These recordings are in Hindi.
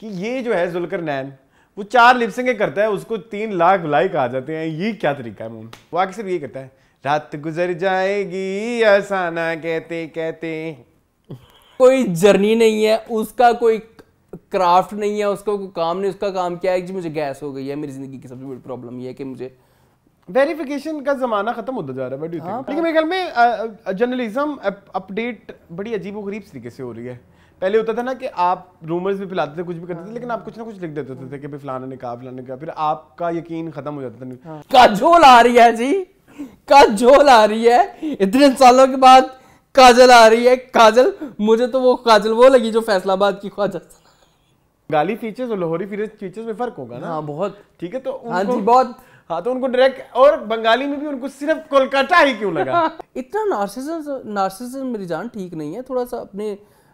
कि ये जो है जुलकर नैन वो चार लिपसिंग करता है उसको तीन लाख लाइक आ जाते हैं ये क्या तरीका है मोम वो आके सिर्फ ये करता है रात गुजर जाएगी आसाना कहते कहते कोई जर्नी नहीं है उसका कोई क्राफ्ट नहीं है उसका कोई काम नहीं उसका काम क्या है कि मुझे गैस हो गई है मेरी जिंदगी की सबसे बड़ी प्रॉब्लम ये है कि मुझे वेरिफिकेशन का जमाना खत्म होता जा रहा है बट यू थिंक लेकिन हाँ। मेरे ख्याल में जर्नलिज्म अपडेट बड़ी अजीब व गरीब तरीके से हो रही है पहले होता था ना कि आप रूमर्स भी फैलाते थे कुछ भी करते थे हाँ। लेकिन आप कुछ ना कुछ लिख देते थे, थे कि फलाना ने कहा फलाने का फिर आपका यकीन खत्म हो जाता था हाँ। काजोल आ रही है जी काजोल आ रही है इतने सालों के बाद काजल आ रही है काजल मुझे तो वो काजल वो लगी जो फैसलाबाद की ख्वाजा गाली फीचर्स और लाहौरी फीचर्स में फर्क होगा ना हाँ बहुत ठीक है तो हाँ उनको, हाँ जी बहुत हाँ तो उनको डायरेक्ट और बंगाली में भी उनको सिर्फ कोलकाता ही क्यों लगा इतना नार्सिसिज्म नार्सिसिज्म मेरी जान ठीक नहीं है थोड़ा सा अपने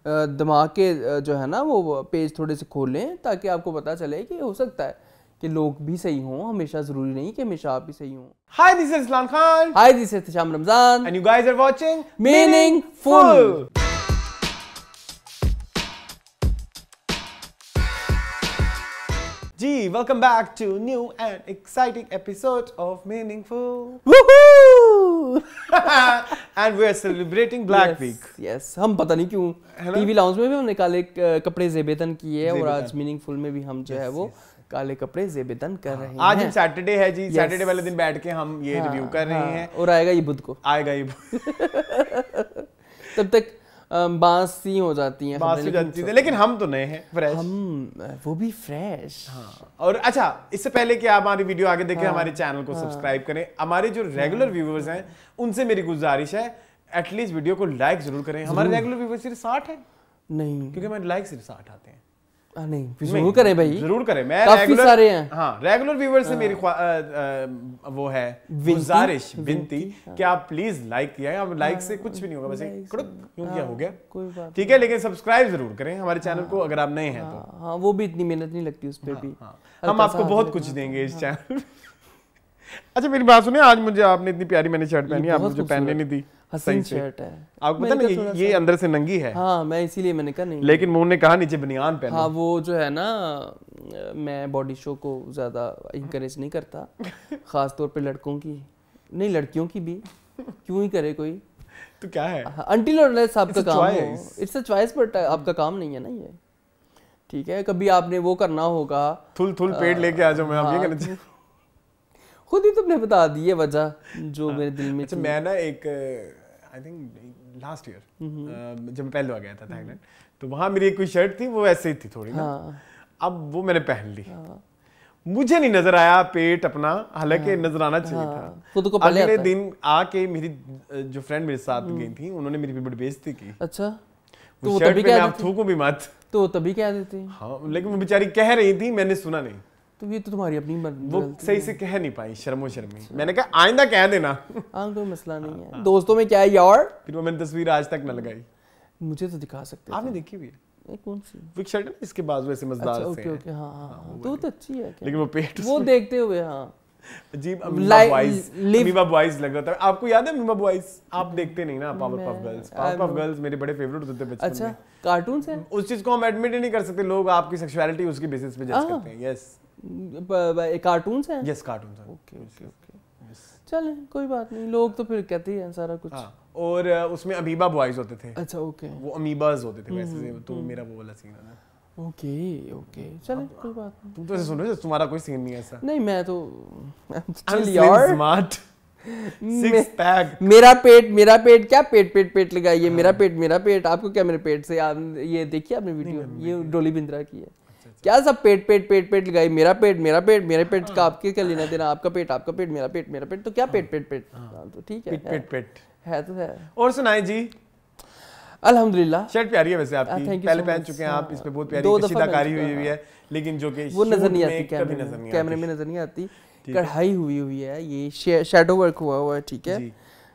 दिमाग के जो है ना वो पेज थोड़े से लें ताकि आपको पता चले कि हो सकता है कि लोग भी सही हों हमेशा जरूरी नहीं कि हमेशा आप भी सही हों hi this is Islam Khan hi this is Sham Ramzan and you guys are watching meaningful जी welcome back to new and exciting episode of meaningful and we are celebrating black week yes हम पता नहीं क्यों टीवी लाउंज में भी हमने काले कपड़े जेबेतन किए हैं और आज मीनिंगफुल में भी हम जो है वो काले कपड़े जेबेतन कर रहे हैं आज हम सैटरडे है जी सैटरडे वाले दिन बैठ के हम ये रिव्यू हाँ, कर रहे हाँ, हैं और आएगा ये बुध को आएगा ये तब तक बासी हो जाती हैं बासी हो जाती है लेकिन हम तो नए हैं फ्रेश हम वो भी फ्रेश हाँ और अच्छा इससे पहले कि आप हमारी वीडियो आगे देखें हाँ, हमारे चैनल को हाँ, सब्सक्राइब करें हमारे जो रेगुलर व्यूवर्स हाँ। हैं उनसे मेरी गुजारिश है एटलीस्ट वीडियो को लाइक जरूर करें हमारे रेगुलर व्यूवर्स सिर्फ साठ है नहीं क्योंकि हमारे लाइक सिर्फ साठ आते हैं नहीं जरूर करें भाई जरूर करें मैं काफी सारे हैं हाँ रेगुलर व्यूवर से हाँ। मेरी आ, आ, वो है गुजारिश विनती हाँ। कि आप प्लीज लाइक किया अब लाइक हाँ, से कुछ भी नहीं होगा बस एक क्यों क्या हो गया कोई बात ठीक है लेकिन सब्सक्राइब जरूर करें हमारे चैनल को अगर आप नए हैं तो हाँ वो भी इतनी मेहनत नहीं लगती उस पर भी हम आपको बहुत कुछ देंगे इस चैनल अच्छा मेरी बात सुनिए आज मुझे आपने इतनी प्यारी मैंने शर्ट पहनी आप मुझे पहनने नहीं दी हसीन शर्ट है आपको पता नहीं ये अंदर से नंगी है हाँ मैं इसीलिए मैंने कहा नहीं लेकिन मोहन ने कहा नीचे बनियान पहन हाँ वो जो है ना मैं बॉडी शो को ज़्यादा इंकरेज नहीं करता खास तौर पे लड़कों की नहीं लड़कियों की भी क्यों ही करे कोई तो क्या है अंटिल और लेस आपका काम है इट्स अ चॉइस बट आपका काम नहीं है ना ये ठीक है कभी आपने वो करना होगा थुल थुल पेट लेके आ जाओ मैं आप ये हाँ। करना चाहिए खुद ही तुमने बता दी है वजह जो हाँ, मेरे दिल में अच्छा मैं ना एक आई थिंक लास्ट ईयर जब मैं पहले आ गया था थाईलैंड तो वहाँ मेरी एक कोई शर्ट थी वो ऐसे ही थी थोड़ी ना हाँ, अब वो मैंने पहन ली हाँ, मुझे नहीं नजर आया पेट अपना हालांकि हाँ, नजर आना चाहिए हाँ, था खुद को पहले अगले दिन आके मेरी जो फ्रेंड मेरे साथ हम्म। गई थी उन्होंने मेरी बड़ी बेइज्जती की अच्छा तो, तो वो तभी क्या आप थी भी मत तो तभी क्या देती हाँ लेकिन वो बेचारी कह रही थी मैंने सुना नहीं तो ये तो तुम्हारी अपनी वो सही से कह नहीं पाई शर्मो शर्मी मैंने कहा आइंदा कह देना हाँ कोई मसला नहीं है हाँ। दोस्तों में क्या है यार फिर मैंने तस्वीर आज तक ना लगाई मुझे तो दिखा सकते आपने देखी भी है कौन सी विक शर्टन इसके बाजू ऐसे मजेदार अच्छा, ओके ओके हां हां हाँ, हाँ। तो तो अच्छी है लेकिन वो पेट वो देखते हुए हां अजीब अमीबा बॉयज अमीबा बॉयज लग रहा था आपको याद है अमीबा बॉयज आप देखते नहीं ना Powerpuff Girls Powerpuff Girls मेरे बड़े फेवरेट होते थे बचपन अच्छा, में अच्छा कार्टून से उस चीज को हम एडमिट ही नहीं कर सकते लोग आपकी सेक्सुअलिटी उसकी बेसिस पे जज करते हैं यस कार्टून हैं यस कार्टून हैं ओके ओके ओके चलें कोई बात नहीं लोग तो फिर कहते हैं सारा कुछ हाँ, और उसमें अमीबा बॉयज होते थे अच्छा ओके वो अमीबाज होते थे वैसे हम्म, तो हम्म, मेरा हम्म। वो वाला सीन है ओके ओके चलें कोई बात नहीं तुम तो ऐसे सुन रहे हो तुम्हारा कोई सीन नहीं ऐसा नहीं मैं तो चल यार स्मार्ट पैक मेरा पेट मेरा पेट क्या पेट पेट पेट लगाइए मेरा हाँ। पेट मेरा पेट आपको क्या मेरे पेट से ये देखिए आपने वीडियो ये डोली बिंद्रा की है क्या सब पेट पेट पेट पेट लगाई मेरा पेट मेरा पेट मेरे पेट का आपके क्या लेना देना आपका पेट आपका पेट मेरा पेट मेरा पेट तो क्या पेट पेट पेट हाँ। हाँ, तो ठीक है पेट पेट है तो है और सुनाए जी अल्हम्दुलिल्लाह शर्ट प्यारी है वैसे आपकी हाँ, पहले पहन चुके हैं आप इस पे बहुत प्यारी हुई हुई है लेकिन जो कि वो नजर नहीं आती कैमरे में नजर नहीं आती कढ़ाई हुई हुई है ये शेडो वर्क हुआ हुआ है ठीक है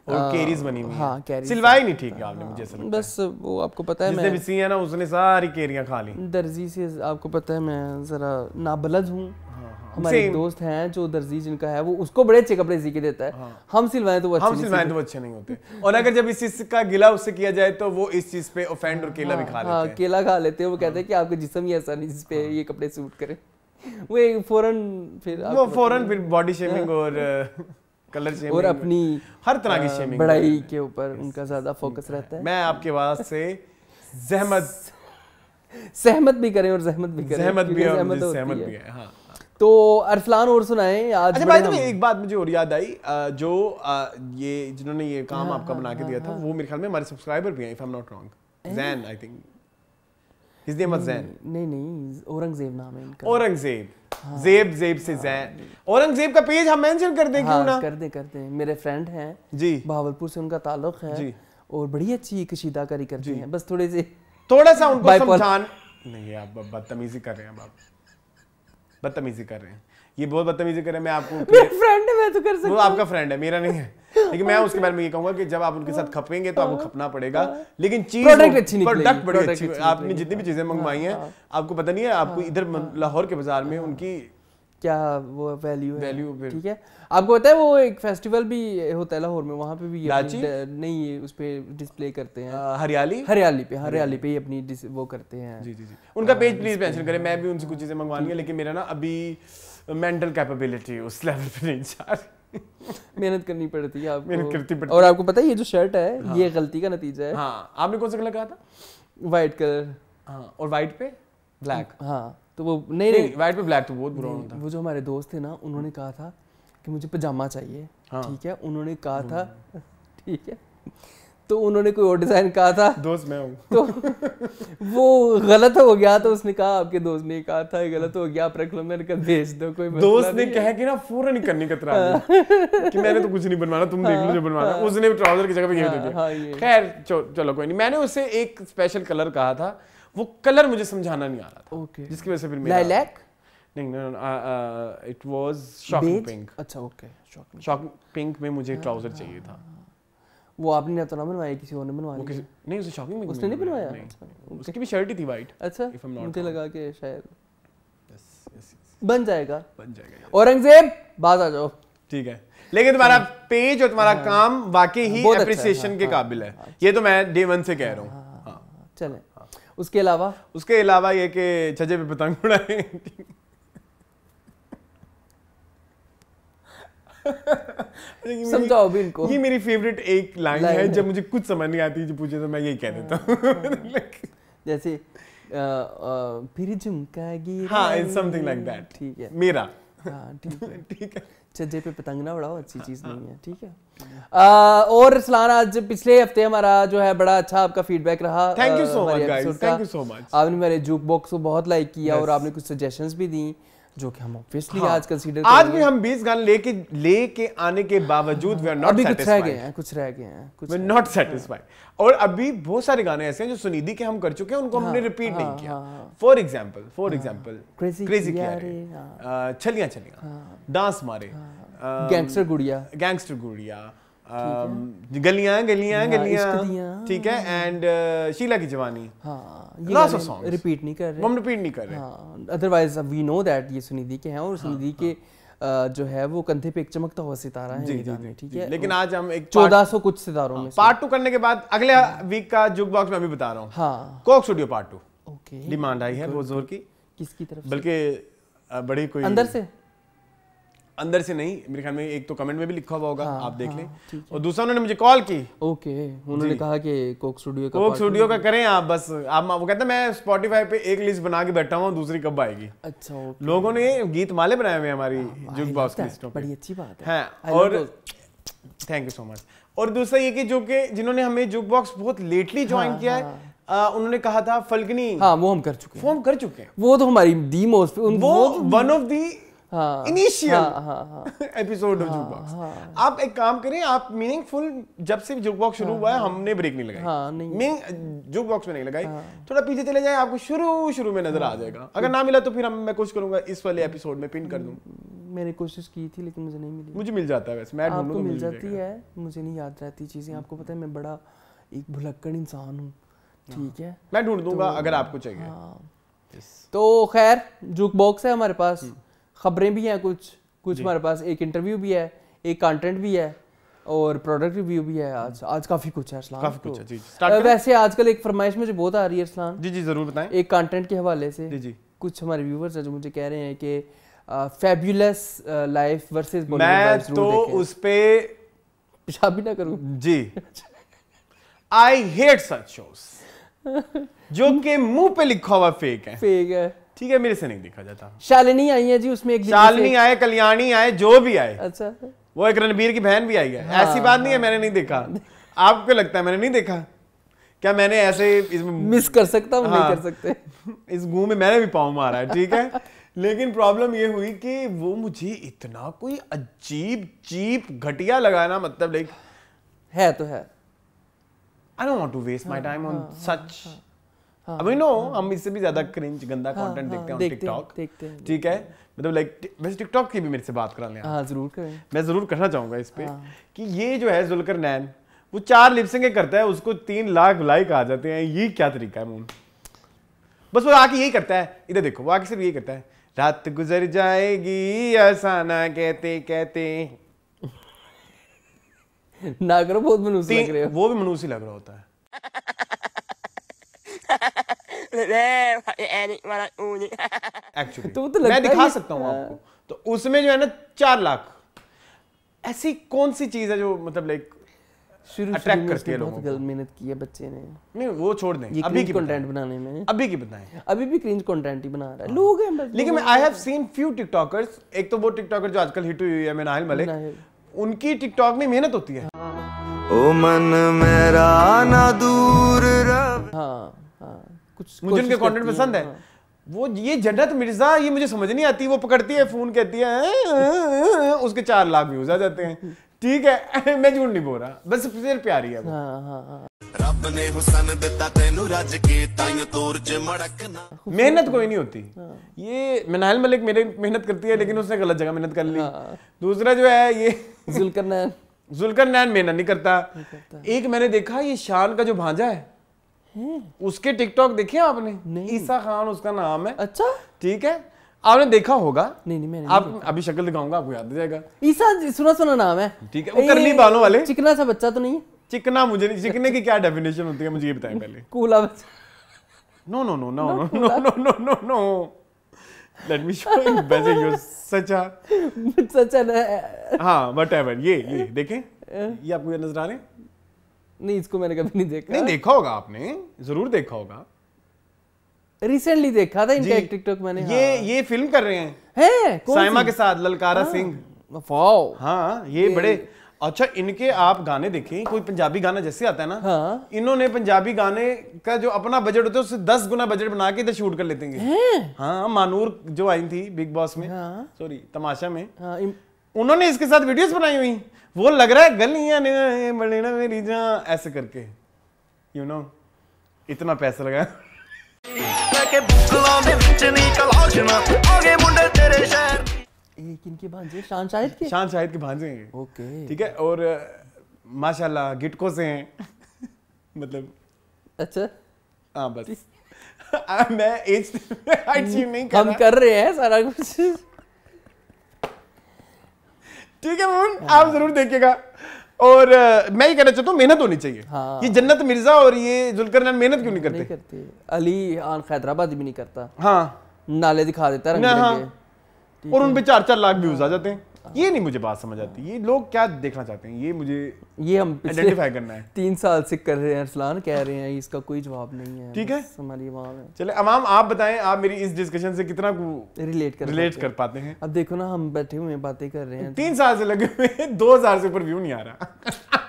और कैरीज बनी हुई हाँ, सिलवाई नहीं ठीक है आपने हाँ, मुझे ऐसा लगता बस वो आपको पता है जिसने भी सी है ना उसने सारी खा ली दर्जी से आपको पता है मैं जरा नाबलद हूँ हाँ, हाँ। हमारे दोस्त हैं जो दर्जी जिनका है वो उसको बड़े अच्छे कपड़े सी के देता है हाँ। हम सिलवाएं तो अच्छे हम सिलवाएं तो अच्छे नहीं होते और अगर जब इस चीज का गिला उससे किया जाए तो वो इस चीज पे ऑफेंड और केला हाँ, भी खा हाँ, लेते हैं केला खा लेते हैं वो कहते हैं कि आपके जिसम ही ऐसा नहीं जिसपे ये कपड़े सूट करे वो फौरन फिर वो फौरन फिर बॉडी शेमिंग और कलर शेमिंग और अपनी हर तरह की शेमिंग बढ़ाई के ऊपर उनका ज़्यादा फोकस रहता है मैं आपके पास से जहमत सहमत भी करें और जहमत भी करें जहमत भी और सहमत भी है हाँ, हाँ। तो अरसलान और सुनाएं आज अच्छा भाई तुम्हें एक बात मुझे और याद आई जो ये जिन्होंने ये काम हाँ, आपका हाँ, बना के दिया था वो मेरे ख्याल में हमारे सब्सक्राइबर भी हैं if I am not wrong Jain I think is hmm, नहीं नहीं औरंगजेब नाम है इनका औरंगजेब हाँ। जेब जेब से हाँ, जैन औरंगजेब का पेज हम मेंशन कर दें क्यों हाँ, ना कर कर मेरे फ्रेंड हैं जी बहावलपुर से उनका ताल्लुक है जी और बड़ी अच्छी करी करते हैं बस थोड़े से थोड़ा सा उनको समझान नहीं आप बदतमीजी कर रहे हैं आप बदतमीजी कर रहे हैं ये बहुत बदतमीजी कर रहे हैं मैं आपको फ्रेंड है मैं तो कर सकता वो आपका फ्रेंड है मेरा नहीं है लेकिन मैं उसके बारे में ये कहूंगा कि जब आप उनके साथ खपेंगे तो आपको खपना पड़ेगा लेकिन चीज प्रोडक्ट अच्छी प्रोडक्ट बड़ी अच्छी आपने जितनी भी चीजें हाँ, मंगवाई हैं हाँ। आपको पता नहीं है हाँ, आपको इधर लाहौर के बाजार में उनकी क्या वो वैल्यू है ठीक है आपको पता है वो एक फेस्टिवल भी होता है लाहौर में वहाँ पे भी ये नहीं ये उस पर डिस्प्ले करते हैं हरियाली हरियाली पे हरियाली पे ही अपनी वो करते हैं जी जी जी उनका पेज प्लीज मेंशन करें मैं भी उनसे कुछ चीज़ें मंगवानी है लेकिन मेरा ना अभी मेंटल कैपेबिलिटी उस लेवल पे नहीं जा रही मेहनत करनी पड़ती है आपको मेहनत करती पड़ती और आपको पता है ये जो शर्ट है हाँ। ये गलती का नतीजा है हाँ आपने कौन सा कलर कहा था वाइट कलर हाँ और वाइट पे ब्लैक हाँ तो वो नहीं नहीं वाइट पे ब्लैक तो बहुत बुरा होता वो जो हमारे दोस्त थे ना उन्होंने कहा था कि मुझे पजामा चाहिए हाँ। ठीक है उन्होंने कहा हाँ। था ठीक है तो उन्होंने कोई और डिज़ाइन कहा था दोस्त मैं हूँ तो वो गलत हो गया तो उसने कहा आपके दोस्त ने कहा था गलत हो गया आप रेक्लमेर कर भेज दो कोई दोस्त ने कहा कि ना फौरन ही करनी कतरा हाँ। कि मैंने तो कुछ नहीं बनवाना तुम देख लो जो हाँ, बनवाना हाँ। उसने ट्राउजर की जगह पे दे दिया खैर चलो कोई नहीं मैंने उसे एक स्पेशल कलर कहा था वो कलर मुझे समझाना नहीं आ रहा था ओके जिसकी वजह से फिर लैलैक नहीं नहीं इट वाज शॉकिंग पिंक अच्छा ओके शॉकिंग पिंक में मुझे ट्राउजर चाहिए था वो आपने ना तो ना बनवाया किसी और ने बनवाया किसी नहीं उसे शॉपिंग में उसने नहीं बनवाया उसकी भी शर्ट ही थी वाइट अच्छा मुझे लगा कि शायद बन जाएगा बन जाएगा औरंगजेब बाज आ जाओ ठीक है लेकिन तुम्हारा पेज और तुम्हारा हाँ। काम वाकई ही अप्रिसिएशन अच्छा हाँ, के हाँ, काबिल है ये अच्छा। तो मैं डे वन से कह रहा हूँ चले उसके अलावा उसके अलावा ये कि छजे पे पतंग उड़ाए समझाओ भी इनको ये मेरी फेवरेट एक लाइन है है जब मुझे कुछ समझ नहीं आती जो पूछे तो मैं यही कह देता हूँ हाँ। जैसे फिर झुमका गिरा हाँ समथिंग लाइक दैट ठीक है मेरा हाँ, ठीक है ठीक छज्जे पे पतंग ना उड़ाओ अच्छी हाँ, चीज़ नहीं है ठीक है आ, और सलान आज पिछले हफ्ते हमारा जो है बड़ा अच्छा आपका फीडबैक रहा thank you so much guys thank you so much आपने मेरे जूक बॉक्स को बहुत लाइक किया yes. और आपने कुछ सजेशंस भी दी जो कि हम ऑब्वियसली हाँ, आज कंसीडर आज भी हम 20 गाने लेके लेके आने के बावजूद वी आर नॉट कुछ रह गए हैं कुछ रह गए हैं कुछ वी आर नॉट सेटिस्फाइड और अभी बहुत सारे गाने ऐसे हैं जो सुनीदी के हम कर चुके हैं उनको हाँ, हमने रिपीट हाँ, नहीं किया for example for example crazy crazy क्या रे हाँ। छलियां छलियां डांस हाँ। मारे गैंगस्टर हाँ। गुड़िया गैंगस्टर गुड़िया गलियां गलियां हाँ, गलियां ठीक है एंड uh, शीला की जवानी हाँ ये रिपीट नहीं कर रहे हम रिपीट नहीं कर रहे अदरवाइज वी नो दैट ये सुनिधि के हैं और हाँ, सुनिधि हाँ। के जो है वो कंधे पे एक चमकता हुआ सितारा है ठीक है लेकिन आज हम एक चौदह सौ कुछ सितारों में पार्ट टू करने के बाद अगले वीक का जुग बॉक्स में अभी बता रहा हूँ हाँ Coke Studio part two okay demand आई है बहुत जोर की किसकी तरफ बल्कि बड़ी कोई अंदर से अंदर से नहीं मेरे ख्याल में एक तो कमेंट में भी लिखा हुआ होगा हाँ, आप देख हाँ, लें और दूसरा उन्होंने मुझे कॉल की ओके उन्होंने कहा कि कोक स्टूडियो का कोक स्टूडियो का करें आप बस आप वो कहते हैं मैं स्पॉटिफाई पे एक लिस्ट बना के बैठा हुआ दूसरी कब आएगी अच्छा लोगों ने गीत माले बनाए हुए हमारी जुग बॉस की लिस्टों बड़ी अच्छी बात है हाँ, और थैंक यू सो मच और दूसरा ये कि जो कि जिन्होंने हमें जुग बॉक्स बहुत लेटली ज्वाइन हाँ, किया है हाँ। आ, उन्होंने कहा था फल्कनी हाँ वो हम कर चुके हैं वो हम कर चुके हैं वो तो हमारी दी मोस्ट वो one of the initial episode of आप एक काम करें आप मीनिंगफुल जब से शुरू हुआ है हाँ, हाँ। हमने ब्रेक नहीं लगाई हाँ, में नहीं लगाई थोड़ा पीछे चले जाए आपको शुरू शुरू में नजर आ जाएगा अगर ना मिला तो फिर हम मैं करूंगा इस वाले एपिसोड में पिन कर दूं हम्म, मैंने कोशिश की थी लेकिन मुझे नहीं मिली मुझे मिल जाता है वैसे मैं तो आपको मिल जाती है मुझे नहीं याद रहती चीजें आपको पता है मैं बड़ा एक भुलक्कड़ इंसान हूँ ठीक है मैं ढूंढ दूंगा तो अगर आपको चाहिए तो खैर जुक बॉक्स है हमारे पास हम्म। खबरें भी हैं कुछ कुछ हमारे पास एक इंटरव्यू भी है एक कंटेंट भी है और प्रोडक्ट रिव्यू भी है आज आज काफी कुछ है इस्लाम काफी तो, कुछ है जी जी वैसे आजकल एक फरमाइश मुझे बहुत आ रही है इस्लाम जी जी जरूर बताएं एक कंटेंट के हवाले से जी जी कुछ हमारे व्यूवर्स हैं जो मुझे कह रहे हैं कि फैबुलस लाइफ वर्सेस मैं तो उस पे पेशाब भी ना करूं जी आई हेट सच शोस जो कि मुंह पे लिखा हुआ फेक है फेक है ठीक है मेरे से नहीं देखा जाता शालिनी आई है जी उसमें एक शालिनी आए कल्याणी आए जो भी आए अच्छा वो एक रणबीर की बहन भी आई है हाँ, ऐसी बात नहीं है हाँ। मैंने नहीं देखा आपको लगता है मैंने नहीं देखा क्या मैंने ऐसे इसमें मिस कर सकता हूँ हाँ, नहीं कर सकते इस गु में मैंने भी पाँव मारा है ठीक है लेकिन प्रॉब्लम ये हुई कि वो मुझे इतना कोई अजीब चीप घटिया लगा ना मतलब लाइक है तो है I don't want to waste my time on such हाँ, I mean, हाँ, हम इससे भी ज्यादा क्रिंज गंदा कंटेंट हाँ, हाँ, देखते हैं टिकटॉक देखते हैं ठीक है मतलब लाइक वैसे टिकटॉक की भी मेरे से बात करा लें हाँ जरूर करें मैं जरूर करना चाहूंगा इस पे हाँ। कि ये जो है जुलकर नैन वो चार लिपसिंग करता है उसको तीन लाख लाइक आ जाते हैं ये क्या तरीका है मोहन बस वो आके यही करता है इधर देखो वो आके सिर्फ यही करता है रात गुजर जाएगी ऐसा ना कहते कहते ना करो बहुत मनुष्य लग रहे हो वो भी मनुष्य लग रहा होता है तो तो मैं दिखा सकता हूँ आपको हाँ। तो उसमें जो है ना चार लाख ऐसी कौन सी चीज है जो मतलब लाइक शुरू मेहनत की है बच्चे ने नहीं वो छोड़ दें अभी की कंटेंट बनाने में अभी की बताएं अभी भी क्रिंज कंटेंट ही बना रहा है हाँ। लोग हैं लेकिन मैं I have seen few TikTokers एक तो वो टिकटॉकर जो आजकल हिट हुई है मैं नाहिल मलिक उनकी टिकटॉक में मेहनत होती है हाँ। ओ मन मेरा ना दूर कुछ मुझे उनके कंटेंट पसंद है हाँ। वो ये जन्नत मिर्जा ये मुझे समझ नहीं आती वो पकड़ती है फोन कहती है उसके चार लाख व्यूज आ जाते हैं ठीक है मैं झूठ नहीं बोल रहा बस फिर प्यारी है हाँ, हाँ, रब ने हुसन दिता तेनु रज के ताइयो तोर च मड़कना मेहनत कोई नहीं होती ये मिनाल मलिक मेरे मेहनत करती है लेकिन उसने गलत जगह मेहनत कर ली दूसरा जो है ये जुलकर नैन जुलकर नैन मेहनत नहीं करता एक मैंने देखा ये शान का जो भांजा है उसके टिकटॉक देखे आपने ईसा खान उसका नाम है अच्छा ठीक है आपने देखा होगा नहीं नहीं मैंने आप अभी शक्ल दिखाऊंगा आपको याद जाएगा ईसा सुना सुना नाम है ठीक है वो करली बालों वाले चिकना सा बच्चा तो नहीं चिकना मुझे नहीं चिकने की क्या डेफिनेशन होती है मुझे ये बताएं पहले कूला बच्चा no no no no no no no no no let me show you वैसे you such a such a हां व्हाटएवर ये ये देखें ये आपको नजर आ रहे हैं नहीं इसको मैंने कभी नहीं देखा नहीं देखा होगा आपने जरूर देखा होगा रिसेंटली देखा था इनका एक टिकटॉक मैंने ये हाँ। ये फिल्म कर रहे हैं है, साइमा के साथ ललकारा हाँ, सिंह वाओ हाँ ये, ये बड़े अच्छा इनके आप गाने देखे कोई पंजाबी गाना जैसे आता है ना हाँ? इन्होंने पंजाबी गाने का जो अपना बजट होता है उससे दस गुना बजट बना के इधर शूट कर लेते हैं हाँ मानूर जो आई थी बिग बॉस में सॉरी हाँ। तमाशा में हाँ, उन्होंने इसके साथ वीडियोस बनाई हुई वो लग रहा है गलियां ने ना मेरी जहाँ ऐसे करके यू you नो know, इतना पैसा लगा किनके भांजे शान शाहिद के शान शाहिद के भांजे हैं ओके ठीक है और माशाल्लाह गिटको से हैं मतलब अच्छा हाँ बस मैं एज नहीं कर हम कर रहे हैं सारा कुछ ठीक है मोहन हाँ। आप जरूर देखिएगा और आ, मैं ये कहना चाहता हूँ मेहनत होनी चाहिए हाँ। ये जन्नत मिर्जा और ये जुलकर मेहनत क्यों नहीं करते नहीं करते अली आन हैदराबाद भी नहीं करता हाँ नाले दिखा देता है हाँ। और उन पे चार चार लाख व्यूज आ जाते हैं ये नहीं मुझे बात समझ आती ये लोग क्या देखना चाहते हैं ये मुझे ये हम आइडेंटिफाई करना है तीन साल से कर रहे हैं अरसलान कह रहे हैं इसका कोई जवाब नहीं है ठीक है हमारी वहाँ है चले अमाम आप बताएं आप मेरी इस डिस्कशन से कितना रिलेट कर रिलेट कर पाते हैं अब देखो ना हम बैठे हुए बातें कर रहे हैं तीन साल से लगे हुए दो हजार से ऊपर व्यू नहीं आ रहा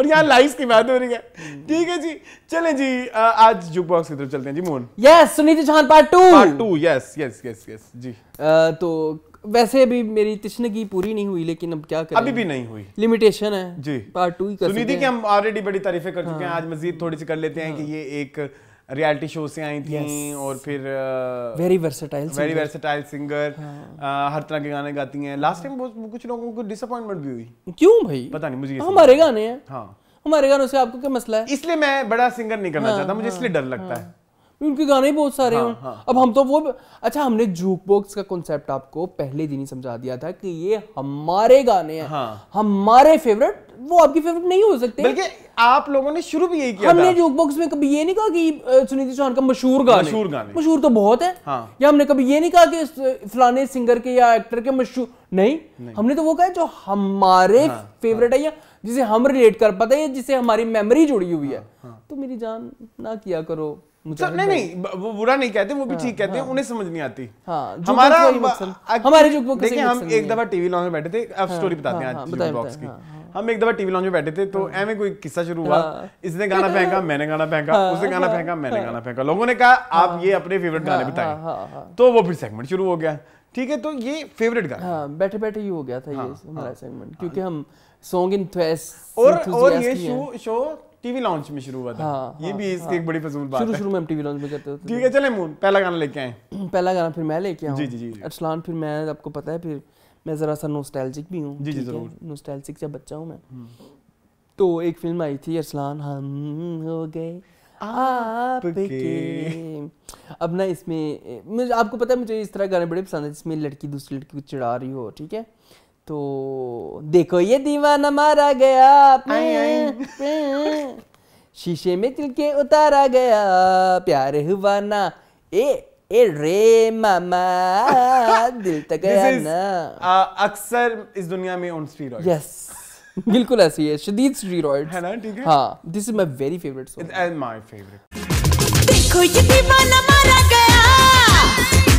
और यहाँ लाइफ की बात हो रही है हम्म। ठीक है जी चले जी आज जुक बॉक्स की तरफ चलते हैं जी Mohan yes Suniti Chauhan part two part two yes yes yes yes जी तो वैसे अभी मेरी तृष्णगी पूरी नहीं हुई लेकिन अब क्या करें अभी भी नहीं हुई लिमिटेशन है जी पार्ट टू सुनिधि की हम ऑलरेडी बड़ी तारीफें कर हाँ। चुके हैं हाँ। आज मजीद थोड़ी सी कर लेते हैं कि हाँ। ये एक रियलिटी शो से आई थी yes. और फिर very versatile very versatile singer हर तरह के गाने गाती हैं लास्ट टाइम कुछ लोगों को डिसअपॉइंटमेंट भी हुई क्यों भाई पता नहीं मुझे हमारे गाने हैं हाँ हमारे गानों से आपको क्या मसला है इसलिए मैं बड़ा सिंगर नहीं करना हाँ, चाहता मुझे इसलिए डर लगता है उनके गाने ही बहुत सारे हाँ, हैं हाँ, अब हम तो वो अच्छा हमने जूक बॉक्स का कॉन्सेप्ट आपको पहले दिन ही समझा दिया था कि ये हमारे गाने हैं हाँ, हमारे फेवरेट वो आपकी फेवरेट नहीं हो सकते बल्कि आप लोगों ने शुरू भी यही किया हमने जूक बॉक्स में कभी ये नहीं कहा कि सुनीति चौहान का मशहूर गाने मशहूर गाने मशहूर तो बहुत है हाँ। या हमने कभी ये नहीं कहा कि फलाने सिंगर के या एक्टर के मशहूर नहीं, नहीं हमने तो वो कहा जो हमारे हाँ, फेवरेट हाँ, है या जिसे हम रिलेट कर पाते हैं जिसे हमारी मेमोरी जुड़ी हुई है हाँ, हाँ। तो मेरी जान ना किया करो नहीं नहीं वो बुरा नहीं कहते वो भी हाँ, ठीक हाँ, कहते हैं हाँ, उन्हें समझ नहीं आती हाँ, हमारे देखिए हम एक दफा टीवी लॉन्च में बैठे थे अब स्टोरी हाँ, बताते हाँ, हैं बॉक्स की हम एक दफा टीवी लॉन्च में बैठे थे तो कोई किस्सा शुरू हुआ इसने गाना फेंका मैंने गाना फेंका उसने गाना फेंका मैंने गाना फेंका लोगों ने कहा आप ये अपने फेवरेट गाने बताए तो वो फिर सेगमेंट शुरू हो गया ठीक है तो ये फेवरेट गाना बैठे बैठे ही हो गया था ये हमारा सेगमेंट क्योंकि हम सॉन्ग इन और और ये शो शो टीवी लॉन्च में शुरू हुआ था हाँ, ये हाँ, भी इसकी हाँ। एक बड़ी फजूल बात शुरू शुरू में हम टीवी लॉन्च में करते थे ठीक है चले मून पहला गाना लेके आए पहला गाना फिर मैं लेके आऊँ जी जी जी अरसलान फिर मैं आपको पता है फिर मैं ज़रा सा नोस्टैल्जिक भी हूँ जी जी ज़रूर नोस्टैल्जिक जब बच्चा हूँ मैं हम्म। तो एक फिल्म आई थी अरसलान हम हो गए आप के अब ना इसमें मुझे आपको पता है मुझे इस तरह गाने बड़े पसंद है जिसमें लड़की दूसरी लड़की को चिढ़ा रही हो ठीक है तो देखो ये दीवाना मारा गया पे, पे। शीशे में तिल के उतारा गया प्यार हुआ ना ए ए रे मामा दिल तक गया is, ना अक्सर इस दुनिया में ऑन स्टीरॉइड यस बिल्कुल ऐसी है शदीद स्टीरॉइड है ना ठीक है हाँ this is my very favourite song it's my favourite देखो ये दीवाना मारा गया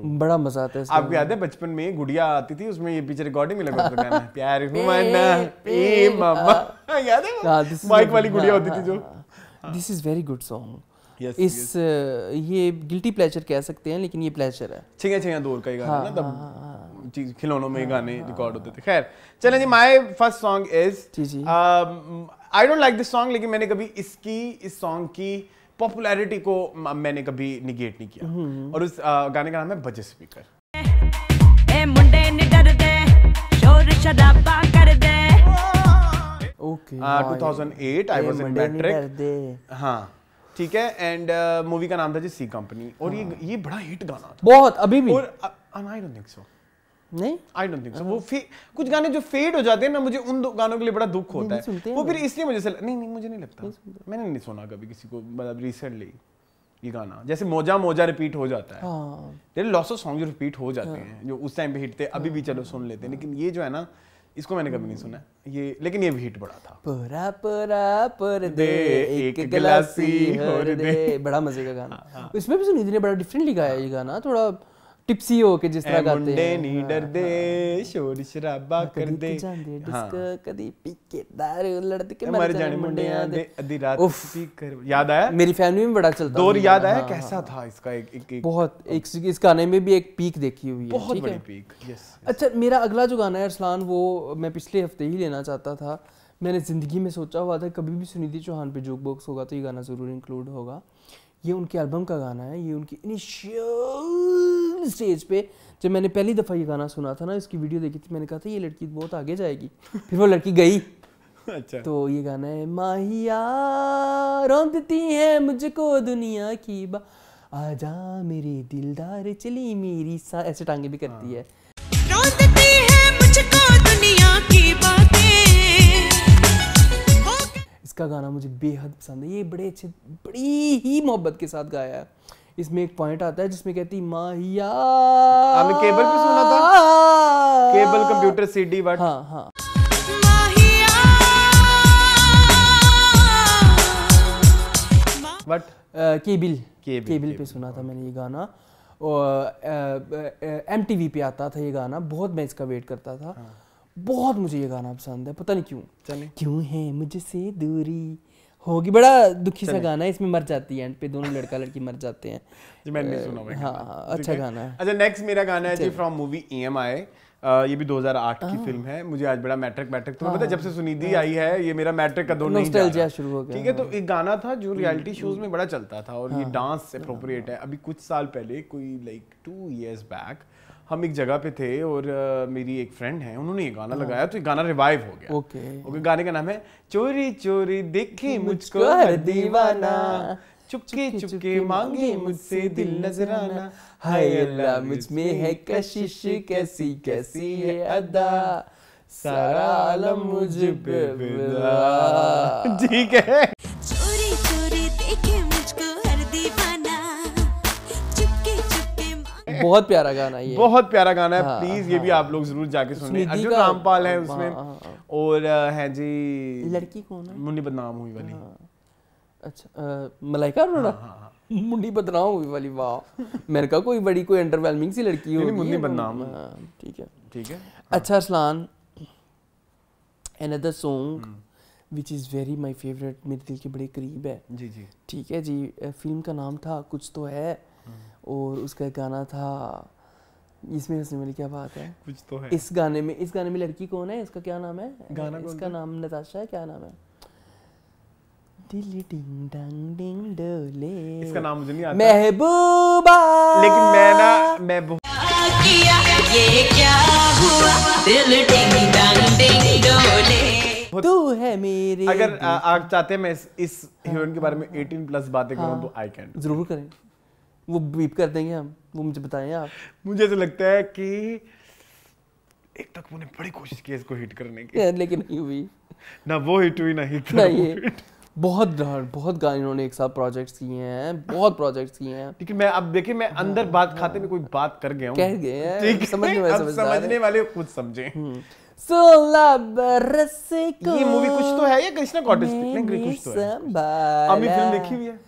बड़ा मजा आता है आपको याद है बचपन में गुड़िया आती थी उसमें ये पीछे रिकॉर्डिंग में लगा था गाना प्यार हूं मना पे मामा याद है हाँ, माइक वाली गुड़िया होती थी हाँ, जो this is very good song Yes, इस yes. ये गिल्टी प्लेजर कह सकते हैं लेकिन ये प्लेजर है छिंगा छिंगा दूर का ही गाना ना हाँ, तब चीज खिलौनों में गाने रिकॉर्ड होते थे खैर चलें जी my first song is I don't like this song लेकिन मैंने कभी इसकी इस सॉन्ग की पॉपुलैरिटी को मैंने कभी निगेट नहीं किया हम्म। और उस गाने का नाम है बजे स्पीकर आई हाँ ठीक है एंड मूवी का नाम था जी सी कंपनी और ये हाँ। ये बड़ा हिट गाना था बहुत अभी भी और आई डोंट थिंक सो नहीं I don't think so. वो हाँ। फे, कुछ गाने जो फेड हो जाते हैं ना मुझे उन गानों के लिए बड़ा दुख होता है वो फिर इसलिए मुझे से, नहीं नहीं मुझे नहीं लगता नहीं मैंने नहीं सुना कभी किसी को मतलब रिसेंटली ये गाना जैसे मोजा मोजा रिपीट हो जाता है हाँ। लॉस ऑफ सॉन्ग जो रिपीट हो जाते हाँ। हैं जो उस टाइम पे हिट थे अभी भी चलो सुन लेते हैं लेकिन ये जो है ना इसको मैंने कभी नहीं सुना ये लेकिन ये भी हिट बड़ा था पुरा पुरा पुर दे एक गिलासी और दे बड़ा मजे का गाना इसमें हाँ, हाँ। भी सुनिधि ने बड़ा डिफरेंटली गाया ये गाना थोड़ा टिप्सी हो के जिस तरह गाते हैं नी हाँ, दे हाँ, हाँ। शोर शराबा कर करदे कदी ਡਿਸਕ ਕਦੀ ਪੀਕੇ दारू ਲੜਦ ਕੇ ਮਰ ਜਾਣੇ ਮੁੰਡਿਆਂ ਦੇ रात पी कर याद आया मेरी फैमिली में बड़ा चलता दौर याद आया कैसा था इसका एक एक, एक बहुत एक इस गाने में भी एक पीक देखी हुई है बहुत बड़ी पीक यस अच्छा मेरा अगला जो गाना है अरसलान वो मैं पिछले हफ्ते ही लेना चाहता था मैंने ज़िंदगी में सोचा हुआ था कभी भी सुनिधि चौहान पे जोक बॉक्स होगा तो ये गाना ज़रूर इंक्लूड होगा ये उनके एल्बम का गाना है ये उनकी इनिशियल स्टेज पे जब मैंने पहली दफ़ा ये गाना सुना था ना इसकी वीडियो देखी थी मैंने कहा था ये लड़की बहुत आगे जाएगी फिर वो लड़की गई अच्छा तो ये गाना है माहिया रौंदती है मुझको दुनिया की बा आ जा मेरे दिलदार चली मेरी सा ऐसे टांगे भी करती हाँ। है रौंदती है मुझको दुनिया की बा इसका गाना मुझे बेहद पसंद है ये बड़े अच्छे बड़ी ही मोहब्बत के साथ गाया है इसमें एक पॉइंट आता है जिसमें कहती माहिया आपने केबल पे सुना था केबल कंप्यूटर सीडी बट हाँ हाँ बट केबल केबल पे सुना था मैंने ये गाना और एम टी वी पे आता था ये गाना बहुत मैं इसका वेट करता था हाँ. बहुत मुझे ये गाना पसंद है पता नहीं क्यों क्यों है मुझसे दूरी होगी बड़ा दुखी सा गाना है इसमें मर जाती है एंड पे दोनों लड़का लड़की मर जाते हैं जी मैंने नहीं सुना हाँ हाँ अच्छा गाना है अच्छा नेक्स्ट मेरा गाना है जी from movie E M I ये भी 2008 की फिल्म है मुझे आज बड़ा मैट्रिक मैट्रिक तो हाँ। पता है जब से सुनिधि हाँ। आई है ये मेरा मैट्रिक का दोनों शुरू हो गया ठीक है तो एक गाना था जो रियलिटी हम्म, शोज हम्म। में बड़ा चलता था और ये डांस हाँ। अप्रोप्रिएट है अभी कुछ साल पहले कोई लाइक टू ईयर्स बैक हम एक जगह पे थे और uh, मेरी एक फ्रेंड है उन्होंने ये गाना हाँ। लगाया तो ये गाना रिवाइव हो गया ओके okay. ओके okay, गाने का नाम है चोरी चोरी देखे मुझको हर दीवाना चुपके चुपके मांगे मुझसे दिल नजराना हाय अल्लाह मुझ में है कशिश कैसी कैसी है अदा सारा आलम मुझ पे ठीक है बहुत प्यारा गाना है बहुत प्यारा गाना है हाँ, प्लीज हाँ, ये भी हाँ। आप लोग जरूर जाके सुनिए अर्जुन रामपाल है हाँ, उसमें हाँ, और है जी लड़की कौन है मुन्नी बदनाम हुई वाली अच्छा मलाइका अरोड़ा मुंडी बदनाम हुई वाली वाह मेरे का कोई बड़ी कोई अंडरवेलमिंग सी लड़की हो मुंडी बदनाम ठीक है ठीक है अच्छा Arsalan another song which is very my favourite मेरे दिल के बड़े करीब है जी जी ठीक है जी फिल्म का नाम था कुछ तो है और उसका गाना था इसमें हंसने वाली क्या बात है कुछ तो है इस गाने में इस गाने में लड़की कौन है इसका क्या नाम है गाना इसका नाम नताशा है क्या नाम है इसका नाम मुझे नहीं आता महबूबा लेकिन मैं ना मैं ये क्या हुआ दिल डिंग डंग डिंग डोले तू है मेरे अगर आप चाहते हैं मैं इस, इस हीरोइन के बारे में 18 हाँ, हाँ, हाँ। प्लस बातें करूं तो आई कैन जरूर करें वो बीप कर देंगे हम वो मुझे बताएं आप मुझे ऐसा लगता है कि एक तक उन्होंने बड़ी कोशिश की इसको हिट करने की लेकिन नहीं हुई ना वो हिट हुई ना हिट ना ये बहुत बहुत गाने उन्होंने एक साथ प्रोजेक्ट्स किए हैं बहुत प्रोजेक्ट्स किए हैं ठीक है मैं अब देखिए मैं हाँ, अंदर बात खाते में हाँ। कोई बात कर गया हूं कह गए हैं समझने वाले समझ समझने वाले खुद समझे हम्म। सोला बरस को ये मूवी कुछ तो है या कृष्णा कॉटेज नहीं तो कुछ तो है अभी फिल्म देखी हुई है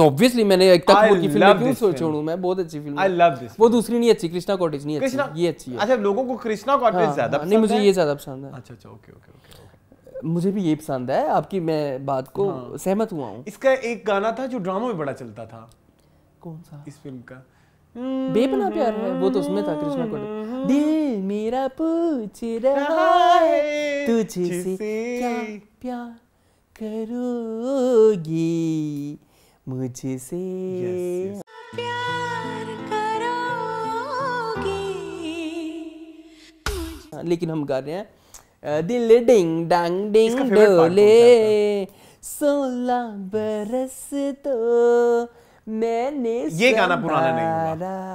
ऑब्वियसली मैंने एक तक की फिल्म क्यों सोच छोड़ू मैं बहुत अच्छी फिल्म आई लव दिस वो दूसरी नहीं अच्छी कृष्णा कॉटेज नहीं अच्छी ये अच्छी है अच्छा लोगों को कृष्णा हाँ, कॉटेज ज्यादा हाँ, पसंद नहीं मुझे ये ज्यादा पसंद है अच्छा अच्छा ओके ओके ओके मुझे भी ये पसंद है आपकी मैं बात को हाँ। सहमत हुआ हूँ इसका एक गाना था जो ड्रामा में बड़ा चलता था कौन सा इस फिल्म का बेपना प्यार है वो तो उसमें था कृष्णा कोटे दिल मेरा पूछ रहा है तुझसे क्या प्यार करोगी से प्यार करोगे लेकिन हम गा रहे हैं दिल डिंग डांग डिंग डोले सोलह बरस तो मैंने ये गाना पुराना नहीं हुआ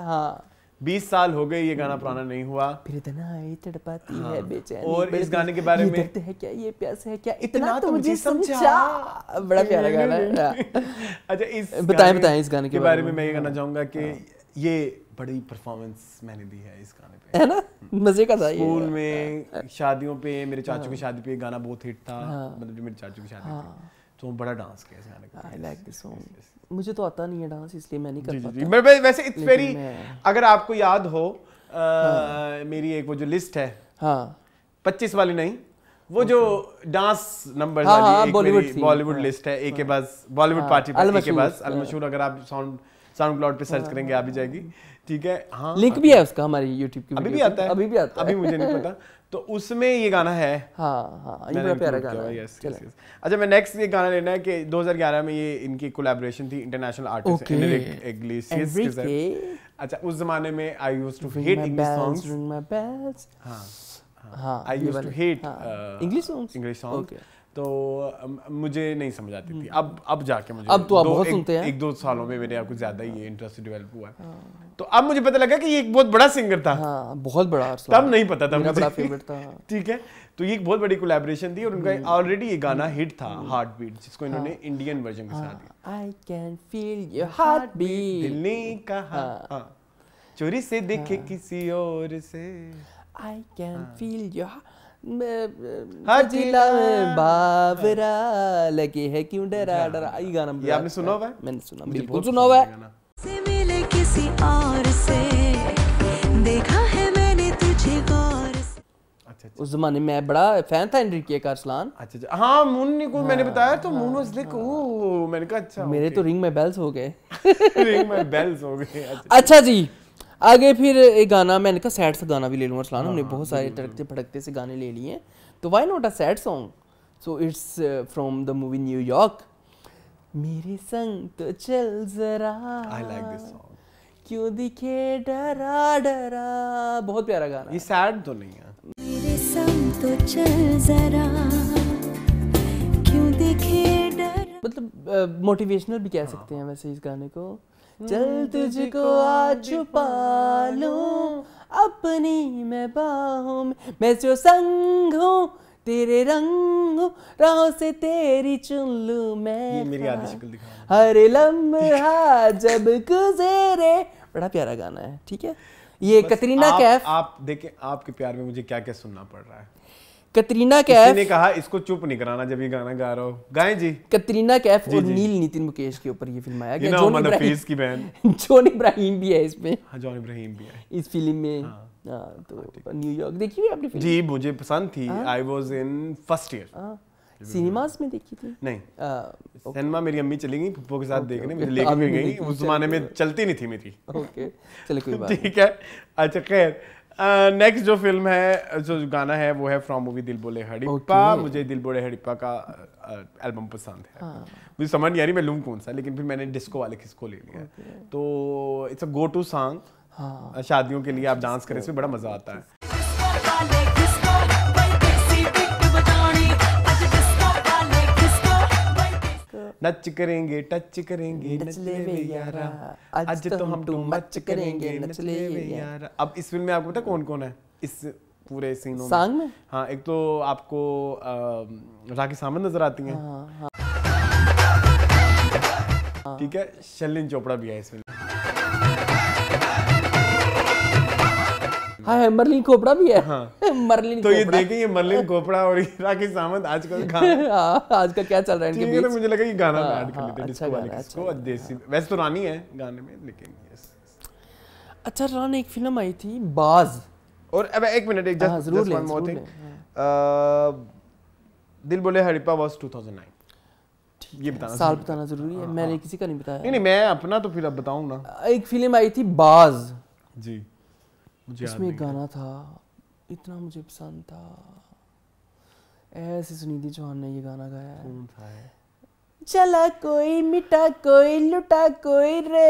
हाँ बीस साल हो गए ये गाना हम्म। पुराना नहीं हुआ फिर इतना तड़पाती हाँ। है बेचैनी और इस गाने के बारे में है क्या ये प्यास है क्या इतना, इतना तो, तो मुझे समझा बड़ा प्यारा गाना है हाँ। अच्छा इस बताएं बताएं इस गाने के बारे में मैं ये कहना चाहूंगा कि हाँ। ये बड़ी परफॉर्मेंस मैंने दी है इस गाने पे है ना मजे का था स्कूल में हाँ। शादियों पे मेरे चाचू की शादी पे गाना बहुत हिट था मतलब जो मेरे चाचू की शादी पे तो बड़ा डांस कैसे आने का आई लाइक दिस सॉन्ग मुझे तो आता नहीं है डांस इसलिए मैं नहीं कर जी, पाता जी, जी. वैसे इट्स वेरी अगर आपको याद हो आ, हाँ. मेरी एक वो जो लिस्ट है हाँ 25 वाली नहीं वो जो डांस नंबर हाँ, वाली बॉलीवुड बॉलीवुड लिस्ट है एक के हाँ। बाद बॉलीवुड हाँ, पार्टी के बाद अल हाँ। मशहूर अगर आप साउंड साउंड क्लाउड पे सर्च करेंगे आ भी जाएगी ठीक है हाँ लिंक भी है उसका हमारी यूट्यूब की अभी भी आता है अभी भी आता है अभी मुझे नहीं पता तो उसमें ये गाना है हाँ हाँ ये प्यारा गाना है यस अच्छा मैं नेक्स्ट ये गाना लेना है कि 2011 में ये इनकी कोलैबोरेशन थी इंटरनेशनल आर्टिस्ट के साथ अच्छा उस जमाने में I used to hate English songs ring my bells हां हां I used to hate English songs English songs तो मुझे नहीं समझ आती थी हम्म। अब अब जाके मुझे अब तो आप बहुत सुनते हैं एक दो सालों में मेरे आपको ज्यादा ही इंटरेस्ट डेवलप हुआ है हाँ। तो अब मुझे पता लगा कि ये एक बहुत बड़ा सिंगर था हाँ, बहुत बड़ा तब नहीं पता था मुझे बड़ा फेवरेट था हाँ। ठीक है तो ये एक बहुत बड़ी कोलैबोरेशन थी और उनका ऑलरेडी हम्म। ये गाना हिट हम्म। था हार्ट बीट जिसको हाँ। इन्होंने इंडियन वर्जन के साथ I can feel your heartbeat दिल ने कहा चोरी से देखे किसी और से आई कैन फील योर हजिला हाँ हाँ। बावरा लगे है क्यों डरा हाँ। डरा गाना सुना हुआ है मैंने सुना बिल्कुल सुना हुआ है से मिले किसी और से देखा है मैंने तुझे गौर अच्छा, अच्छा उस जमाने में बड़ा फैन था एनरिके का अरसलान अच्छा अच्छा हाँ मुन्नी को मैंने बताया तो मुन्नी वाज लाइक ओ मैंने कहा अच्छा मेरे तो रिंग में बेल्स हो गए रिंग में बेल्स हो गए अच्छा।, अच्छा जी आगे फिर एक गाना मैंने कहा सैड सा गाना भी ले लूँ सलान हमने हाँ, बहुत सारे तड़कते फटकते से गाने ले लिए हैं तो why not a sad song so it's from the movie New York मेरे संग तो चल जरा आई लाइक दिस सॉन्ग क्यों दिखे डरा डरा बहुत प्यारा गाना ये सैड तो नहीं है मेरे संग तो चल जरा क्यों दिखे डरा मतलब मोटिवेशनल uh, भी कह हाँ. सकते हैं वैसे इस गाने को चल तुझको आज छुपा लूं अपनी मैं बाहों में मैं जो संग हूँ तेरे रंग राहों से तेरी चुन लूं मैं मेरी आधी हाँ। शक्ल दिखा हर लम्हा जब गुजरे बड़ा प्यारा गाना है ठीक है ये तो कतरीना कैफ आप देखें आपके प्यार में मुझे क्या क्या सुनना पड़ रहा है कतरीना कैफ ने कहा इसको चुप नहीं कराना जब ये गाना गा रहा हो गाएं जी कतरीना कैफ जी, और जी, नील नितिन मुकेश के ऊपर ये फिल्म आया जॉन इब्राहिम की बहन जॉन इब्राहिम भी है इसमें हाँ जॉन इब्राहिम भी है इस फिल्म में हाँ।, हाँ तो न्यूयॉर्क देखी हुई आपने फिल्म जी मुझे पसंद थी I was in first year cinemas में देखी थी नहीं सिनेमा मेरी अम्मी चली गई पप्पो के साथ देखने मुझे लेके भी गई उस जमाने में चलती नहीं थी मेरी ओके चलो कोई बात ठीक है अच्छा खैर नेक्स्ट जो फिल्म है जो गाना है वो है फ्रॉम मूवी दिल बोले हड़िप्पा okay. मुझे दिल बोले हड़िप्पा का एल्बम पसंद है हाँ. मुझे समझ नहीं आ रही मैं लूँ कौन सा लेकिन फिर मैंने डिस्को वाले किसको ले लिया okay. तो it's a go to song शादियों के लिए आप डांस करें इसमें बड़ा मजा आता है नच करेंगे टच करेंगे नचले ले वे यारा आज तो, तो हम टू मच करेंगे नचले वे यारा अब इस फिल्म में आपको पता कौन कौन है इस पूरे सीनों सांग में हाँ एक तो आपको राखी सामंत नजर आती हैं हाँ, हाँ। ठीक है शैलिन चोपड़ा भी है इस फिल्म में हाँ है मरलिन कोपड़ा भी है हाँ मरलिन तो ये देखिए ये मरलिन कोपड़ा और राकेश सावंत आजकल हाँ, आज का क्या चल रहा है इनके बीच तो मुझे लगा ये गाना में हाँ, ऐड कर हाँ, लेते हैं इसको अच्छा अच्छा देसी वैसे तो रानी है गाने में लेकिन अच्छा रानी एक फिल्म आई थी बाज और अब एक मिनट एक just just one more thing दिल बोले हरिपा वाज 2009 ये बताना साल बताना जरूरी है मैंने किसी का नहीं बताया नहीं नहीं मैं अपना तो फिर अब बताऊं ना एक फिल्म आई थी बाज जी इसमें एक गाना था इतना मुझे पसंद था ऐसे सुनीति चौहान ने ये गाना गाया कौन था चला कोई मिटा कोई लुटा कोई रे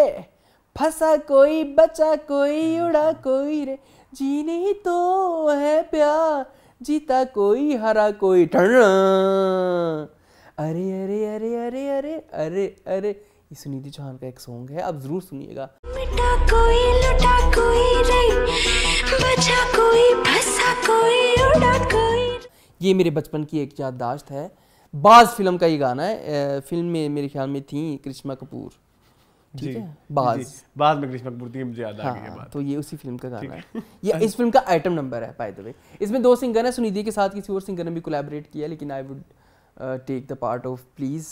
फंसा कोई बचा कोई उड़ा कोई रे जीने ही तो है प्यार जीता कोई हरा कोई ठंड अरे अरे अरे अरे अरे अरे अरे ये सुनीति चौहान का एक सॉन्ग है आप ज़रूर सुनिएगा कोई लुटा कोई बचा कोई फंसा कोई उड़ा कोई ये मेरे बचपन की एक याददाश्त है बाज फिल्म का ये गाना है फिल्म में मेरे ख्याल में थी कृष्णा कपूर ठीक है बाज बाज में कृष्णा कपूर थी मुझे याद आ गई हाँ, तो ये उसी फिल्म का गाना है ये इस फिल्म का आइटम नंबर है बाय द वे इसमें दो सिंगर है सुनिधि के साथ किसी और सिंगर ने भी कोलैबोरेट किया लेकिन I would take the part of please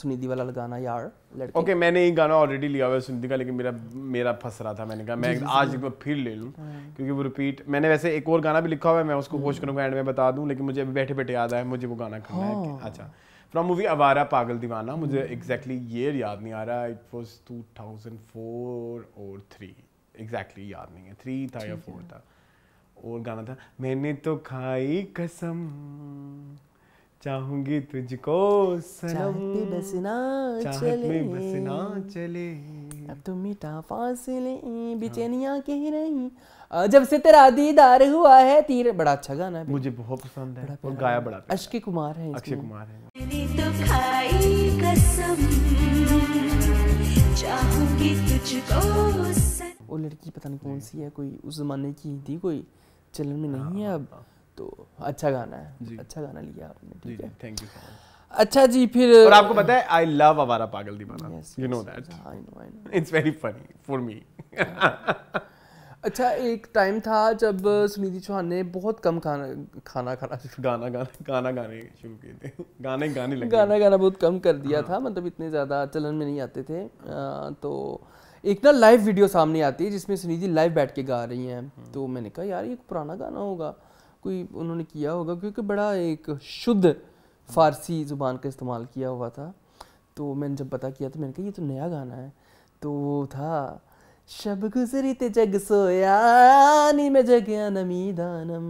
Sunidhi वाला गाना यार ओके okay, मैंने ये गाना ऑलरेडी लिया हुआ है सुनिधि का लेकिन मेरा मेरा फंस रहा था मैंने कहा मैं जी, आज एक बार फिर ले लूँ क्योंकि वो रिपीट मैंने वैसे एक और गाना भी लिखा हुआ है मैं उसको कोशिश करूँगा एंड में बता दूँ लेकिन मुझे अभी बैठे बैठे याद आया मुझे वो गाना करना है oh. अच्छा फ्रॉम मूवी अवारा पागल दीवाना मुझे एग्जैक्टली ये याद नहीं आ रहा it was two thousand four और थ्री एग्जैक्टली याद नहीं है थ्री था या फोर था और गाना था मैंने तो खाई कसम चाहूंगी तुझको सनम बसना चले बसना चले अब तुम मिटा फासले बेचैनियां कह रही जब से तेरा दीदार हुआ है तीर बड़ा अच्छा गाना है मुझे बहुत पसंद है और गाया बड़ा अक्षय कुमार है अक्षय कुमार है तो खाई कसम चाहूंगी तुझको वो लड़की पता नहीं कौन सी है कोई उस जमाने की थी कोई चलन में नहीं है हाँ, अब हाँ। तो अच्छा गाना है अच्छा गाना लिया आपने ठीक है थैंक यू अच्छा जी फिर और आपको पता है आई लव अवारा पागल दीवाना you know that I know I know it's very funny for me अच्छा एक टाइम था जब सुनिधि चौहान ने बहुत कम खाना खाना खाना गाना गाना गाना गाने शुरू किए थे गाने गाने लगे गाना गाना बहुत कम कर दिया हाँ। था मतलब इतने ज़्यादा चलन में नहीं आते थे आ, तो एक ना लाइव वीडियो सामने आती है जिसमें सुनिधि लाइव बैठ के गा रही हैं हाँ। तो मैंने कहा यार ये पुराना गाना होगा कोई उन्होंने किया होगा क्योंकि बड़ा एक शुद्ध फ़ारसी ज़ुबान का इस्तेमाल किया हुआ था तो मैंने जब पता किया तो मैंने कहा ये तो नया गाना है तो वो था शब गुजरी ते जग सोया नी मैं जगया नमी दानम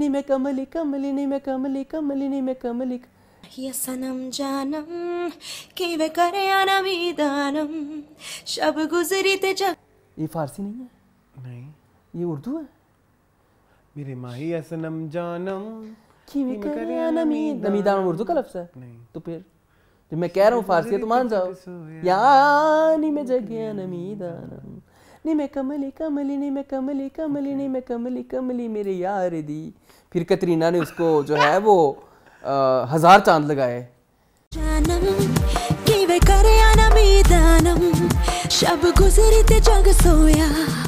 नी मैं कमली कमली नी मैं कमली कमली नी मैं कमली ये सनम जानम कि वे करे नमी दानम शब गुजरी ते जग ये फारसी नहीं है नहीं ये उर्दू है मेरे माही असनम जानम किवे करया नमीदा में उर्दू का लफ्ज है नहीं तो फिर जो मैं कह रहा हूँ फारसी है तो मान जाओ तो यानी मैं जगया नमीदानम नी मैं कमली कमली नी मैं कमली कमली नी मैं कमली कमली मेरे यार दी फिर कतरीना ने उसको जो है वो आ, हजार चांद लगाए शब गुजरी ते जग सोया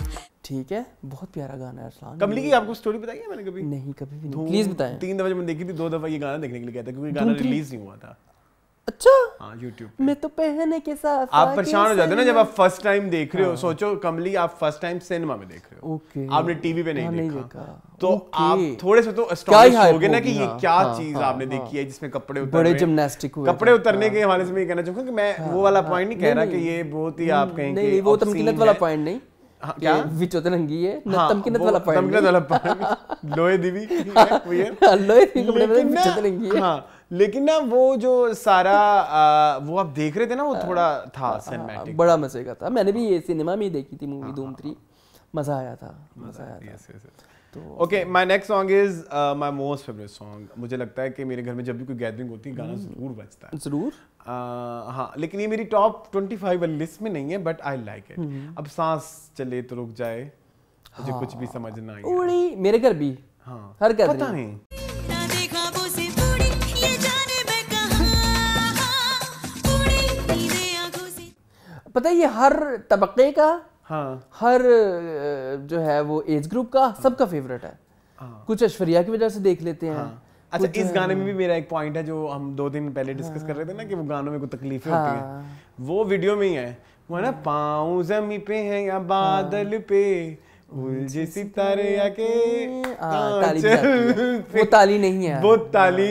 ठीक है बहुत प्यारा गाना है अरसलान कमली की आपको स्टोरी बताई है मैंने कभी नहीं कभी भी नहीं प्लीज बताएं तीन दफा जब मैंने देखी थी दो दफा ये गाना देखने के लिए गया था क्योंकि गाना रिलीज नहीं हुआ था अच्छा हाँ यूट्यूब मैं तो पहने के साथ आप परेशान हो जाते हो ना जब आप फर्स्ट टाइम देख रहे हो हाँ। सोचो कमली आप फर्स्ट टाइम सिनेमा में देख रहे हो ओके आपने टीवी पे नहीं हाँ, देखा तो आप थोड़े से तो हो गए ना कि ये हाँ, क्या चीज आपने देखी है जिसमें कपड़े उतर बड़े जिमनास्टिक हुए कपड़े उतरने के हवाले से मैं कहना चाहूंगा कि मैं वो वाला पॉइंट नहीं कह रहा कि ये बहुत ही आप कहेंगे वो तमकीनत तो वाला पॉइंट नहीं हाँ, क्या तो है दीवी हाँ, दीवी है लेकिन ना वो जो सारा आ, वो आप देख रहे थे ना वो हाँ, थोड़ा था सिनेमैटिक बड़ा मजे का था मैंने भी ये सिनेमा में देखी थी मूवी धूम थ्री मजा आया था मजा आया था okay my next song is my most favourite song मुझे लगता है कि मेरे घर में जब भी कोई गैदरिंग होती है गाना hmm. जरूर बजता है जरूर uh, हाँ लेकिन ये मेरी टॉप ट्वेंटी फाइव वाली लिस्ट में नहीं है बट आई लाइक इट अब सांस चले तो रुक जाए मुझे कुछ भी हाँ। समझ ना आई उड़ी मेरे घर भी हाँ हर गैदरिंग पता नहीं हाँ, पता है ये हर तबके का हाँ। हर जो है वो एज ग्रुप का हाँ। सबका फेवरेट है हाँ। कुछ ऐश्वर्या की वजह से देख लेते हैं अच्छा इस गाने में भी मेरा एक पॉइंट है जो हम दो दिन पहले डिस्कस कर रहे थे ना कि वो गानों में कुछ तकलीफें होती हैं वो वीडियो में ही है वो है ना पाँव जमी पे है या बादल पे उलझे सितारे आके वो ताली नहीं है वो ताली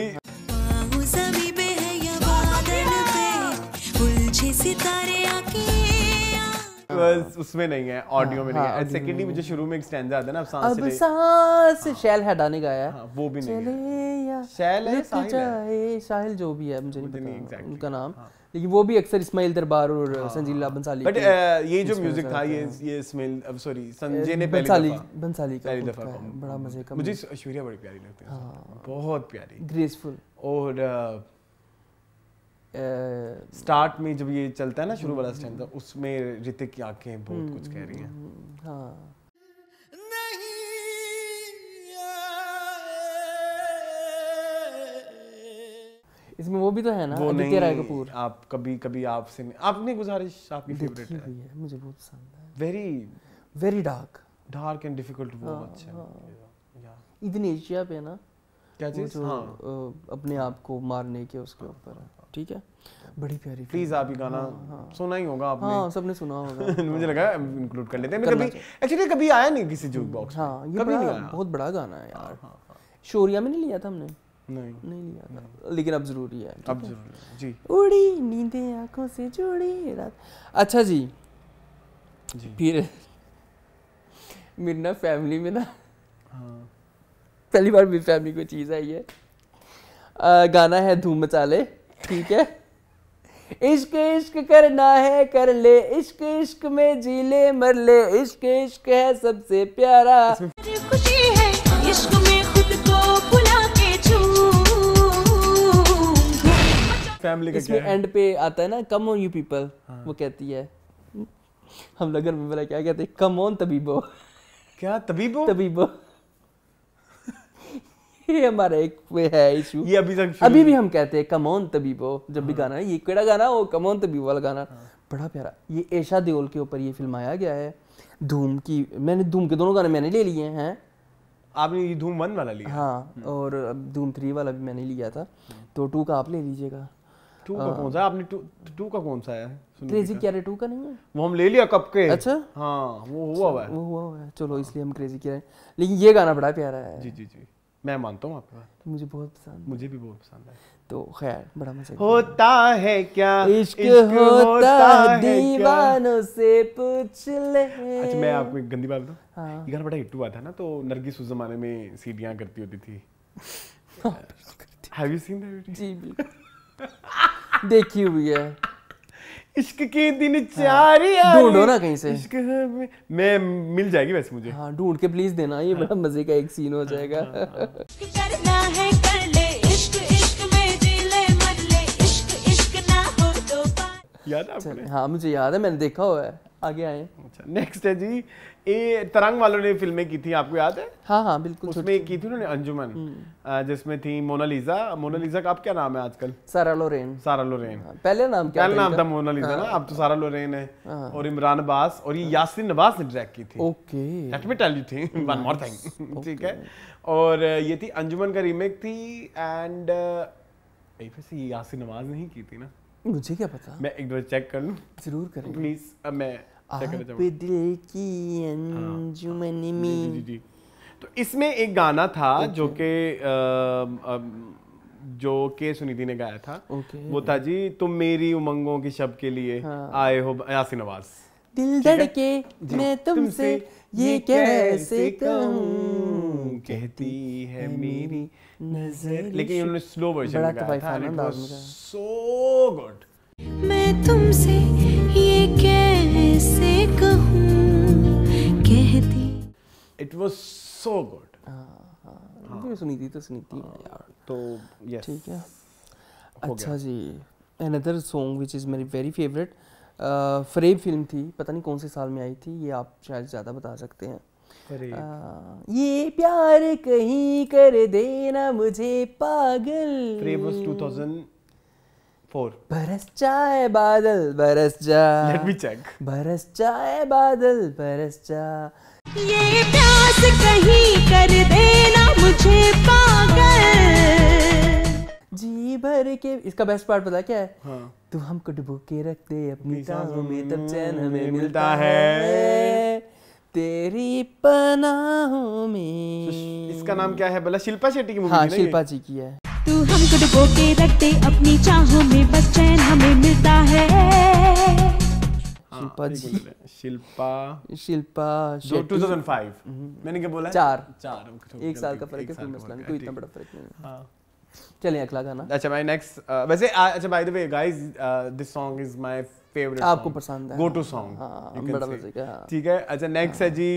was उसमें नहीं है ऑडियो हाँ, में नहीं है एंड हाँ, सेकंडली मुझे शुरू में एक स्टैंजा आता है ना सांस अब सांस हाँ। शैल हैडा ने गाया है वो भी नहीं है शैल है साहिल है साहिल जो भी है मुझे नहीं पता उनका नाम लेकिन वो भी अक्सर इस्माइल दरबार और हाँ, संजीला बंसाली बट uh, ये जो म्यूजिक था ये ये इस्माइल अब सॉरी संजय ने पहली दफा बंसाली का पहली दफा बड़ा मजे का मुझे अश्विरिया बड़ी प्यारी लगती है बहुत प्यारी ग्रेसफुल और uh, स्टार्ट में जब ये चलता है ना शुरू वाला स्टैंड तो उसमें ऋतिक की आंखें बहुत कुछ कह रही हैं हम्म, हाँ इसमें वो भी तो है ना आदित्य राय कपूर आप कभी कभी आपसे आपने गुजारिश आपकी फेवरेट है।, है मुझे बहुत पसंद है very very dark dark and difficult वो हाँ, अच्छा इधन एशिया पे ना क्या चीज हाँ अपने आप को मारने के उसके ऊपर है ठीक है बड़ी प्यारी प्लीज आप ये गाना हाँ, हाँ। सुना ही होगा आपने हाँ सबने सुना होगा मुझे लगा इंक्लूड कर लेते हैं कभी एक्चुअली कभी आया नहीं किसी जूक बॉक्स हाँ ये कभी नहीं आया बहुत बड़ा गाना है यार हाँ, शोरिया में नहीं लिया था हमने नहीं नहीं लिया था लेकिन अब जरूरी है अब जरूरी जी उड़ी नींदें आंखों से जुड़ी रात अच्छा जी जी फिर मेरी ना फैमिली में ना हाँ। पहली बार मेरी फैमिली को चीज़ आई है आ, गाना है धूम मचाले ठीक है इश्क इश्क करना है कर ले इश्क इश्क में जी ले मर ले इश्क इश्क है सबसे प्यारा खुशी है इश्क में खुद को के फैमिली का इसमें एंड पे आता है ना कम ऑन यू पीपल वो कहती है हम लगन में बोला क्या कहते हैं कम ऑन तबीबो क्या तबीबो तबीबो ये हमारा एक वे है इशू ये अभी तक अभी भी हम कहते हैं कमौन तबीबो जब भी हाँ। गाना ये कड़ा गाना वो कमोन तबीबो वाला गाना हाँ। बड़ा प्यारा ये ऐशा देओल के ऊपर ये फिल्म आया गया है धूम की मैंने धूम के दोनों गाने मैंने ले लिए हैं आपने ये धूम वन वाला लिया हाँ हम्म। और धूम थ्री वाला भी मैंने लिया था हम्म। तो टू का आप ले लीजिएगा टू का हाँ। कौन सा आपने टू टू का कौन सा है क्रेजी क्या टू का नहीं है वो हम ले लिया कब के अच्छा हाँ वो हुआ अच्छा, हुआ है वो हुआ हुआ है चलो इसलिए हम क्रेजी क्या लेकिन ये गाना बड़ा प्यारा है जी जी जी मैं मानता हूँ आपकी बात तो मुझे बहुत पसंद मुझे भी बहुत पसंद है तो खैर बड़ा मजा होता है क्या इश्क, इश्क होता, होता दीवानों से पूछ ले अच्छा मैं आपको एक गंदी बात बताऊं हाँ। ये गाना बड़ा हिट हुआ था ना तो नरगिस उस जमाने में सीढ़ियाँ करती होती थी हैव यू सीन दैट जी बिल्कुल देखी हुई है इश्क की दिन चारी हाँ, ढूंढो ना कहीं से इश्क मैं मिल जाएगी वैसे मुझे हाँ ढूंढ के प्लीज देना ये बड़ा मजे का एक सीन हो जाएगा हाँ, हाँ, हाँ। करना है कर ले इश्क इश्क में जी ले ले इश्क इश्क ना हो तो याद है हाँ मुझे याद है मैंने देखा हुआ है आगे आए अच्छा नेक्स्ट है जी ए तरंग वालों ने फिल्में की थी आपको याद है हाँ हाँ बिल्कुल उसमें की थी उन्होंने अंजुमन हम्म। जिसमें थी मोनालिजा मोनालिजा का आप क्या नाम है आजकल सारा लोरेन सारा लोरेन हाँ, पहले नाम क्या पहले नाम था मोनालिजा हाँ, ना अब तो सारा लोरेन है हाँ, हाँ। और इमरान अब्बास और ये यासिन नवाज ने डायरेक्ट की थी okay let me tell you thing one more thing ठीक है और ये थी अंजुमन का रीमेक थी एंड यासिन नवाज नहीं की थी ना मुझे क्या पता मैं एक बार चेक कर लूं जरूर करें प्लीज अब मैं आप दिल की अंजुमन हाँ। में तो इसमें एक गाना था जो कि जो के सुनीति ने गाया था वो था जी तुम मेरी उमंगों की शब के लिए हाँ। आए हो यासी नवाज दिल धड़के मैं तुमसे ये कैसे कहूँ कहती है मेरी नजर लेकिन उन्होंने स्लो वर्जन में गाया था इट वाज सो गुड मैं तुमसे ये कैसे कहूं कहती इट वाज सो गुड हां सुनी थी तो सुनी थी हाँ, तो यस ठीक है अच्छा जी अनदर सॉन्ग व्हिच इज़ मेरी वेरी फेवरेट फरेब फिल्म थी पता नहीं कौन से साल में आई थी ये आप शायद ज़्यादा बता सकते हैं आ, ये प्यार कहीं कर देना मुझे पागल प्रेम 2004 बरस जाए बादल बरस जा लेट मी चेक बरस जाए बादल बरस जा ये प्यास कहीं कर देना मुझे पागल जी भर के इसका बेस्ट पार्ट पता क्या है हाँ. तू हमको डुबो के रख दे अपनी सांसों में तब चैन हमें मिलता है, है। तेरी पनाहों में इसका नाम क्या है बोला शिल्पा शेट्टी की मूवी हाँ शिल्पा जी की है तू हमको डुबो के रख दे अपनी चाहों में बस चैन हमें मिलता है हाँ, शिल्पा जी शिल्पा शिल्पा 2005 हम्म। मैंने क्या बोला चार चार एक साल का फर्क है कोई मसला कोई इतना बड़ा फर्क नहीं हाँ। चलिए अगला गाना अच्छा माय नेक्स्ट वैसे अच्छा by the way guys this song is my favourite आपको पसंद है गो टू सॉन्ग ठीक है अच्छा नेक्स्ट हाँ। है जी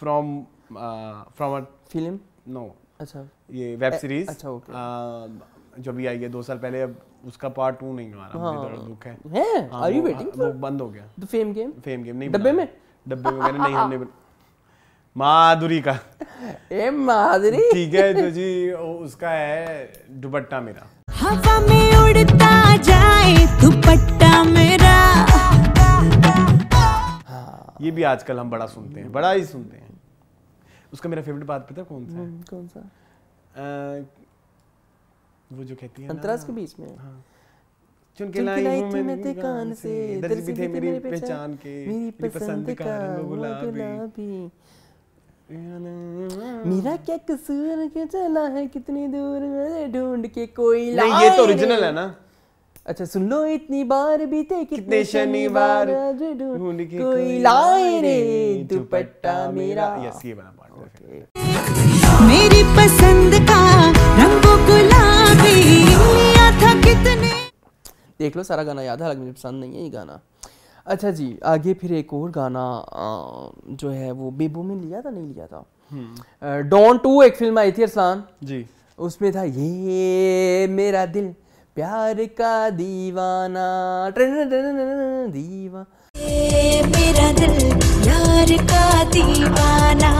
from from a film no अच्छा ये वेब सीरीज अच्छा ओके जो भी आई है दो साल पहले अब उसका पार्ट टू नहीं आ रहा हाँ, मुझे दुख है हैं आर यू वेटिंग वो बंद हो गया the Fame Game Fame Game नहीं डब्बे में डब्बे में मैंने नहीं हमने माधुरी का ए माधुरी ठीक है जो तो जी उसका है दुपट्टा मेरा हवा में उड़ता जाए दुपट्टा मेरा हाँ, ये भी आजकल हम बड़ा सुनते हैं बड़ा ही सुनते हैं उसका मेरा फेवरेट बात पता कौन सा हम्म, कौन सा आ, वो जो कहती है अंतरास के बीच में हाँ चुनके लाई हूँ मैं कान से दिल भी थे मेरी पहचान के मेरी पसंद का वो गुलाबी मेरा क्या कसूर के चला है कितनी दूर मैंने ढूंढ के कोई नहीं ये तो ओरिजिनल है ना अच्छा सुन लो इतनी बार बीते कितने शनिवार ढूंढ के कोई लाए रे दुपट्टा मेरा यस ये वाला पार्ट मेरी पसंद का रंग गुलाबी था कितने देख लो सारा गाना याद है अलग मुझे पसंद नहीं है ये गाना अच्छा जी आगे फिर एक और गाना जो है वो बेबू में लिया था नहीं लिया था डॉन हम्म। टू एक फिल्म आई थी अरसान जी उसमें था ये मेरा दिल प्यार का दीवाना दीवा मेरा दिल प्यार का दीवाना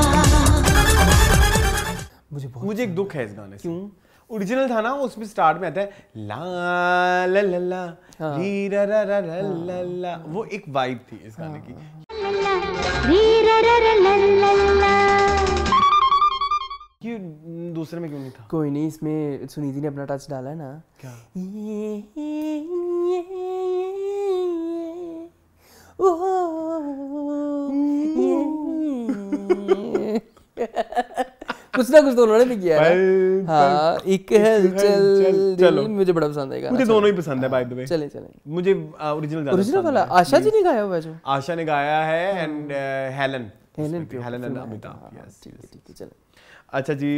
मुझे बहुत मुझे एक अच्छा दुख है इस गाने से क्यों ओरिजिनल था ना उसमें स्टार्ट में आता है ला ला ला ला हाँ। री रा रा रा रा हाँ। ला ला वो एक वाइब थी इस गाने की ये दूसरे में क्यों नहीं था कोई नहीं इसमें सुनीति ने अपना टच डाला है ना क्या ये, ये, ये, ओ, ये, कुछ ना कुछ तो उन्होंने भी किया है हाँ एक है चल चलो मुझे बड़ा पसंद है मुझे दोनों ही पसंद है बाय द वे चले चले मुझे ओरिजिनल uh, ओरिजिनल वाला आशा जी ने गाया हुआ है जो आशा ने गाया है and Helen Helen Helen and Amitabh yes ठीक है ठीक है चलो अच्छा जी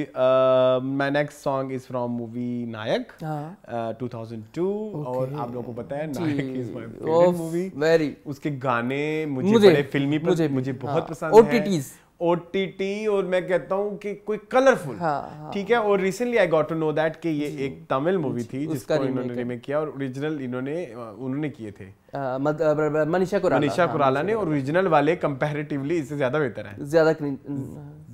my next song is from movie Nayak 2002 और आप लोगों को पता है Nayak is my favourite movie very उसके गाने मुझे, बड़े फिल्मी मुझे, मुझे बहुत हाँ। पसंद है ओटीटीज़ ओ और मैं कहता हूँ कि कोई कलरफुल हाँ, हाँ। ठीक है और recently I got to know that कि ये एक तमिल मूवी थी जिसका इन्होंने रिमेक किया और ओरिजिनल इन्होंने उन्होंने किए थे मनीषा कुराला मनीषा हाँ, कुराला ने और ओरिजिनल वाले कंपैरेटिवली इससे ज्यादा बेहतर है ज्यादा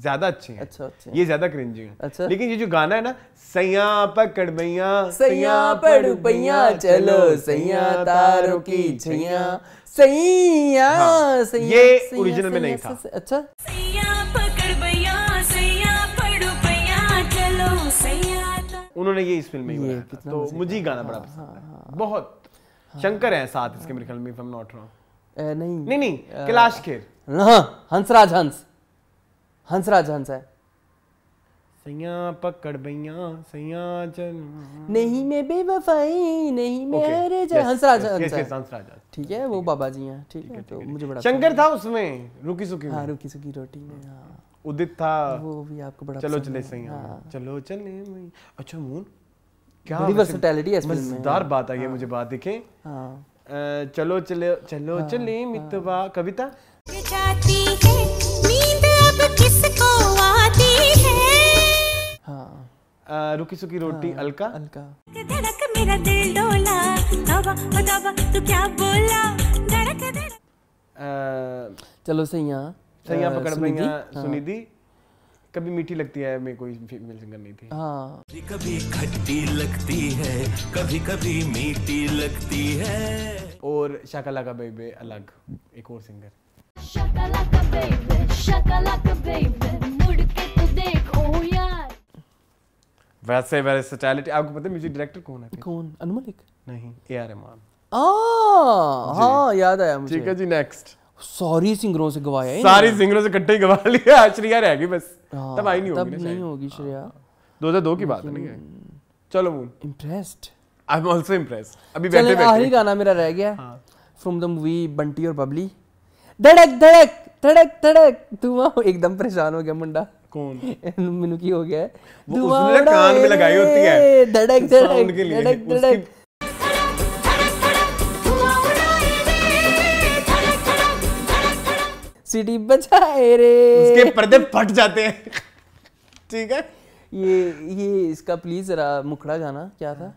ज्यादा अच्छे हैं अच्छा अच्छे ये ज्यादा क्रिंजिंग है अच्छा लेकिन ये जो गाना है ना सैया पकड़ भैया सैया पड़ भैया चलो सैया तारों की छैया हाँ, सैया ये ओरिजिनल में नहीं था अच्छा तो। उन्होंने ये इस फिल्म में ये तो मुझे गाना बड़ा हाँ, पसंद हाँ, है बहुत शंकर है साथ इसके मेरे ख्याल में नॉट रॉन्ग नहीं नहीं नहीं कैलाश खेर हाँ हंसराज हंस हंसराज हंस है सैया पकड़ भैया सैया चल नहीं मैं बेवफाई नहीं मैं हंसराज हंस हंसराज हंस ठीक है वो बाबा जी हैं ठीक है तो मुझे बड़ा शंकर था उसमें रुकी सुखी हाँ रुकी सुखी रोटी में हाँ। उदित था वो भी आपको बड़ा चलो चले सही हाँ। चलो चले अच्छा मून क्या बड़ी वर्सेटैलिटी है इस फिल्म में मजेदार बात आई हाँ। मुझे बात दिखे चलो चले चलो चले मितवा कविता जाती है नींद अब किसको आती है हाँ रुकी सुखी रोटी अलका अलका मेरा दिल डोला तौबा ओ तौबा तू क्या बोला धड़क धड़क चलो सैया सैया पकड़ भैया हाँ। सुनिधि कभी मीठी लगती है मैं कोई फीमेल सिंगर नहीं थी हाँ कभी खट्टी लगती है कभी कभी मीठी लगती है और शकला का बेबे अलग एक और सिंगर शकला का बेबे शकलाका बेबे मुड़ के तो देखो वैसे वेरिसटैलिटी आपको पता है म्यूजिक डायरेक्टर कौन है कौन अनुमलिक नहीं ए आर रहमान हाँ याद आया मुझे ठीक है जी नेक्स्ट सॉरी सिंगरों से गवाया है सारी सिंगरों से कट्टे गवा लिया आश्रिया रह गई बस हाँ, तब आई नहीं होगी तब नहीं होगी श्रेया हाँ। दो दो की बात नहीं है चलो moon impressed I am also impressed अभी बैठे बैठे आखिरी गाना मेरा रह गया फ्रॉम द मूवी बंटी और बबली धड़क धड़क धड़क धड़क तू एकदम परेशान हो गया मुंडा कौन मैनू की हो गया है वो उसने कान में लगाई होती है धड़क धड़क धड़क धड़क सीटी बजाए रे उसके पर्दे फट जाते हैं ठीक है ये ये इसका प्लीज जरा मुखड़ा गाना क्या था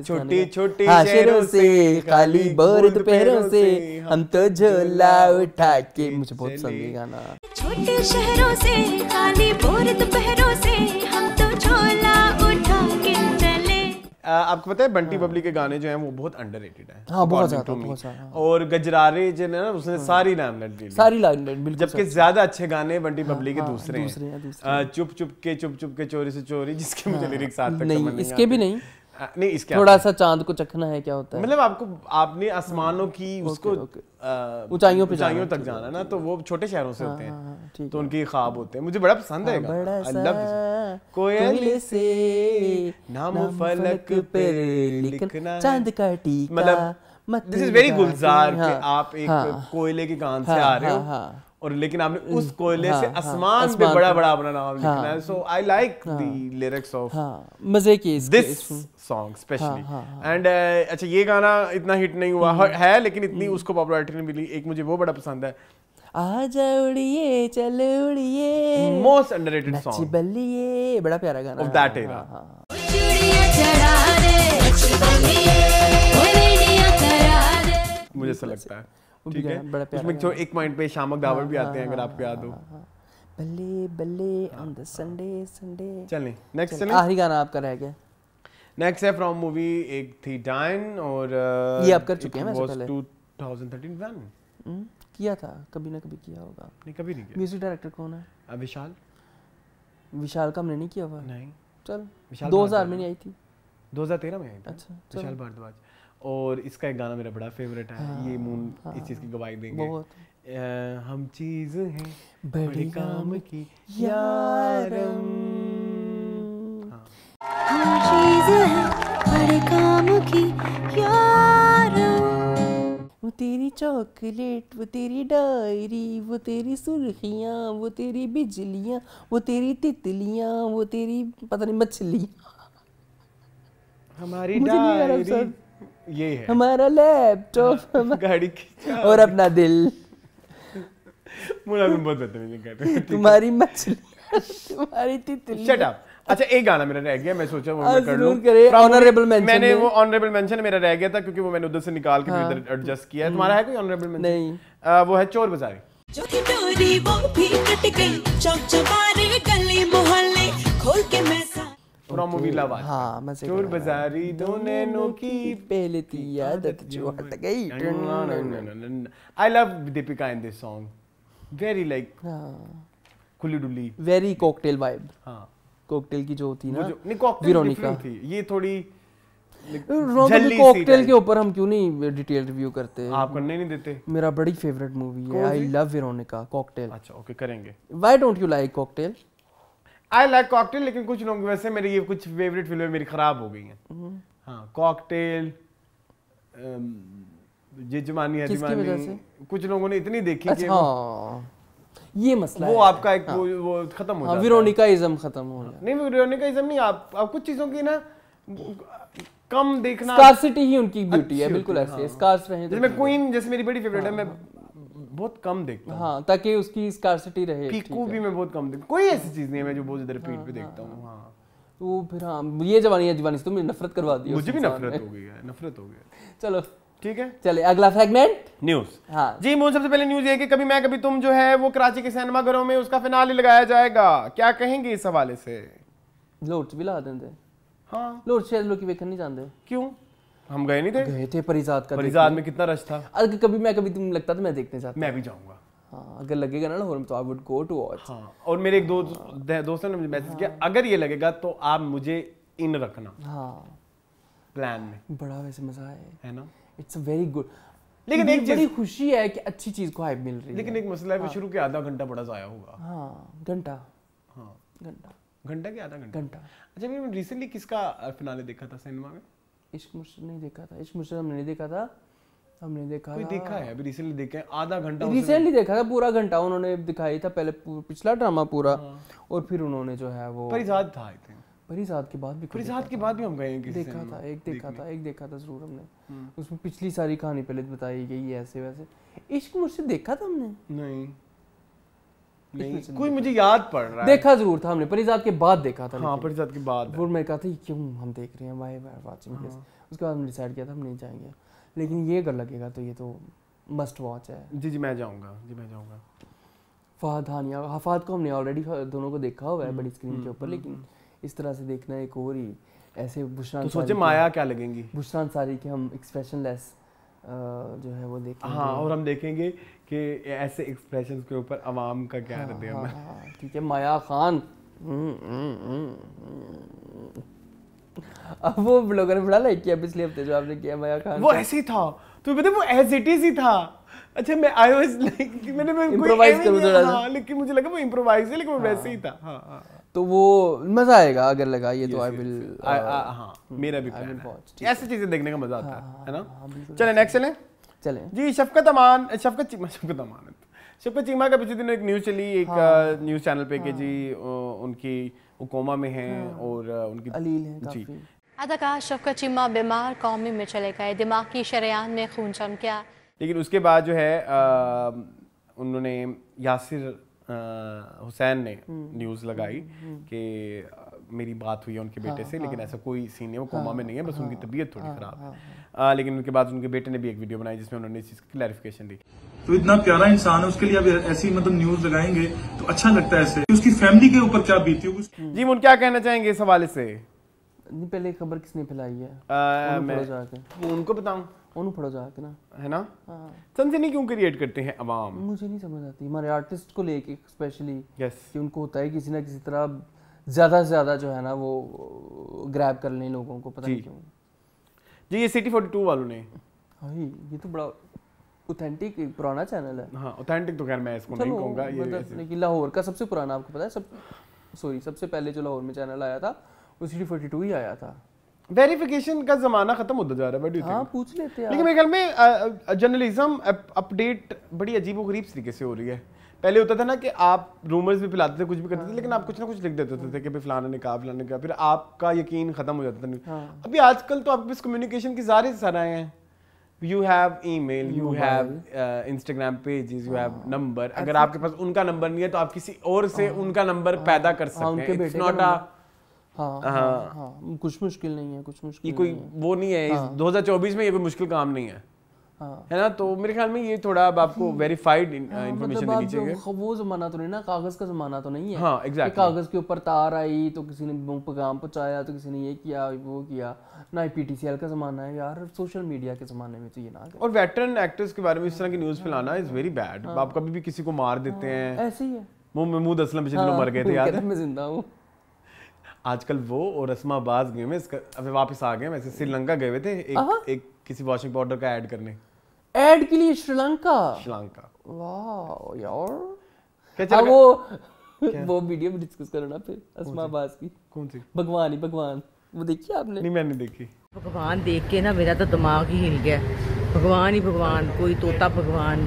छोटी छोटी हाँ, शेरों से खाली बर्द पैरों से हम तो झोला उठा के मुझे बहुत पसंद है गाना छोटे शहरों से खाली बर्द पैरों से हम तो झोला उठा के आपको पता है बंटी बबली के गाने जो हैं वो बहुत अंडररेटेड हैं हाँ बहुत ज़्यादा बहुत ज़्यादा और गजरारे जो है ना उसने हाँ। सारी नामलेट ली सारी नामलेट बिल्कुल जबकि ज़्यादा अच्छे गाने बंटी हाँ, बबली के हाँ, दूसरे हैं दूसरे हैं चुप चुप के चुप चुप के चोरी से चोरी जिसके मुझे लिरिक्स आते नहीं इसके भी नहीं नहीं इसके थोड़ा सा चांद को चखना है क्या होता है मतलब आपको आपने आसमानों की उसको ऊंचाइयों पे ऊंचाइयों तक जाना तो है ना तो वो छोटे शहरों से हाँ, होते हैं हाँ, हाँ, तो उनके ख्वाब होते हैं मुझे बड़ा पसंद है कोयल से नाम फलक पे लिखना चांद का टीका मतलब दिस इज वेरी गुलजार कि आप एक कोयले के कान से आ रहे हो और लेकिन आपने उस कोयले हाँ, से आसमान हाँ, पे बड़ा बड़ा अपना नाम लिखना है so I like the lyrics of मजे की दिस सॉन्ग स्पेशली एंड अच्छा ये गाना इतना हिट नहीं हुआ हाँ, है लेकिन इतनी हाँ, उसको पॉपुलरिटी नहीं मिली एक मुझे वो बड़ा पसंद है आजा उड़िए चल उड़िए मोस्ट अंडररेटेड सॉन्ग बड़ा प्यारा गाना ऑफ दैट एरा मुझे ऐसा लगता है ठीक है बड़ा प्यारा उसमें एक पॉइंट पे शामक दावर भी हाँ, आते हैं हाँ, अगर आपको याद हाँ, हो बल्ले बल्ले ऑन द संडे संडे चलें नेक्स्ट चलें आखिरी गाना आपका रह गया नेक्स्ट है फ्रॉम मूवी एक थी डाइन और ये uh, आप कर चुके हैं वैसे पहले 2013 वन हम्म, किया था कभी ना कभी किया होगा नहीं कभी नहीं किया म्यूजिक डायरेक्टर कौन है विशाल विशाल का हमने नहीं किया हुआ नहीं चल विशाल 2000 में नहीं आई थी 2013 में आई थी अच्छा विशाल भारद्वाज और इसका एक गाना मेरा बड़ा फेवरेट है हाँ, ये मून हाँ। इस चीज की गवाही देंगे बहुत हम चीज हैं बड़े काम की यारम तेरी चॉकलेट वो तेरी डायरी वो तेरी सुर्खियाँ वो तेरी बिजलियाँ वो तेरी तितलियाँ वो तेरी पता नहीं मछली हमारी डायरी ये है हमारा लैपटॉप हाँ, गाड़ी की और अपना दिल मुझे बहुत बदतमीजी कर रहे तुम्हारी मछली तुम्हारी तितली शट अप अच्छा एक गाना मेरा रह गया मैं सोचा वो मैं हाँ, कर लूं ऑनरेबल मेंशन मैंने वो ऑनरेबल मेंशन मेरा रह गया था क्योंकि वो मैंने उधर से निकाल के हाँ। इधर एडजस्ट किया है हम्म। तुम्हारा है कोई ऑनरेबल मेंशन नहीं आ, वो है चोर बाजारी जो थी डोरी वो भी कट गई चौक चौबारे गली मोहल्ले खोल के मैं फ्रॉम हाँ, हाँ। खुली डुली वेरी कॉकटेल वाइब हां कॉकटेल की जो होती है ना वीरोनिका ये थोड़ी कॉकटेल के ऊपर हम क्यों नहीं डिटेल रिव्यू करते आप करने नहीं देते मेरा बड़ी फेवरेट मूवी है आई लव विरोनिका कॉकटेल अच्छा ओके करेंगे why don't you like Cocktail I like Cocktail लेकिन कुछ लोग वैसे मेरे ये कुछ फेवरेट फिल्में मेरी खराब हो गई हैं हां कॉकटेल ये जमानी कुछ लोगों ने इतनी देखी अच्छा, कि ये मसला वो आपका एक हाँ, वो, खत्म हो हाँ, विरोनिकाइज्म खत्म हो गया नहीं विरोनिकाइज्म नहीं आप आप कुछ चीजों की ना कम देखना स्कार्सिटी ही उनकी ब्यूटी है बिल्कुल ऐसे स्कार्स हाँ। रहे जैसे तो मैं क्वीन जैसे मेरी बड़ी फेवरेट है हाँ। मैं बहुत कम देखता हूँ हाँ ताकि उसकी स्कार्सिटी रहे पीकू भी मैं बहुत कम देखता कोई ऐसी चीज नहीं है मैं जो बहुत ज्यादा रिपीट हाँ, पे देखता हूँ हाँ वो तो फिर हाँ ये जवानी है जवानी से तुमने तो नफरत करवा दी मुझे भी नफरत हो गई है नफरत हो गई चलो ठीक है चले अगला फ्रेगमेंट न्यूज हाँ जी मोहन सबसे पहले न्यूज ये कि कभी मैं कभी तुम जो है वो कराची के सिनेमा घरों में उसका फिनाल लगाया जाएगा क्या कहेंगे इस हवाले से लोट भी ला देंगे हाँ लोट शेयर लोग वेखन नहीं जानते क्यों हम गए नहीं थे गए थे परिजात का परिजात में कितना रश था अगर कभी मैं कभी तुम लगता तो मैं देखने जाता मैं भी जाऊंगा हाँ, अगर लगेगा ना लाहौर में तो I would go to watch और मेरे एक दो दोस्तों ने मुझे मैसेज किया हाँ। अगर ये लगेगा तो आप मुझे इन रखना हाँ प्लान में बड़ा वैसे मजा है है ना इट्स वेरी गुड लेकिन एक बड़ी खुशी है कि अच्छी चीज को हाइप मिल रही है लेकिन एक मसला है हाँ। शुरू के आधा घंटा बड़ा जाया होगा हाँ घंटा हाँ घंटा घंटा के आधा घंटा घंटा अच्छा मैंने रिसेंटली किसका फिनाले देखा था सिनेमा में इश्क मुश्किल नहीं देखा था इश्क मुश्किल हमने नहीं देखा था हमने देखा कोई देखा है अभी रिसेंटली देखा है आधा घंटा रिसेंटली देखा था पूरा घंटा उन्होंने दिखाई था पहले पिछला ड्रामा पूरा हाँ। और फिर उन्होंने जो है वो परिजाद था आई थिंक परिजात के बाद भी परिजात के बाद भी हम गए हैं देखा था एक देखा था एक देखा था जरूर हमने हम्म। उसमें पिछली सारी कहानी पहले बताई गई ऐसे वैसे इश्क मुझसे देखा था हमने नहीं नहीं कोई मुझे याद पड़ रहा है देखा जरूर था हमने परिजात के बाद देखा था हाँ परिजात के बाद वो मैं कहा था क्यों हम देख रहे हैं वाई वाई वाचिंग दिस उसके बाद हमने डिसाइड किया था हम नहीं जाएंगे लेकिन ये अगर लगेगा तो ये तो मस्ट वॉच है जी जी मैं जाऊंगा जी मैं जाऊंगा फहद हानिया हफाद को हमने ऑलरेडी दोनों को देखा हुआ है हम्म, बड़ी स्क्रीन के हम्म, ऊपर लेकिन इस तरह से देखना एक और ही ऐसे बुशरा तो सोचे माया क्या लगेंगी बुशरा सारी के हम एक्सप्रेशन लेस जो है वो देखेंगे हाँ और हम देखेंगे कि ऐसे एक्सप्रेशन के ऊपर आवाम का क्या हाँ, रहते हैं हाँ, हाँ, हाँ, ठीक है माया खान हम्म, हम्म, हम्म, अब वो ब्लॉगर ने बड़ा लाइक किया पिछले हफ्ते जो आपने किया माया खान वो ऐसे ही था तो पता वो एज इट इज ही था अच्छा मैं आई वाज लाइक मैंने मैं इंप्रोवाइज करूं थोड़ा सा लेकिन मुझे लगा वो इंप्रोवाइज है लेकिन वो वैसे ही था हां हां तो वो मजा आएगा अगर लगा ये तो आई विल uh, हाँ, hmm, मेरा भी है ऐसी चीजें देखने का मजा आता हाँ, है ना चले नेक्स्ट चले चले जी शफकत अमान शफकत चीमा शफकत अमान शफकत चीमा का पिछले दिनों एक न्यूज़ चली एक न्यूज़ हाँ। चैनल uh, पे कि जी उनकी कोमा में हैं और uh, उनकी अलील हैं जी अदाकार शफकत चीमा बीमार कौमी में चले गए दिमाग की शरियान में खून जम गया लेकिन उसके बाद जो है उन्होंने यासिर हुसैन ने न्यूज़ हम्म, हम्म, लगाई हम्म, कि मेरी बात हुई है उनके हाँ, बेटे से लेकिन हाँ। ऐसा कोई सीन है वो कोमा हाँ, में नहीं है बस उनकी तबीयत थोड़ी ख़राब है लेकिन उनके बाद उनके बेटे ने भी एक वीडियो बनाई जिसमें उन्होंने इस चीज़ की क्लैरिफिकेशन दी तो इतना प्यारा इंसान है उसके लिए अभी ऐसी मतलब न्यूज लगाएंगे तो अच्छा लगता है ऐसे उसकी फैमिली के ऊपर क्या बीती होगी जी उन क्या कहना चाहेंगे इस हवाले से नहीं पहले खबर किसने फैलाई है उनको बताऊं है ना हाँ सनसनी क्यों क्रिएट करते हैं अवाम मुझे नहीं समझ आती हमारे आर्टिस्ट को लेके स्पेशली यस कि उनको होता है किसी ना किसी तरह ज़्यादा से ज़्यादा जो है ना वो ग्रैब कर लें लोगों को पता नहीं क्यों जी ये सिटी 42 वालों ने हाँ ये तो बड़ा ऑथेंटिक पुराना चैनल है हाँ ऑथेंटिक तो खैर मैं इसको नहीं ये मतलब लाहौर का सबसे पुराना आपको पता है सब सॉरी सबसे पहले जो लाहौर में चैनल आया था वो सी फोर्टी टू ही आया था वेरिफिकेशन का जमाना खत्म होता जा रहा है हाँ, पूछ लेते हैं लेकिन मेरे ख्याल में जर्नलिज्म अपडेट बड़ी अजीब गरीब तरीके से हो रही है पहले होता था ना कि आप रूमर्स भी फैलाते थे कुछ भी करते थे लेकिन आप हाँ। कुछ ना कुछ लिख देते हाँ। थे कि भाई फलाना ने कहा फलाना ने कहा फिर आपका यकीन खत्म हो जाता था हाँ। अभी आजकल तो आपके पास कम्युनिकेशन के सारे सारे हैं you have email you have Instagram pages you have number अगर आपके पास उनका नंबर नहीं है तो आप किसी और से हाँ। उनका नंबर हाँ, पैदा कर सकते हैं इट्स नॉट अ हाँ, हाँ, हाँ, हाँ, कुछ मुश्किल नहीं है कुछ मुश्किल ये कोई वो नहीं है में ये कोई मुश्किल काम नहीं है है ना तो मेरे ख्याल में ये थोड़ा अब आपको वेरीफाइड इन्फॉर्मेशन देनी चाहिए वो जमाना तो नहीं ना कागज का जमाना तो नहीं है हाँ कागज के ऊपर तार आई तो किसी ने पैगाम पहुंचाया तो किसी ने ये किया वो किया ना पीटीसीएल का जमाना है यार सोशल मीडिया के जमाने में तो ये ना और वेटरन एक्टर्स के बारे में इस तरह की न्यूज फैलाना इज वेरी बैड आप कभी भी किसी को मार देते हैं ऐसे ही है वो महमूद असलम पिछले दिनों मर गए थे याद है मैं जिंदा हूँ आजकल वो और रस्माबाज गए में अभी वापस आ गए वैसे श्रीलंका गए हुए थे एक, एक किसी वॉशिंग पाउडर का ऐड करने ऐड के लिए श्रीलंका श्रीलंका वाओ यार क्या हाँ, वो वो वीडियो भी डिस्कस करो ना फिर असमा की कौन सी भगवान ही भगवान वो देखी आपने नहीं मैंने देखी भगवान देख के ना मेरा तो दिमाग ही हिल गया भगवान ही भगवान कोई तोता भगवान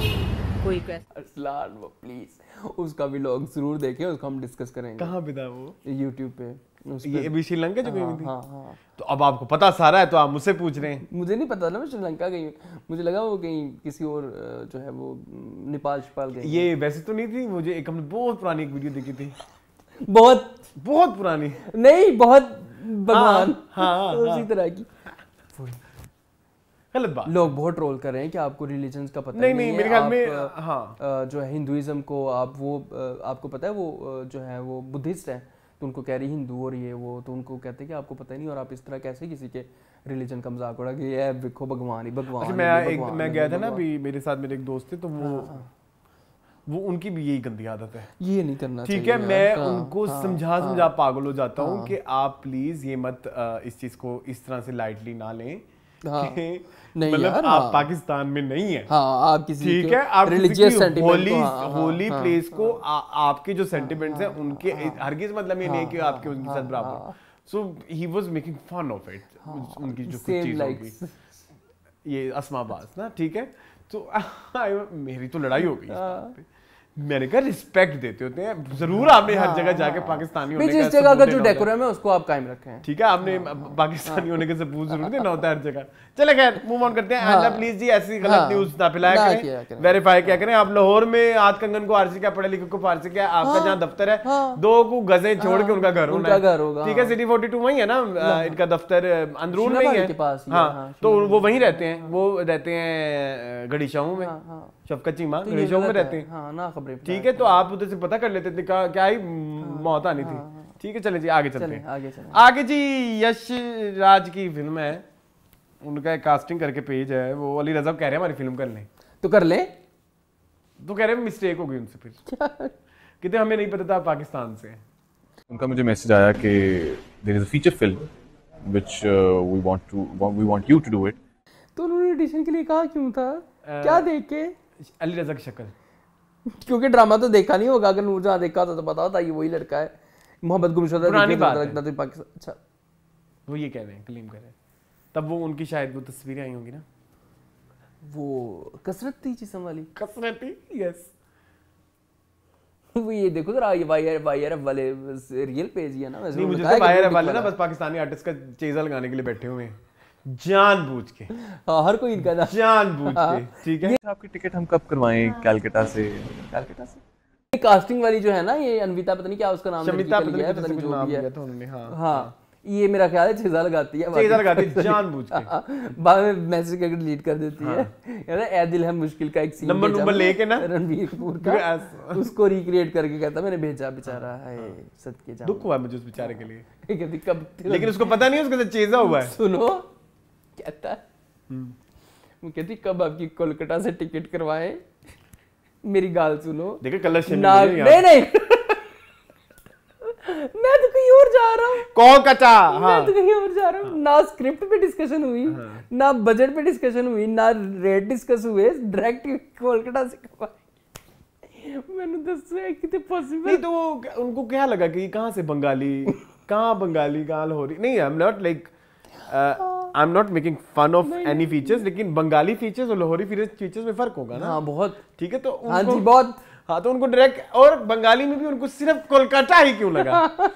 कोई अरसलान वो प्लीज उसका भी लोग जरूर देखें उसको हम डिस्कस करेंगे कहाँ था वो यूट्यूब पे ये भी श्रीलंका जो गई हाँ, थी हाँ, हाँ. तो अब आपको पता सारा है तो आप मुझसे पूछ रहे हैं मुझे नहीं पता था मैं श्रीलंका गई मुझे लगा वो कहीं किसी और जो है वो नेपाल शिपाल गई ये वैसे तो नहीं थी मुझे एक हमने बहुत पुरानी एक वीडियो देखी थी बहुत बहुत पुरानी नहीं बहुत भगवान हाँ, हाँ, उसी तरह की बात लोग बहुत ट्रोल कर रहे हैं कि आपको रिलीजन का पता नहीं नहीं, नहीं मेरे ख्याल में हाँ जो है हिंदुइज्म को आप वो आपको पता है वो जो है वो बुद्धिस्ट है तो उनको कह रही हिंदू और ये वो तो उनको कहते हैं कि आपको पता ही नहीं और आप इस तरह कैसे किसी के रिलीजन का मजाक उड़ा कि ये देखो भगवान ही भगवान अच्छा, मैं एक मैं गया था ना अभी मेरे साथ मेरे एक दोस्त थे तो वो हाँ, हाँ। वो उनकी भी यही गंदी आदत है ये नहीं करना ठीक है मैं हाँ, उनको हाँ, समझा समझा हाँ। पागल हो जाता हूँ कि आप प्लीज़ ये मत इस चीज़ को इस तरह से लाइटली ना लें हाँ, नहीं मतलब आप हाँ, पाकिस्तान में नहीं है हाँ, आप किसी ठीक है आप रिलीजियस होली हाँ, होली हाँ, प्लेस हाँ, को हाँ, आ, आपके जो सेंटिमेंट्स हैं हाँ, उनके हाँ, हर किस मतलब ये हाँ, नहीं कि आपके उनके साथ बराबर so he was making fun of it उनकी जो कुछ चीज होगी ये असमाबाज ना ठीक है तो मेरी तो लड़ाई हो गई मैंने कहा रिस्पेक्ट देते होते हैं जरूर आपने हर जगह हाँ, जाके हाँ। पाकिस्तानी होने जिस जगह का जो डेकोरम है उसको आप कायम रखे हैं ठीक है आपने हाँ, पाकिस्तानी होने के सबूत जरूर देना होता है हर जगह चले खैर मूव ऑन करते हैं अल्लाह प्लीज जी ऐसी गलत न्यूज ना फैलाया करें वेरीफाई क्या करें आप लाहौर में आज कंगन को आरसी क्या पढ़े लिखे को फारसी क्या आपका जहाँ दफ्तर है दो को गजे छोड़ के उनका घर होना घर होगा ठीक है सिटी फोर्टी टू वही है ना इनका दफ्तर अंदरून में ही है तो वो वही रहते हैं वो रहते हैं गढ़ी में शफकत माँ तो रेशो में रहते हैं हाँ, ना खबरें ठीक है तो, तो आप उधर से पता कर लेते थे क्या क्या ही हाँ, मौत आनी थी हाँ, हाँ। ठीक है चले जी आगे चलते हैं आगे चले आगे जी यश राज की फिल्म है उनका एक कास्टिंग करके पेज है वो अली रजा कह रहे हैं हमारी फिल्म कर लें तो कर लें तो कह रहे हैं मिस्टेक हो गई उनसे फिर कितने हमें नहीं पता था पाकिस्तान से उनका मुझे मैसेज आया कि there is a feature film which we want to we want you to do it तो उन्होंने ऑडिशन के लिए कहा क्यों था uh, क्या देख के अली रजा की शक्ल क्योंकि ड्रामा तो देखा नहीं होगा अगर नूरजहां देखा होता तो पता होता ये वही लड़का है मोहम्मद गुमशुदा पुरानी बात लगता तो पाकिस्तान अच्छा वो ये कह रहे हैं क्लेम कर रहे हैं तब वो उनकी शायद वो तस्वीरें आई होंगी ना वो कसरत थी जिसम वाली कसरत थी यस वो ये देखो जरा ये वायर वायर वाले रियल पेज ही है ना नहीं मुझे तो वायर वाले ना बस पाकिस्तानी आर्टिस्ट का चेजा लगाने के लिए बैठे हुए हैं जानबूझ के हाँ हर कोई इनका नाम जानबूझ हाँ, के ठीक है तो आपकी टिकट हम कब करवाएं हाँ। कैलकाटा से कैलकाटा से कास्टिंग वाली जो है ना ये अनविता पता नहीं क्या उसका नाम शमिता पता नहीं क्या नहीं जो भी है उन्होंने हां हां ये मेरा ख्याल है चीजा लगाती है चीजा लगाती है जानबूझ के हाँ, बाद में मैसेज करके डिलीट कर देती है यार हाँ। ऐ दिल है मुश्किल का एक सीन नंबर नंबर लेके ना रणबीर कपूर का उसको रिक्रिएट करके कहता मैंने भेजा बेचारा है सद के जान दुख हुआ मुझे उस बेचारे के लिए लेकिन उसको पता नहीं उसके साथ चीजा हुआ है सुनो कहता हम्म। वो कहती कब आपकी कोलकाता से टिकट करवाए मेरी गाल सुनो देखो कलर नहीं नहीं मैं तो कहीं और जा रहा हूँ कोलकाता हाँ। मैं तो हाँ। कहीं और जा रहा हूँ हाँ। ना स्क्रिप्ट पे डिस्कशन हुई हाँ। ना बजट पे डिस्कशन हुई ना रेट डिस्कस हुए डायरेक्ट कोलकाता से मैंने दसया कितने पॉसिबल नहीं तो उनको क्या लगा कि कहाँ से बंगाली कहाँ बंगाली गाल हो रही नहीं I am not like I am not making fun of any features लेकिन बंगाली फीचर्स और लाहौरी फीचर्स में फर्क होगा ना हाँ बहुत ठीक है तो हाँ जी बहुत हाँ तो उनको डायरेक्ट और बंगाली में भी उनको सिर्फ कोलकाता ही क्यों लगा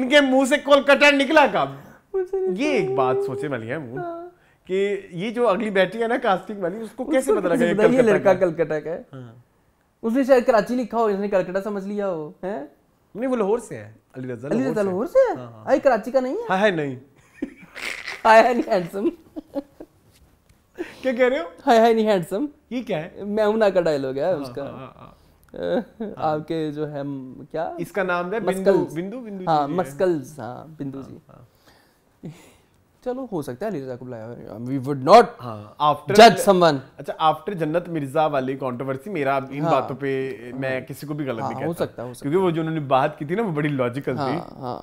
इनके मुंह से कोलकाता निकला कब ये एक बात सोचे वाली है मुंह हाँ। कि ये जो अगली बैठी है ना कास्टिंग वाली उसको कैसे पता लगा ये लड़का कलकत्ता का है हाँ। उसने शायद कराची लिखा हो इसने कलकत्ता समझ लिया हो है नहीं वो लाहौर से है अली रजा लाहौर से है आई हाँ, कराची का नहीं है है नहीं हाय हाय नहीं हैंडसम क्या कह रहे हो हाय हाय नहीं हैंडसम ये क्या है मैं हूं ना का डायलॉग है हाँ, उसका हाँ, हाँ, आपके जो है क्या इसका नाम है बिंदु बिंदु बिंदु हाँ मस्कल्स हाँ बिंदु जी चलो हो सकता है अली को बुलाया वी वुड नॉट आफ्टर जज समवन अच्छा आफ्टर जन्नत मिर्जा वाली कंट्रोवर्सी मेरा इन हाँ, बातों पे हाँ, मैं किसी को भी गलत हाँ, नहीं कहता हो सकता हो सकता क्योंकि वो जो उन्होंने बात की थी ना वो बड़ी लॉजिकल हाँ, थी हाँ,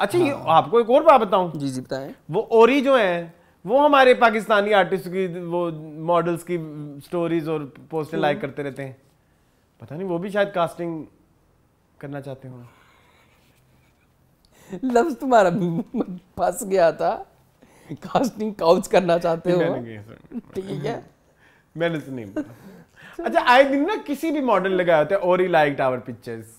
अच्छा हाँ। ये आपको एक और बात बताऊं जी जी बताएं वो ओरी जो है वो हमारे पाकिस्तानी आर्टिस्ट की वो मॉडल्स की स्टोरीज और पोस्टर हम्म। लाइक करते रहते हैं पता नहीं वो भी शायद कास्टिंग करना चाहते हो लफ्ज तुम्हारा फंस गया था कास्टिंग काउच करना चाहते हो ठीक है मैंने तो नहीं अच्छा आए दिन ना किसी भी मॉडल लगाया होता है ओरी लाइक टावर पिक्चर्स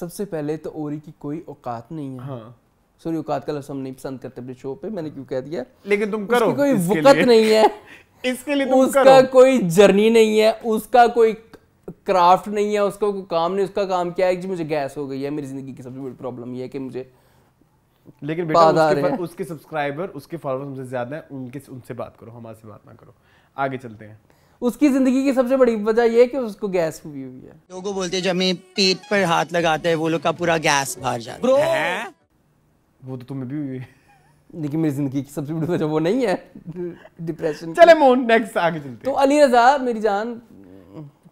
सबसे पहले तो ओरी की कोई औकात नहीं है हाँ। सॉरी औकात का लफ्ज हम नहीं पसंद करते अपने शो पे मैंने क्यों कह दिया लेकिन तुम करो कोई वक़्त नहीं है इसके लिए तुम उसका करो। कोई जर्नी नहीं है उसका कोई क्राफ्ट नहीं है उसका कोई काम नहीं उसका काम क्या है कि मुझे गैस हो गई है मेरी जिंदगी की सबसे बड़ी प्रॉब्लम ये है कि मुझे लेकिन बेटा उसके, उसके सब्सक्राइबर उसके फॉलोअर्स हमसे ज्यादा हैं उनके उनसे बात करो हमारे से बात ना करो आगे चलते हैं उसकी जिंदगी की सबसे बड़ी वजह यह कि उसको गैस हुई हुई है लोगों बोलते हैं जब मैं पेट पर हाथ लगाते हैं वो लोग का पूरा गैस भर जाता है वो तो तुम्हें भी हुई है लेकिन मेरी जिंदगी की सबसे बड़ी वजह वो नहीं है डिप्रेशन चले मोहन नेक्स्ट आगे चलते तो अली रजा मेरी जान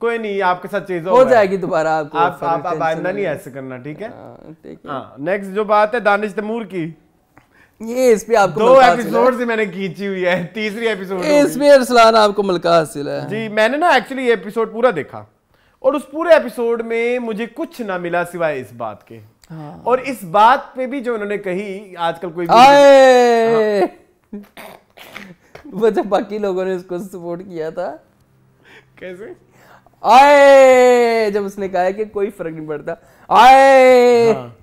कोई नहीं आपके साथ चीज हो जाएगी दोबारा आपको आप आप आप नहीं ऐसे करना ठीक है नेक्स्ट हाँ, हाँ, जो बात है दानिश तमूर की ये इस पे आपको दो एपिसोड से मैंने खींची हुई है तीसरी एपिसोड इस पे अरसलान आपको मलका हासिल है जी मैंने ना एक्चुअली ये एपिसोड पूरा देखा और उस पूरे एपिसोड में मुझे कुछ ना मिला सिवाय इस बात के हाँ। और इस बात पे भी जो उन्होंने कही आजकल कोई आए हाँ। वो जब बाकी लोगों ने उसको सपोर्ट किया था कैसे आए जब उसने कहा कि कोई फर्क नहीं पड़ता आए हाँ।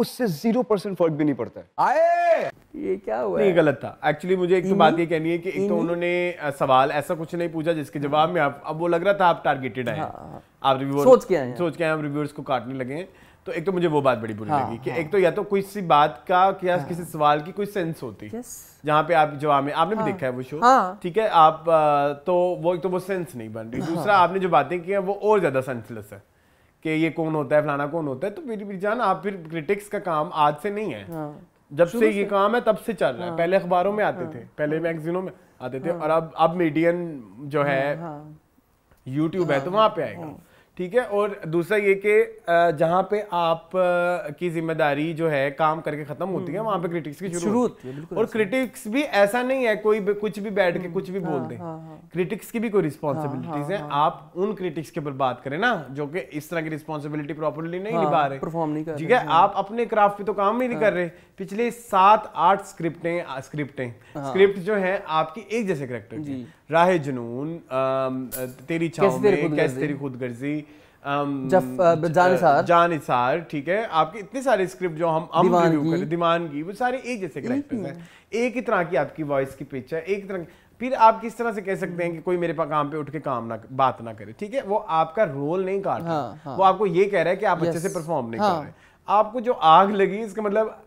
उससे जीरो परसेंट फर्क भी नहीं पड़ता है आए ये क्या हुआ नहीं गलत था एक्चुअली मुझे एक तो बात ये कहनी है कि एक तो उन्होंने सवाल ऐसा कुछ नहीं पूछा जिसके जवाब में आप अब वो लग रहा था आप टारगेटेड आए हाँ, हाँ। आप रिव्यूअर्स सोच के आए सोच के आए आप रिव्यूअर्स को काटने लगे हैं तो एक तो मुझे वो बात बड़ी बुरी हाँ, लगी कि हाँ, एक तो या तो कोई सी बात का या हाँ, किसी सवाल की कोई सेंस होती yes, जहाँ पे आप जवाब में आपने हाँ, भी देखा है वो शो हाँ, ठीक है आप तो वो एक तो वो सेंस नहीं बन रही हाँ। दूसरा आपने जो बातें की है वो और ज्यादा सेंसलेस है कि ये कौन होता है फलाना कौन होता है तो फिर जान आप फिर क्रिटिक्स का काम आज से नहीं है हाँ। जब से ये काम है तब से चल रहा है हाँ। पहले अखबारों में आते हाँ। थे पहले मैगजीनों में आते थे और अब अब मीडियन जो है यूट्यूब है तो वहां पे आएगा ठीक है और दूसरा ये कि जहाँ पे आप की जिम्मेदारी जो है काम करके खत्म होती है हम्म, वहां पे क्रिटिक्स हम्म, की हम्म। शुरू होती है और क्रिटिक्स भी ऐसा नहीं है कोई कुछ भी बैठ के कुछ भी हाँ, बोल दे क्रिटिक्स हाँ, हाँ। की भी कोई रिस्पॉन्सिबिलिटीज है आप उन क्रिटिक्स के ऊपर बात करें ना जो कि इस तरह की रिस्पॉन्सिबिलिटी प्रॉपरली नहीं निभा रहे परफॉर्म नहीं कर ठीक है आप अपने क्राफ्ट पे तो काम ही नहीं कर रहे पिछले सात आठ स्क्रिप्टें स्क्रिप्टें हाँ। स्क्रिप्ट जो है आपकी एक जैसे करेक्टर की राह जुनून तेरी चाह में कैसे तेरी खुदगर्जी जान इसार ठीक है आपके इतने सारे स्क्रिप्ट जो हम हम रिव्यू करें दीवान की वो सारे एक जैसे करेक्टर्स हम्म। हैं एक ही तरह की आपकी वॉइस की पिक्चर एक तरह की फिर आप किस तरह से कह सकते हैं कि हम्म। कोई मेरे काम पे उठ के काम ना बात ना करे ठीक है वो आपका रोल नहीं काट रहा हाँ, हाँ। वो आपको ये कह रहा है कि आप अच्छे से परफॉर्म नहीं कर हाँ। रहे आपको जो आग लगी इसका मतलब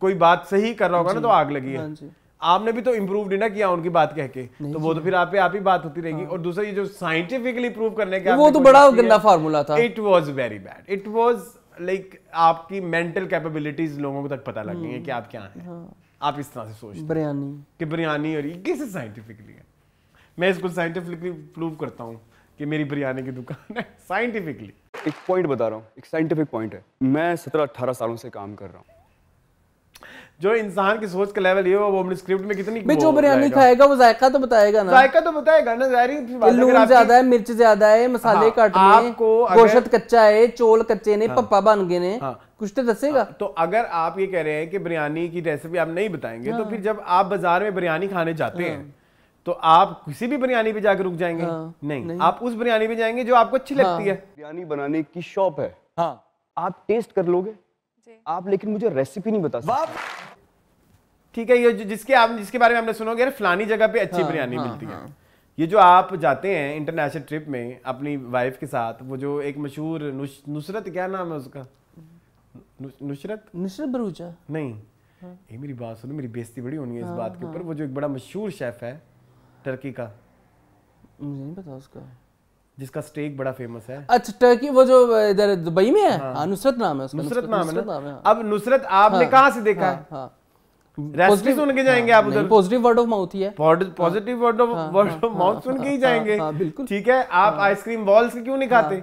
कोई बात सही कर रहा होगा ना तो आग लगी है हाँ आपने भी तो इम्प्रूव नहीं ना किया उनकी बात कह के तो वो तो फिर आप आप ही बात होती रहेगी हाँ। और दूसरा ये जो साइंटिफिकली प्रूव करने का वो तो बड़ा गंदा फार्मूला था it was very bad it was like आपकी मेंटल कैपेबिलिटीज लोगों को तक पता लग गई है कि आप क्या हैं हाँ। आप इस तरह से सोच बिरयानी कि बिरयानी और ये कैसे साइंटिफिकली है मैं इसको साइंटिफिकली प्रूव करता हूँ कि मेरी बिरयानी की दुकान है साइंटिफिकली एक पॉइंट बता रहा हूँ एक साइंटिफिक पॉइंट है मैं सत्रह अट्ठारह सालों से काम कर रहा हूँ जो इंसान की सोच का लेवल ये वो अपने स्क्रिप्ट में कितनी भाई जो बिरयानी खाएगा वो जायका तो बताएगा ना जायका तो बताएगा ना जाहिर लून ज्यादा है मिर्च ज्यादा है मसाले काट हाँ, आपको गोश्त कच्चा है चोल कच्चे ने हाँ। पप्पा बन गए ने हाँ। कुछ तो दसेगा तो अगर आप ये कह रहे हैं कि बिरयानी की रेसिपी आप नहीं बताएंगे तो फिर जब आप बाजार में बिरयानी खाने जाते हैं तो आप किसी भी बिरयानी पे जाकर रुक जाएंगे नहीं, नहीं आप उस बिरयानी पे जाएंगे जो आपको अच्छी लगती है बिरयानी बनाने की शॉप है हाँ आप टेस्ट कर लोगे आप लेकिन मुझे रेसिपी नहीं बता सकते ठीक है ये जो जिसके आप जिसके बारे में हमने सुनोगे यार फलानी जगह पे अच्छी हाँ, बिरयानी हाँ, मिलती हाँ. है ये जो आप जाते हैं इंटरनेशनल ट्रिप में अपनी वाइफ के साथ वो जो एक मशहूर नुसरत क्या नाम है उसका नुसरत नुसरत बरूचा नहीं हाँ। मेरी बात सुनो मेरी बेइज्जती बड़ी होनी है इस हाँ, बात के हाँ। ऊपर वो जो एक बड़ा मशहूर शेफ है टर्की का मुझे नहीं पता उसका जिसका स्टेक बड़ा फेमस है अच्छा टर्की वो जो इधर दुबई में है हाँ।, हाँ। नुसरत नाम है उसका नुसरत, नाम है हाँ। अब नुसरत आपने हाँ, कहा से देखा है रेसिपी सुन के जाएंगे आप उधर पॉजिटिव वर्ड ऑफ माउथ ही है positive word of word of mouth सुन के ही जाएंगे बिल्कुल ठीक है आप आइसक्रीम बॉल्स क्यों नहीं खाते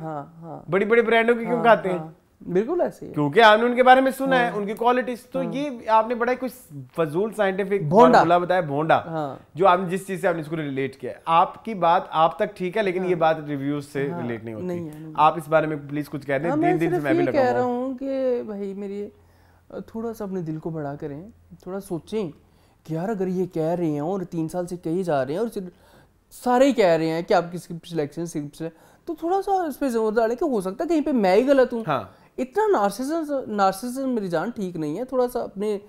बड़ी बड़े ब्रांडों की क्यों खाते हैं बिल्कुल ऐसे ही क्योंकि आपने उनके बारे में सुना है हाँ। उनकी क्वालिटीज तो हाँ। ये आपने बड़ा कुछ फजूल साइंटिफिक बोला बताया भोंडा हाँ। जो आपने जिस चीज से आपने इसको रिलेट किया आपकी बात आप तक ठीक है लेकिन हाँ। ये बात रिव्यूज से हाँ। रिलेट नहीं होती आप इस बारे में प्लीज कुछ कह दें हाँ, दिन दिन से मैं भी लगा कह रहा हूँ कि भाई मेरी थोड़ा सा अपने दिल को बड़ा करें थोड़ा सोचें कि यार अगर ये कह रहे हैं और तीन साल से कही जा रहे हैं और सारे ही कह रहे हैं कि आप किसकी सिलेक्शन तो थोड़ा सा इस पर जोर डालें कि हो सकता है कहीं पे मैं ही गलत हूँ हाँ। इतना नार्सिसिज्म नार्सिसिज्म मेरी जान ठीक नहीं है थोड़ा सा अपने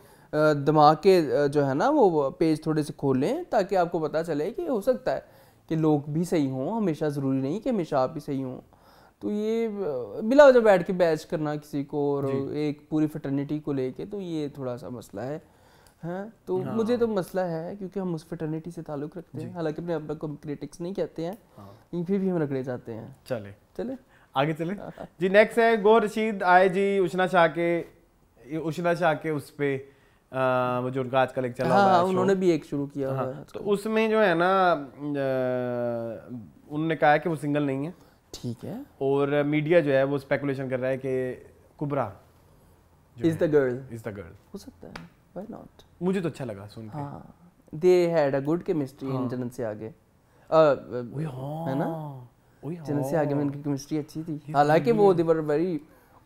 दिमाग के जो है ना वो पेज थोड़े से खोलें ताकि आपको पता चले कि हो सकता है कि लोग भी सही हों हमेशा ज़रूरी नहीं कि हमेशा आप ही सही हों तो ये बिला वजह बैठ के बैच करना किसी को और एक पूरी फटर्निटी को लेके तो ये थोड़ा सा मसला है हैं तो हाँ। मुझे तो मसला है क्योंकि हम उस फटर्निटी से ताल्लुक़ रखते हैं हालांकि अपने आप को क्रिटिक्स नहीं कहते हैं हाँ। फिर भी हम रगड़े जाते हैं चले चले आगे चले जी नेक्स्ट है गो रशीद आए जी उशना शाह के उशना शाह के उस पे जो उनका आजकल एक चला हाँ, उन्होंने भी एक शुरू किया हाँ, तो उसमें जो है ना उन्होंने कहा है कि वो सिंगल नहीं है ठीक है और मीडिया जो है वो स्पेकुलेशन कर रहा है कि Kubra is the girl is the girl हो सकता है व्हाई नॉट मुझे तो अच्छा लगा सुन के they had a good chemistry in जन्म से आगे हाँ। है ना जिनसे आगे में हाँ। उनकी केमिस्ट्री अच्छी थी हालांकि वो they were very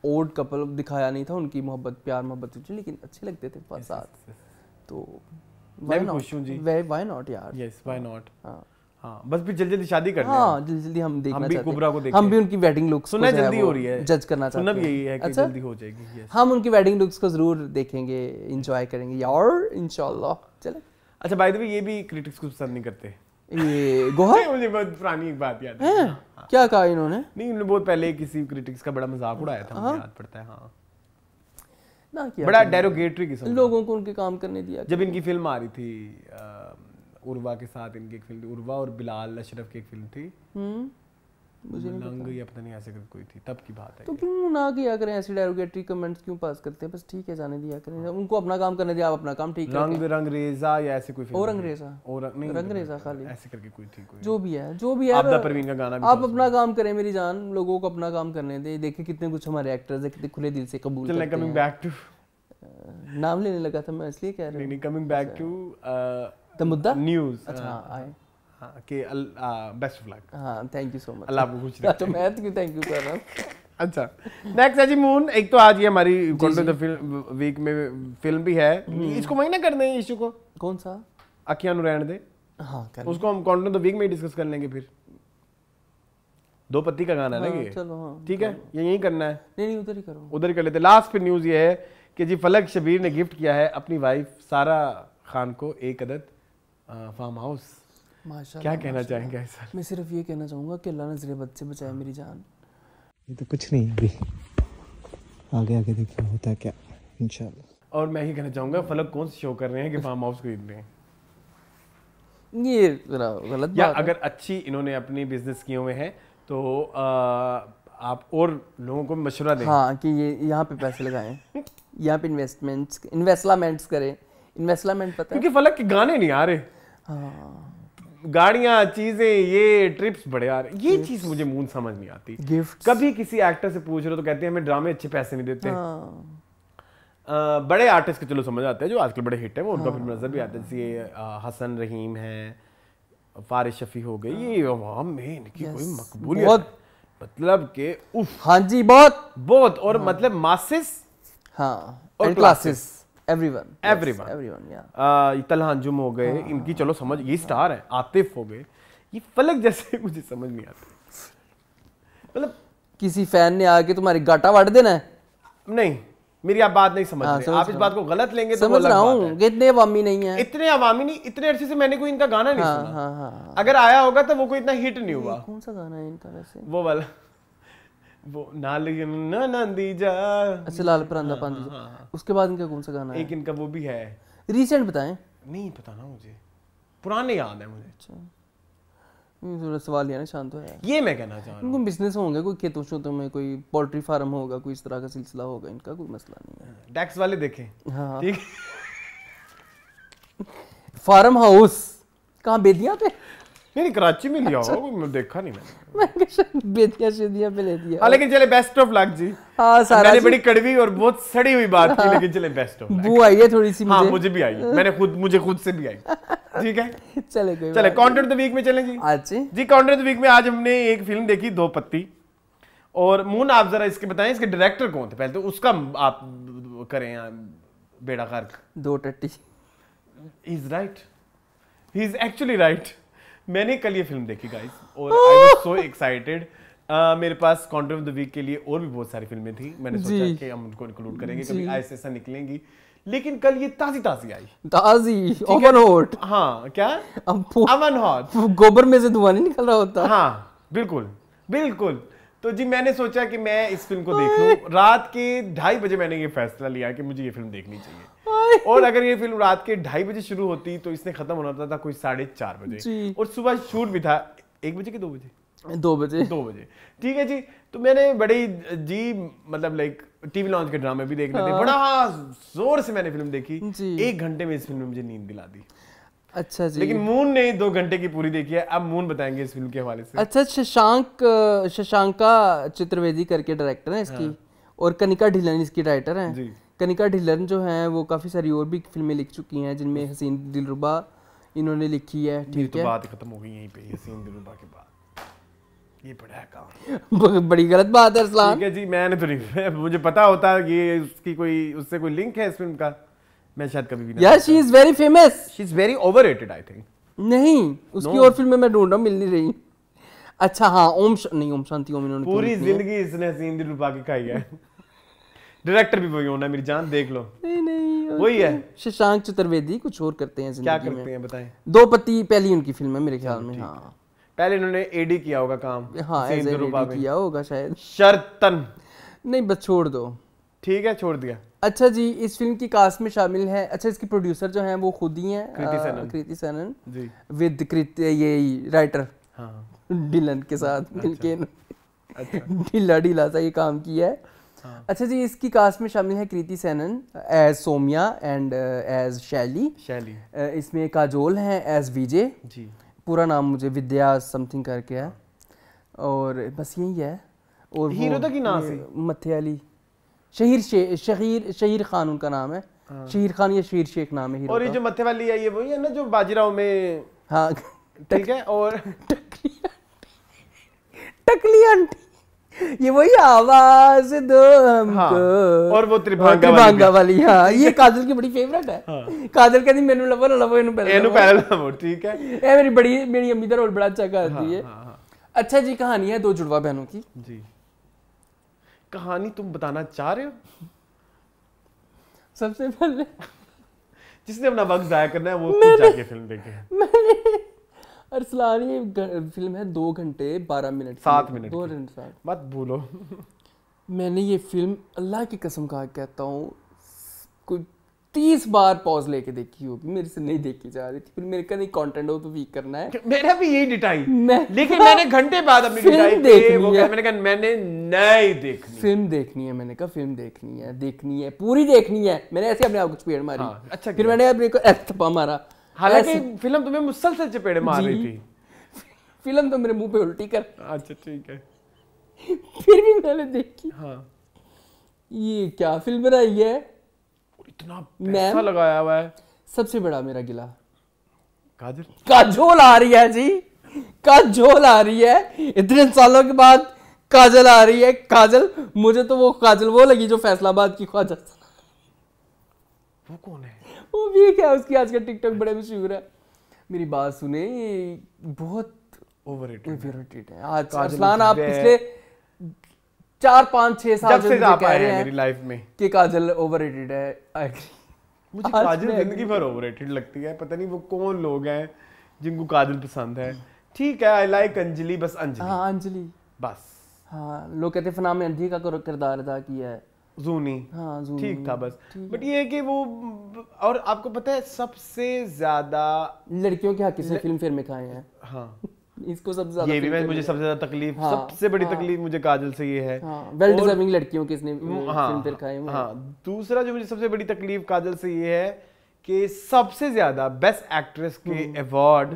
old couple दिखाया नहीं था उनकी मोहब्बत प्यार मोहब्बत लेकिन अच्छे लगते थे साथ तो हाँ। हाँ, शादी करना जल्दी जल्दी हम को हम भी उनकी वेडिंग लुक्स हो रही है अच्छा? भाई को जरूर देखेंगे करेंगे अच्छा ये भी क्रिटिक्स को पसंद नहीं करते ये गोहर मुझे बहुत पुरानी एक बात याद है हाँ। क्या कहा इन्होंने नहीं इन्होंने बहुत पहले किसी क्रिटिक्स का बड़ा मजाक उड़ाया था हाँ। याद पड़ता है हाँ ना किया बड़ा डेरोगेटरी किस्म लोगों को उनके काम करने दिया जब इनकी फिल्म आ रही थी उर्वा के साथ इनकी एक फिल्म थी उर्वा और बिलाल अशरफ की एक फिल्म थी हम्म। मुझे नहीं या पता नहीं ऐसे कर कोई थी तब की बात है तो क्यों ना किया करें ऐसे डेरोगेटरी कमेंट्स क्यों पास करते हैं बस ठीक है जाने दिया करें हाँ। उनको अपना काम करने दिया आप अपना काम ठीक रंग रंग रेजा या ऐसे कोई और रंगरेजा और नहीं रंग रेजा खाली ऐसे करके कोई थी कोई जो भी है जो भी है आपदा परवीन का गाना आप अपना काम करें मेरी जान लोगों को अपना काम करने दें देखे कितने कुछ हमारे एक्टर्स है कितने खुले दिल से कबूल चलें कमिंग बैक टू नाम लेने लगा था मैं इसलिए कह रहा हूं नहीं कमिंग बैक टू द मुद्दा न्यूज़ अच्छा हाँ। हाँ, आए बेस्ट ऑफ लक हाँ थैंक यू सो मच अल्लाह आपको खुश तो मैं तो थैंक यू कर रहा हूँ अच्छा नेक्स्ट मून एक तो आज ये हमारी द फिल्म वीक में फिल्म भी है hmm। इसको वही ना कर दें इशू को कौन सा दे हाँ उसको हम द वीक में डिस्कस कर लेंगे फिर दो पत्ती का गाना है ना हाँ, ये चलो हाँ, ठीक है ये यही करना है नहीं नहीं उधर ही करो उधर ही कर लेते लास्ट फिर न्यूज़ ये है कि जी फलक शबीर ने गिफ्ट किया है अपनी वाइफ सारा खान को एक अदद फार्म हाउस क्या कहना चाहेंगे मैं सिर्फ ये कहना चाहूँगा कि अल्लाह ने नजरेबद से बचाए मेरी जान ये तो कुछ नहीं अभी आगे आगे देखिए होता है क्या इन और मैं ही कहना चाहूँगा फलक कौन से शो कर रहे हैं कि फार्म हाउस खरीद रहे हैं ये गलत या बात अगर है। अच्छी इन्होंने अपनी बिजनेस किए हुए हैं तो आ, आप और लोगों को मशवरा दें हाँ कि ये यहाँ पे पैसे लगाएं यहाँ पे इन्वेस्टमेंट्स इन्वेस्टलामेंट्स करें इन्वेस्टलामेंट पता क्योंकि फलक के गाने नहीं आ रहे हाँ गाड़िया चीजें ये ट्रिप्स बड़े यार ये चीज मुझे मून समझ नहीं आती गिफ्ट कभी किसी एक्टर से पूछ रहे हो तो कहते हैं हमें ड्रामे अच्छे पैसे नहीं देते हाँ। आ, बड़े आर्टिस्ट के चलो समझ आते हैं जो आजकल बड़े हिट है वो उनका हाँ। फिल्म नजर भी आता है जैसे हसन रहीम है फारिश शफी हो गई ये हाँ। में इनकी कोई मकबूलियत मतलब के उफ हाँ जी बहुत बहुत और हाँ। मतलब मासिस हाँ और क्लासेस एवरीवन एवरीवन एवरीवन या तलहा अंजुम हो गए हाँ, इनकी हाँ, चलो हाँ। समझ ये स्टार हाँ, है आतिफ हो गए ये फलक जैसे मुझे समझ नहीं आता मतलब किसी फैन ने आके तुम्हारी गाटा वाट देना है नहीं मेरी आप बात नहीं समझ हाँ, रहे आप इस बात को गलत लेंगे तो समझ रहा हूँ इतने अवामी नहीं है इतने अवामी नहीं इतने अरसे से मैंने कोई इनका गाना नहीं सुना अगर आया होगा तो वो कोई इतना हिट नहीं हुआ कौन सा गाना है इनका वैसे वो वाला वो नाल ना नंदी जा अच्छा लाल परांदा हाँ, पांदी हाँ, हाँ, उसके बाद इनका कौन सा गाना एक इनका वो भी है रीसेंट बताएं नहीं पता ना मुझे पुराने याद है मुझे अच्छा थोड़ा सवाल शांत हो ये मैं कहना चाह रहा हूँ बिजनेस होंगे कोई खेतों शोतों में कोई पोल्ट्री फार्म होगा कोई इस तरह का सिलसिला होगा इनका कोई मसला नहीं है टैक्स वाले देखे हाँ ठीक फार्म हाउस कहाँ बेदियाँ पे नहीं नहीं कराची में लिया अच्छा। होगा देखा नहीं मैंने बेदियां शेदियां पे ले दिया हाँ लेकिन चले बेस्ट ऑफ लक जी हाँ सारा मैंने बड़ी कड़वी और बहुत सड़ी हुई बात की हाँ। लेकिन चले बेस्ट ऑफ वो आई है थोड़ी सी हाँ, मुझे हाँ मुझे भी आई मैंने खुद मुझे खुद से भी आई ठीक है चले गए चले काउंटर द वीक में चले जी आज जी काउंटर द वीक में आज हमने एक फिल्म देखी दो पत्ती और मून आप जरा इसके बताएं इसके डायरेक्टर कौन थे पहले तो उसका आप करें बेड़ा गर्क दो टट्टी ही इज राइट ही इज एक्चुअली राइट मैंने कल ये फिल्म देखी गाइस और आई वाज सो एक्साइटेड मेरे पास कॉन्ट्री ऑफ द वीक के लिए और भी बहुत सारी फिल्में थी मैंने सोचा कि हम उनको इंक्लूड करेंगे कभी ऐसे ऐसा निकलेंगी लेकिन कल ये ताजी ताजी आई ताजी ओवन हॉट हाँ क्या अमन हॉट गोबर में से धुआं नहीं निकल रहा होता हाँ बिल्कुल बिल्कुल तो जी मैंने सोचा कि मैं इस फिल्म को देख लूँ रात के ढाई बजे मैंने ये फैसला लिया कि मुझे ये फिल्म देखनी चाहिए और अगर ये फिल्म रात के ढाई बजे शुरू होती तो इसने खत्म होना था, था कोई साढ़े चार बजे और सुबह शूट भी था एक बजे के दो बजे दो बजे दो बजे ठीक है जी तो मैंने बड़ी जी मतलब लाइक टीवी लॉन्च के ड्रामे भी देखने हाँ। थे बड़ा जोर से मैंने फिल्म देखी एक घंटे में इस फिल्म में मुझे नींद दिला दी अच्छा जी लेकिन मून ने दो घंटे की पूरी देखी है अब मून बताएंगे इस फिल्म के हवाले से अच्छा शशांक शशांका चित्रवेदी करके डायरेक्टर है इसकी हाँ। और कनिका ढिलन इसकी राइटर है जी कनिका ढिल्लन जो हैं वो काफ़ी सारी और भी फिल्में लिख चुकी हैं जिनमें हसीन दिलरुबा इन्होंने लिखी है ठीक तो है बात खत्म हो गई यहीं पे हसीन दिलरुबा के बाद ये बड़ा काम बड़ी गलत बात है असलान ठीक है जी मैंने तो नहीं मुझे पता होता कि उसकी कोई उससे कोई लिंक है इस फिल्म का मैं शायद कभी भी नहीं यार she is very famous she is very overrated I think नहीं उसकी और फिल्में मैं ढूंढ रहा मिल नहीं रही अच्छा हाँ ओम नहीं ओम शांति ओम इन्होंने पूरी तो जिंदगी इसने हसीन दिलरुबा की खाई है डायरेक्टर भी वही होना मेरी जान देख लो नहीं नहीं वही है शशांक चतुर्वेदी कुछ और करते हैं क्या करते हैं बताएं दो पति पहली उनकी फिल्म है मेरे ख्याल में हाँ पहले इन्होंने एडी किया होगा काम हाँ किया होगा शायद शर्तन नहीं बस छोड़ दो ठीक है छोड़ दिया अच्छा जी इस फिल्म की कास्ट में शामिल है अच्छा इसकी प्रोड्यूसर जो हैं वो खुद ही हैं कृति सनन विद कृति ये राइटर हाँ। डिलन के साथ मिलके अच्छा।, अच्छा। ढीला सा ये काम किया है हाँ। अच्छा जी इसकी कास्ट में शामिल है Kriti Sanon as Somya and as Shaily Shaily uh, इसमें काजोल हैं एज विजय जी पूरा नाम मुझे विद्या समथिंग करके है और बस यही है और हीरो तो की नाम से मथे अली शहीर शे, शहीर शहीर खान उनका नाम है हाँ। शहीर खान या शहीर शेख नाम है हीरो और ये जो मथे वाली है ये वही है ना जो बाजीराव में हाँ ठीक है और टकली आंटी टकली आंटी ये वही आवाज दो हमको हाँ, और वो त्रिभांगा त्रिभांगा वाली हाँ ये काजल की बड़ी फेवरेट है हाँ। काजल कहती मैंने लवर लवो इन पहले इन पहले लवर ठीक है ये मेरी बड़ी मेरी अम्मी का रोल बड़ा अच्छा करती हाँ, है हाँ, हाँ, अच्छा जी कहानी है दो जुड़वा बहनों की जी कहानी तुम बताना चाह रहे हो सबसे पहले जिसने अपना वक्त जाया करना है वो खुद जाके फिल्म देखे अरे फिल्म है दो घंटे बारह मिनट सात मिनट दो घंटे सात मत भूलो मैंने ये फिल्म अल्लाह की कसम कहा कहता हूँ कोई तीस बार पॉज लेके देखी होगी मेरे से नहीं देखी जा रही थी फिर मेरे का नहीं कंटेंट हो तो वीक करना है मेरा भी यही डिटाई मैं लेकिन मैंने घंटे बाद अपनी फिल्म देखनी है मैंने कहा मैंने नहीं देखनी फिल्म देखनी है मैंने कहा फिल्म देखनी है देखनी है पूरी देखनी है मैंने ऐसे अपने आप को पेड़ मारी हाँ, अच्छा फिर मैंने अपने को मारा हालांकि फिल्म तुम्हें मुसलसल चपेड़े मार रही थी फिल्म तो मेरे मुंह पे उल्टी कर अच्छा ठीक है फिर भी मैंने देखी हाँ ये क्या फिल्म बनाई है इतना पैसा लगाया हुआ है सबसे बड़ा मेरा गिला काजल काजोल आ रही है जी काजोल आ रही है इतने सालों के बाद काजल आ रही है काजल मुझे तो वो काजल वो लगी जो फैसलाबाद की ख्वाजा वो कौन है वो भी क्या उसकी आजकल टिकटॉक बड़े मशहूर है मेरी बात सुने बहुत ओवररेटेड है आज अरसलान आप पिछले चार पांच छह साल से आप आए हैं मेरी लाइफ में कि काजल ओवररेटेड है आई मुझे काजल जिंदगी भर ओवररेटेड लगती है पता नहीं वो कौन लोग हैं जिनको काजल पसंद है ठीक है आई लाइक अंजलि बस अंजलि हाँ अंजलि बस हाँ लोग कहते फना में अंजलि का किरदार अदा किया है जूनी हाँ ठीक था बस बट ये कि वो और आपको पता है सबसे ज्यादा लड़कियों के हक किसने फिल्म फेयर में खाए हैं हाँ इसको सबसे ज्यादा ये भी मैं मुझे सबसे ज्यादा तकलीफ हाँ, सबसे बड़ी हाँ, तकलीफ मुझे काजल से ये है वेल हाँ, डिजर्विंग लड़कियों किसने फिल्म हाँ, फेयर खाए हाँ दूसरा जो मुझे सबसे बड़ी तकलीफ काजल से ये है कि सबसे ज्यादा बेस्ट एक्ट्रेस के अवार्ड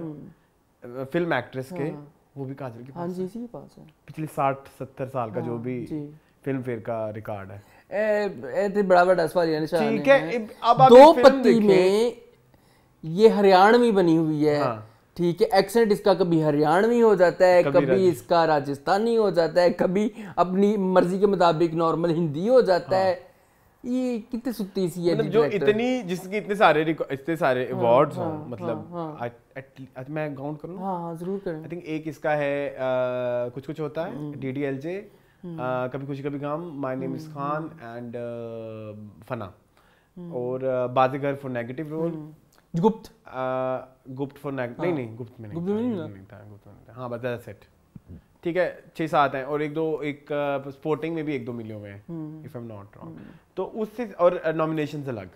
फिल्म एक्ट्रेस के हाँ। वो भी काजल के पास है पिछले साठ सत्तर साल का जो भी फिल्म फेयर का रिकॉर्ड है बड़ा बड़ा ठीक है अब दो पत्ती में ये हरियाणवी बनी हुई है हाँ। ठीक है एक्सेंट इसका कभी हरियाणवी हो जाता है कभी, कभी इसका राजस्थानी हो जाता है कभी अपनी मर्जी के मुताबिक नॉर्मल हिंदी हो जाता हाँ। है ये कितनी सुती सी है मतलब जो इतनी जिसके इतने सारे इतने सारे अवार्ड्स हाँ, हों हाँ, हाँ, मतलब हाँ, हाँ, मैं काउंट करूं हाँ, हाँ, जरूर करें आई थिंक एक इसका है आ, कुछ कुछ होता है DDLJ hmm. D Kabhi Khushi Kabhie Gham my name is Khan and Fanaa और बाजीगर फॉर नेगेटिव रोल गुप्त गुप्त फॉर नेगेटिव नहीं नहीं गुप्त में नहीं गुप्त में नहीं था गुप्त में हां था बस दैट्स इट ठीक है छह सात हैं और एक दो एक स्पोर्टिंग uh, में भी एक दो मिले हुए हैं if I am not wrong तो उससे और नॉमिनेशंस uh, अलग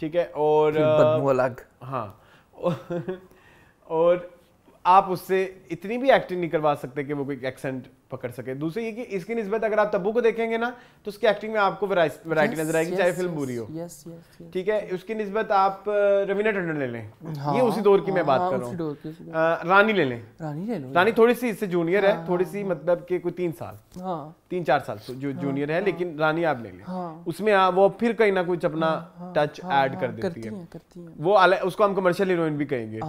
ठीक है और uh, अलग हाँ और आप उससे इतनी भी एक्टिंग नहीं करवा सकते कि वो कोई एक्सेंट पकड़ सके दूसरी ये कि इसकी नस्बत अगर आप तब्बू को देखेंगे ना तो उसकी एक्टिंग में आपको वैरायटी नजर आएगी चाहे फिल्म बुरी हो ठीक है उसकी नस्बत आप रवीना टंडन ले लें ये हाँ, उसी दौर की मैं हाँ, बात हाँ, कर रहा हूँ रानी ले लें रानी ले लो रानी थोड़ी सी इससे जूनियर है थोड़ी सी मतलब के कोई तीन साल तीन चार साल तो जो जूनियर है लेकिन रानी आप ले लें उसमें वो फिर कहीं ना कुछ अपना टच ऐड कर देती है वो उसको हम कमर्शियल हीरोइन भी कहेंगे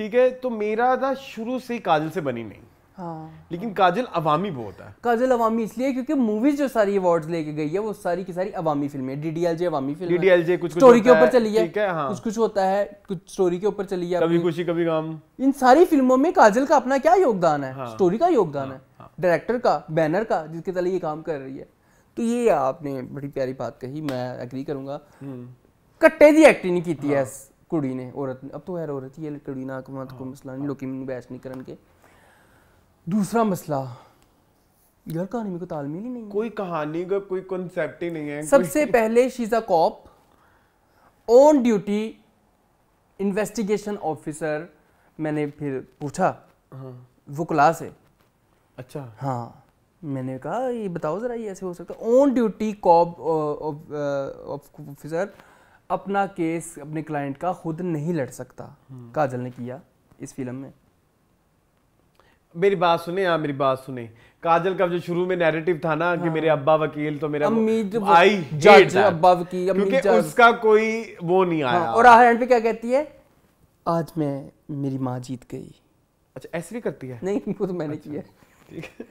ठीक है तो मेरा था शुरू से काजल से बनी नहीं हाँ। लेकिन काजल अवामी वो होता है काजल अवामी इसलिए क्योंकि मूवीज जो सारी अवार्ड्स लेके गई है वो सारी की सारी अवामी फिल्म है डीडीएलजे अवामी फिल्म डीडीएलजे कुछ स्टोरी के ऊपर चली है, है हाँ। कुछ कुछ होता है कुछ स्टोरी के ऊपर चली है कभी खुशी कभी गम इन सारी फिल्मों में काजल का अपना क्या योगदान है स्टोरी हाँ। का योगदान है डायरेक्टर का बैनर का जिसके तले ये काम कर रही है तो ये आपने बड़ी प्यारी बात कही मैं एग्री करूंगा हम्म। कट्टे दी एक्टिंग नहीं की थी कुड़ी ने औरत ने अब तो यार औरत ही है कुड़ी ना मत को मसला नहीं लोकी मैनू बहस नहीं करन करनगे दूसरा मसला यार कहानी में कोई तालमेल ही नहीं कोई कहानी का कोई कॉन्सेप्ट ही नहीं है सबसे पहले she's a cop on duty investigation officer मैंने फिर पूछा हाँ। वो क्लास है अच्छा हाँ मैंने कहा ये बताओ ज़रा ये ऐसे हो सकता ऑन ड्यूटी कॉप ऑफिसर अपना केस अपने क्लाइंट का खुद नहीं लड़ सकता हम्म। काजल ने किया इस फिल्म में मेरी बात सुने हाँ मेरी बात सुने काजल का जो शुरू में नैरेटिव था ना हाँ। कि मेरे अब्बा वकील तो मेरा आई जज अब्बा वकील क्योंकि उसका कोई वो नहीं हाँ, आया हाँ। और आहरण पे क्या कहती है आज मैं मेरी माँ जीत गई अच्छा ऐसे भी करती है नहीं वो तो मैंने अच्छा, किया ठीक है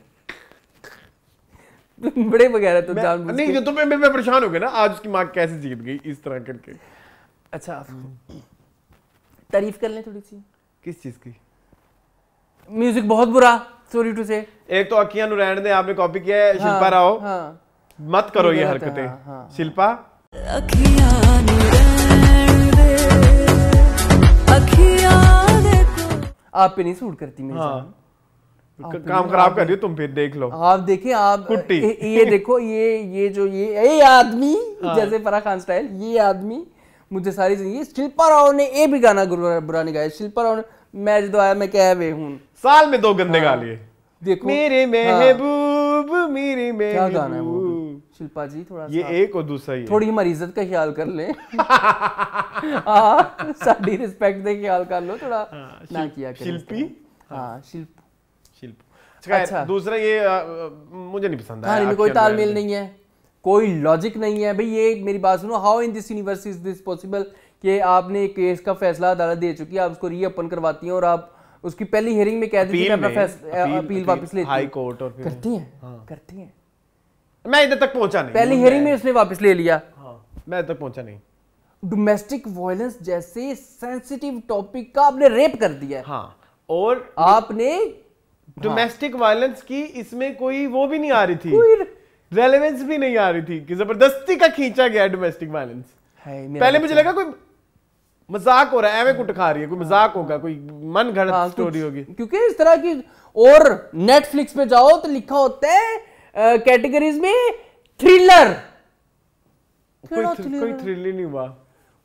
बड़े वगैरह तो जान नहीं जो तुम मैं, मैं परेशान हो गया ना आज उसकी माँ कैसे जीत गई इस तरह करके अच्छा तारीफ कर लें थोड़ी सी किस चीज़ की म्यूजिक बहुत बुरा सॉरी टू से एक तो अकिया नूरैन ने आपने कॉपी किया है हाँ, शिल्पा राव हाँ, मत करो ये हरकतें हाँ, हाँ, शिल्पा तो। आप पे नहीं सूट करती मेरे हाँ। काम खराब कर रही हो तुम फिर देख लो आप देखे आप कुट्टी ए, ये देखो ये ये जो ये ए आदमी हाँ। जैसे फरा खान स्टाइल ये आदमी मुझे सारी जिंदगी शिल्पा राव ने ये भी गाना बुरा नहीं गाया शिल्पा राव ने मैं जो आया मैं कह वे हूं साल में दो गंदे गा हाँ। लिए देखो मेरे हाँ। महबूब मेरे महबूब क्या गाना है वो तो? शिल्पा जी थोड़ा ये एक और दूसरा ही थोड़ी हमारी इज्जत का ख्याल कर ले हाँ साड़ी रिस्पेक्ट दे ख्याल कर लो थोड़ा हाँ, ना किया करें शिल्पी हां शिल्प शिल्प अच्छा, अच्छा। दूसरा ये मुझे नहीं पसंद आया कोई तालमेल नहीं है कोई लॉजिक नहीं है भाई ये मेरी बात सुनो how in this universe is this possible कि आपने एक केस का फैसला अदालत दे चुकी है आप उसको रीअपन करवाती हैं और आप उसकी पहली हियरिंग में कह दीजिए है अपना अपील वापस लेती हाई कोर्ट और करती हैं हाँ। करती हैं मैं इधर तक पहुंचा नहीं पहली हियरिंग में उसने वापस ले लिया हाँ, मैं इधर तक पहुंचा नहीं डोमेस्टिक वायलेंस जैसे सेंसिटिव टॉपिक का आपने रेप कर दिया है हाँ और आपने डोमेस्टिक हाँ। वायलेंस की इसमें कोई वो भी नहीं आ रही थी रेलेवेंस भी नहीं आ रही थी कि जबरदस्ती का खींचा गया डोमेस्टिक वायलेंस पहले मुझे लगा कोई मजाक हो रहा है एवं कुट खा रही है कोई मजाक हाँ। होगा कोई मन घर स्टोरी हाँ, होगी क्योंकि इस तरह की और नेटफ्लिक्स पे जाओ तो लिखा होता है कैटेगरीज में थ्रिलर कोई कोई थ्रिलर नहीं हुआ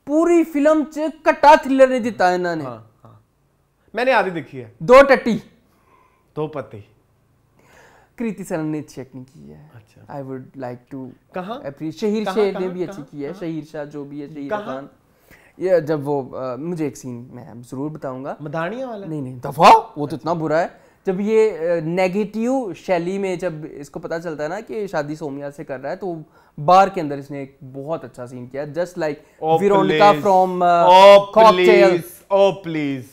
पूरी फिल्म च कटा थ्रिलर नहीं दिता इन्होंने हाँ, हाँ। मैंने आधी देखी है दो टट्टी दो पत्ती कृति सरन ने अच्छी एक्टिंग की है अच्छा आई वुड लाइक टू कहा शहीर शाह ने भी अच्छी की है शहीर शाह जो भी है शहीर खान ये जब वो आ, मुझे एक सीन मैं ज़रूर बताऊंगा मदानिया वाला नहीं नहीं दफा वो तो इतना बुरा है जब ये नेगेटिव शैली में जब इसको पता चलता है ना कि शादी सोमिया से कर रहा है तो बार के अंदर इसने एक बहुत अच्छा सीन किया just like Veronica from Cocktail oh please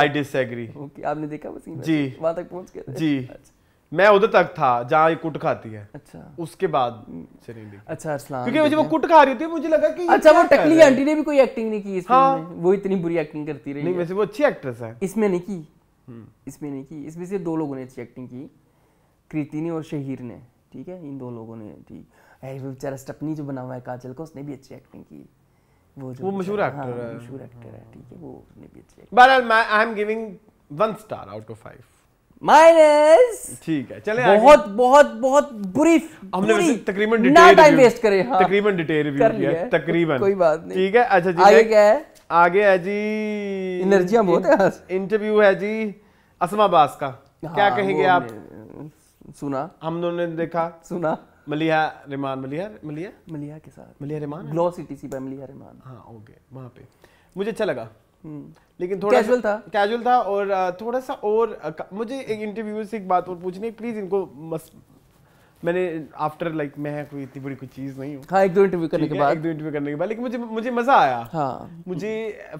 I disagree okay आपने देखा वो सीन जी वहां तक पहुंच गया जी अच्छा मैं उधर तक था जहाँ ये कुट खाती है अच्छा उसके बाद से नहीं देखी अच्छा अरसलान क्योंकि मुझे वो कुट खा रही थी मुझे लगा कि अच्छा वो टकली आंटी ने भी कोई एक्टिंग नहीं की इसमें हाँ। वो इतनी बुरी एक्टिंग करती रही नहीं वैसे वो अच्छी एक्ट्रेस है इसमें नहीं की हम्म। इसमें नहीं की इसमें से दो लोगों ने अच्छी एक्टिंग की कृति ने और शहीर ने ठीक है इन दो लोगों ने ठीक है वो बेचारा स्टपनी जो बना हुआ है काजल का उसने भी अच्छी एक्टिंग की वो जो वो मशहूर एक्टर हाँ, है मशहूर एक्टर है ठीक है वो उसने भी अच्छी बहरहाल I am giving one star out of five minus ठीक है चले बहुत बहुत बहुत बुरी हमने तकरीबन ना टाइम वेस्ट करे हाँ। तकरीबन डिटेल रिव्यू है तकरीबन कोई बात नहीं ठीक है अच्छा जी आगे क्या है आगे है जी बहुत है इंटरव्यू हाँ। है जी असमा का हाँ, क्या कहेंगे आप सुना हम दोनों ने देखा सुना मलिया रिमान मलिया मलिया मलिया के साथ Maliha Rehman glow city C by Maliha Rehman हाँ ओके वहाँ पे मुझे अच्छा लगा हम्म। लेकिन थोड़ा कैजुअल था कैजुअल था और थोड़ा सा और मुझे एक इंटरव्यू से एक बात और पूछनी है प्लीज़ इनको मस मैंने आफ्टर लाइक like, मैं कोई इतनी बड़ी कोई चीज़ नहीं हूँ हाँ एक दो इंटरव्यू करने के बाद एक दो इंटरव्यू करने के बाद लेकिन मुझे मुझे मज़ा आया हाँ मुझे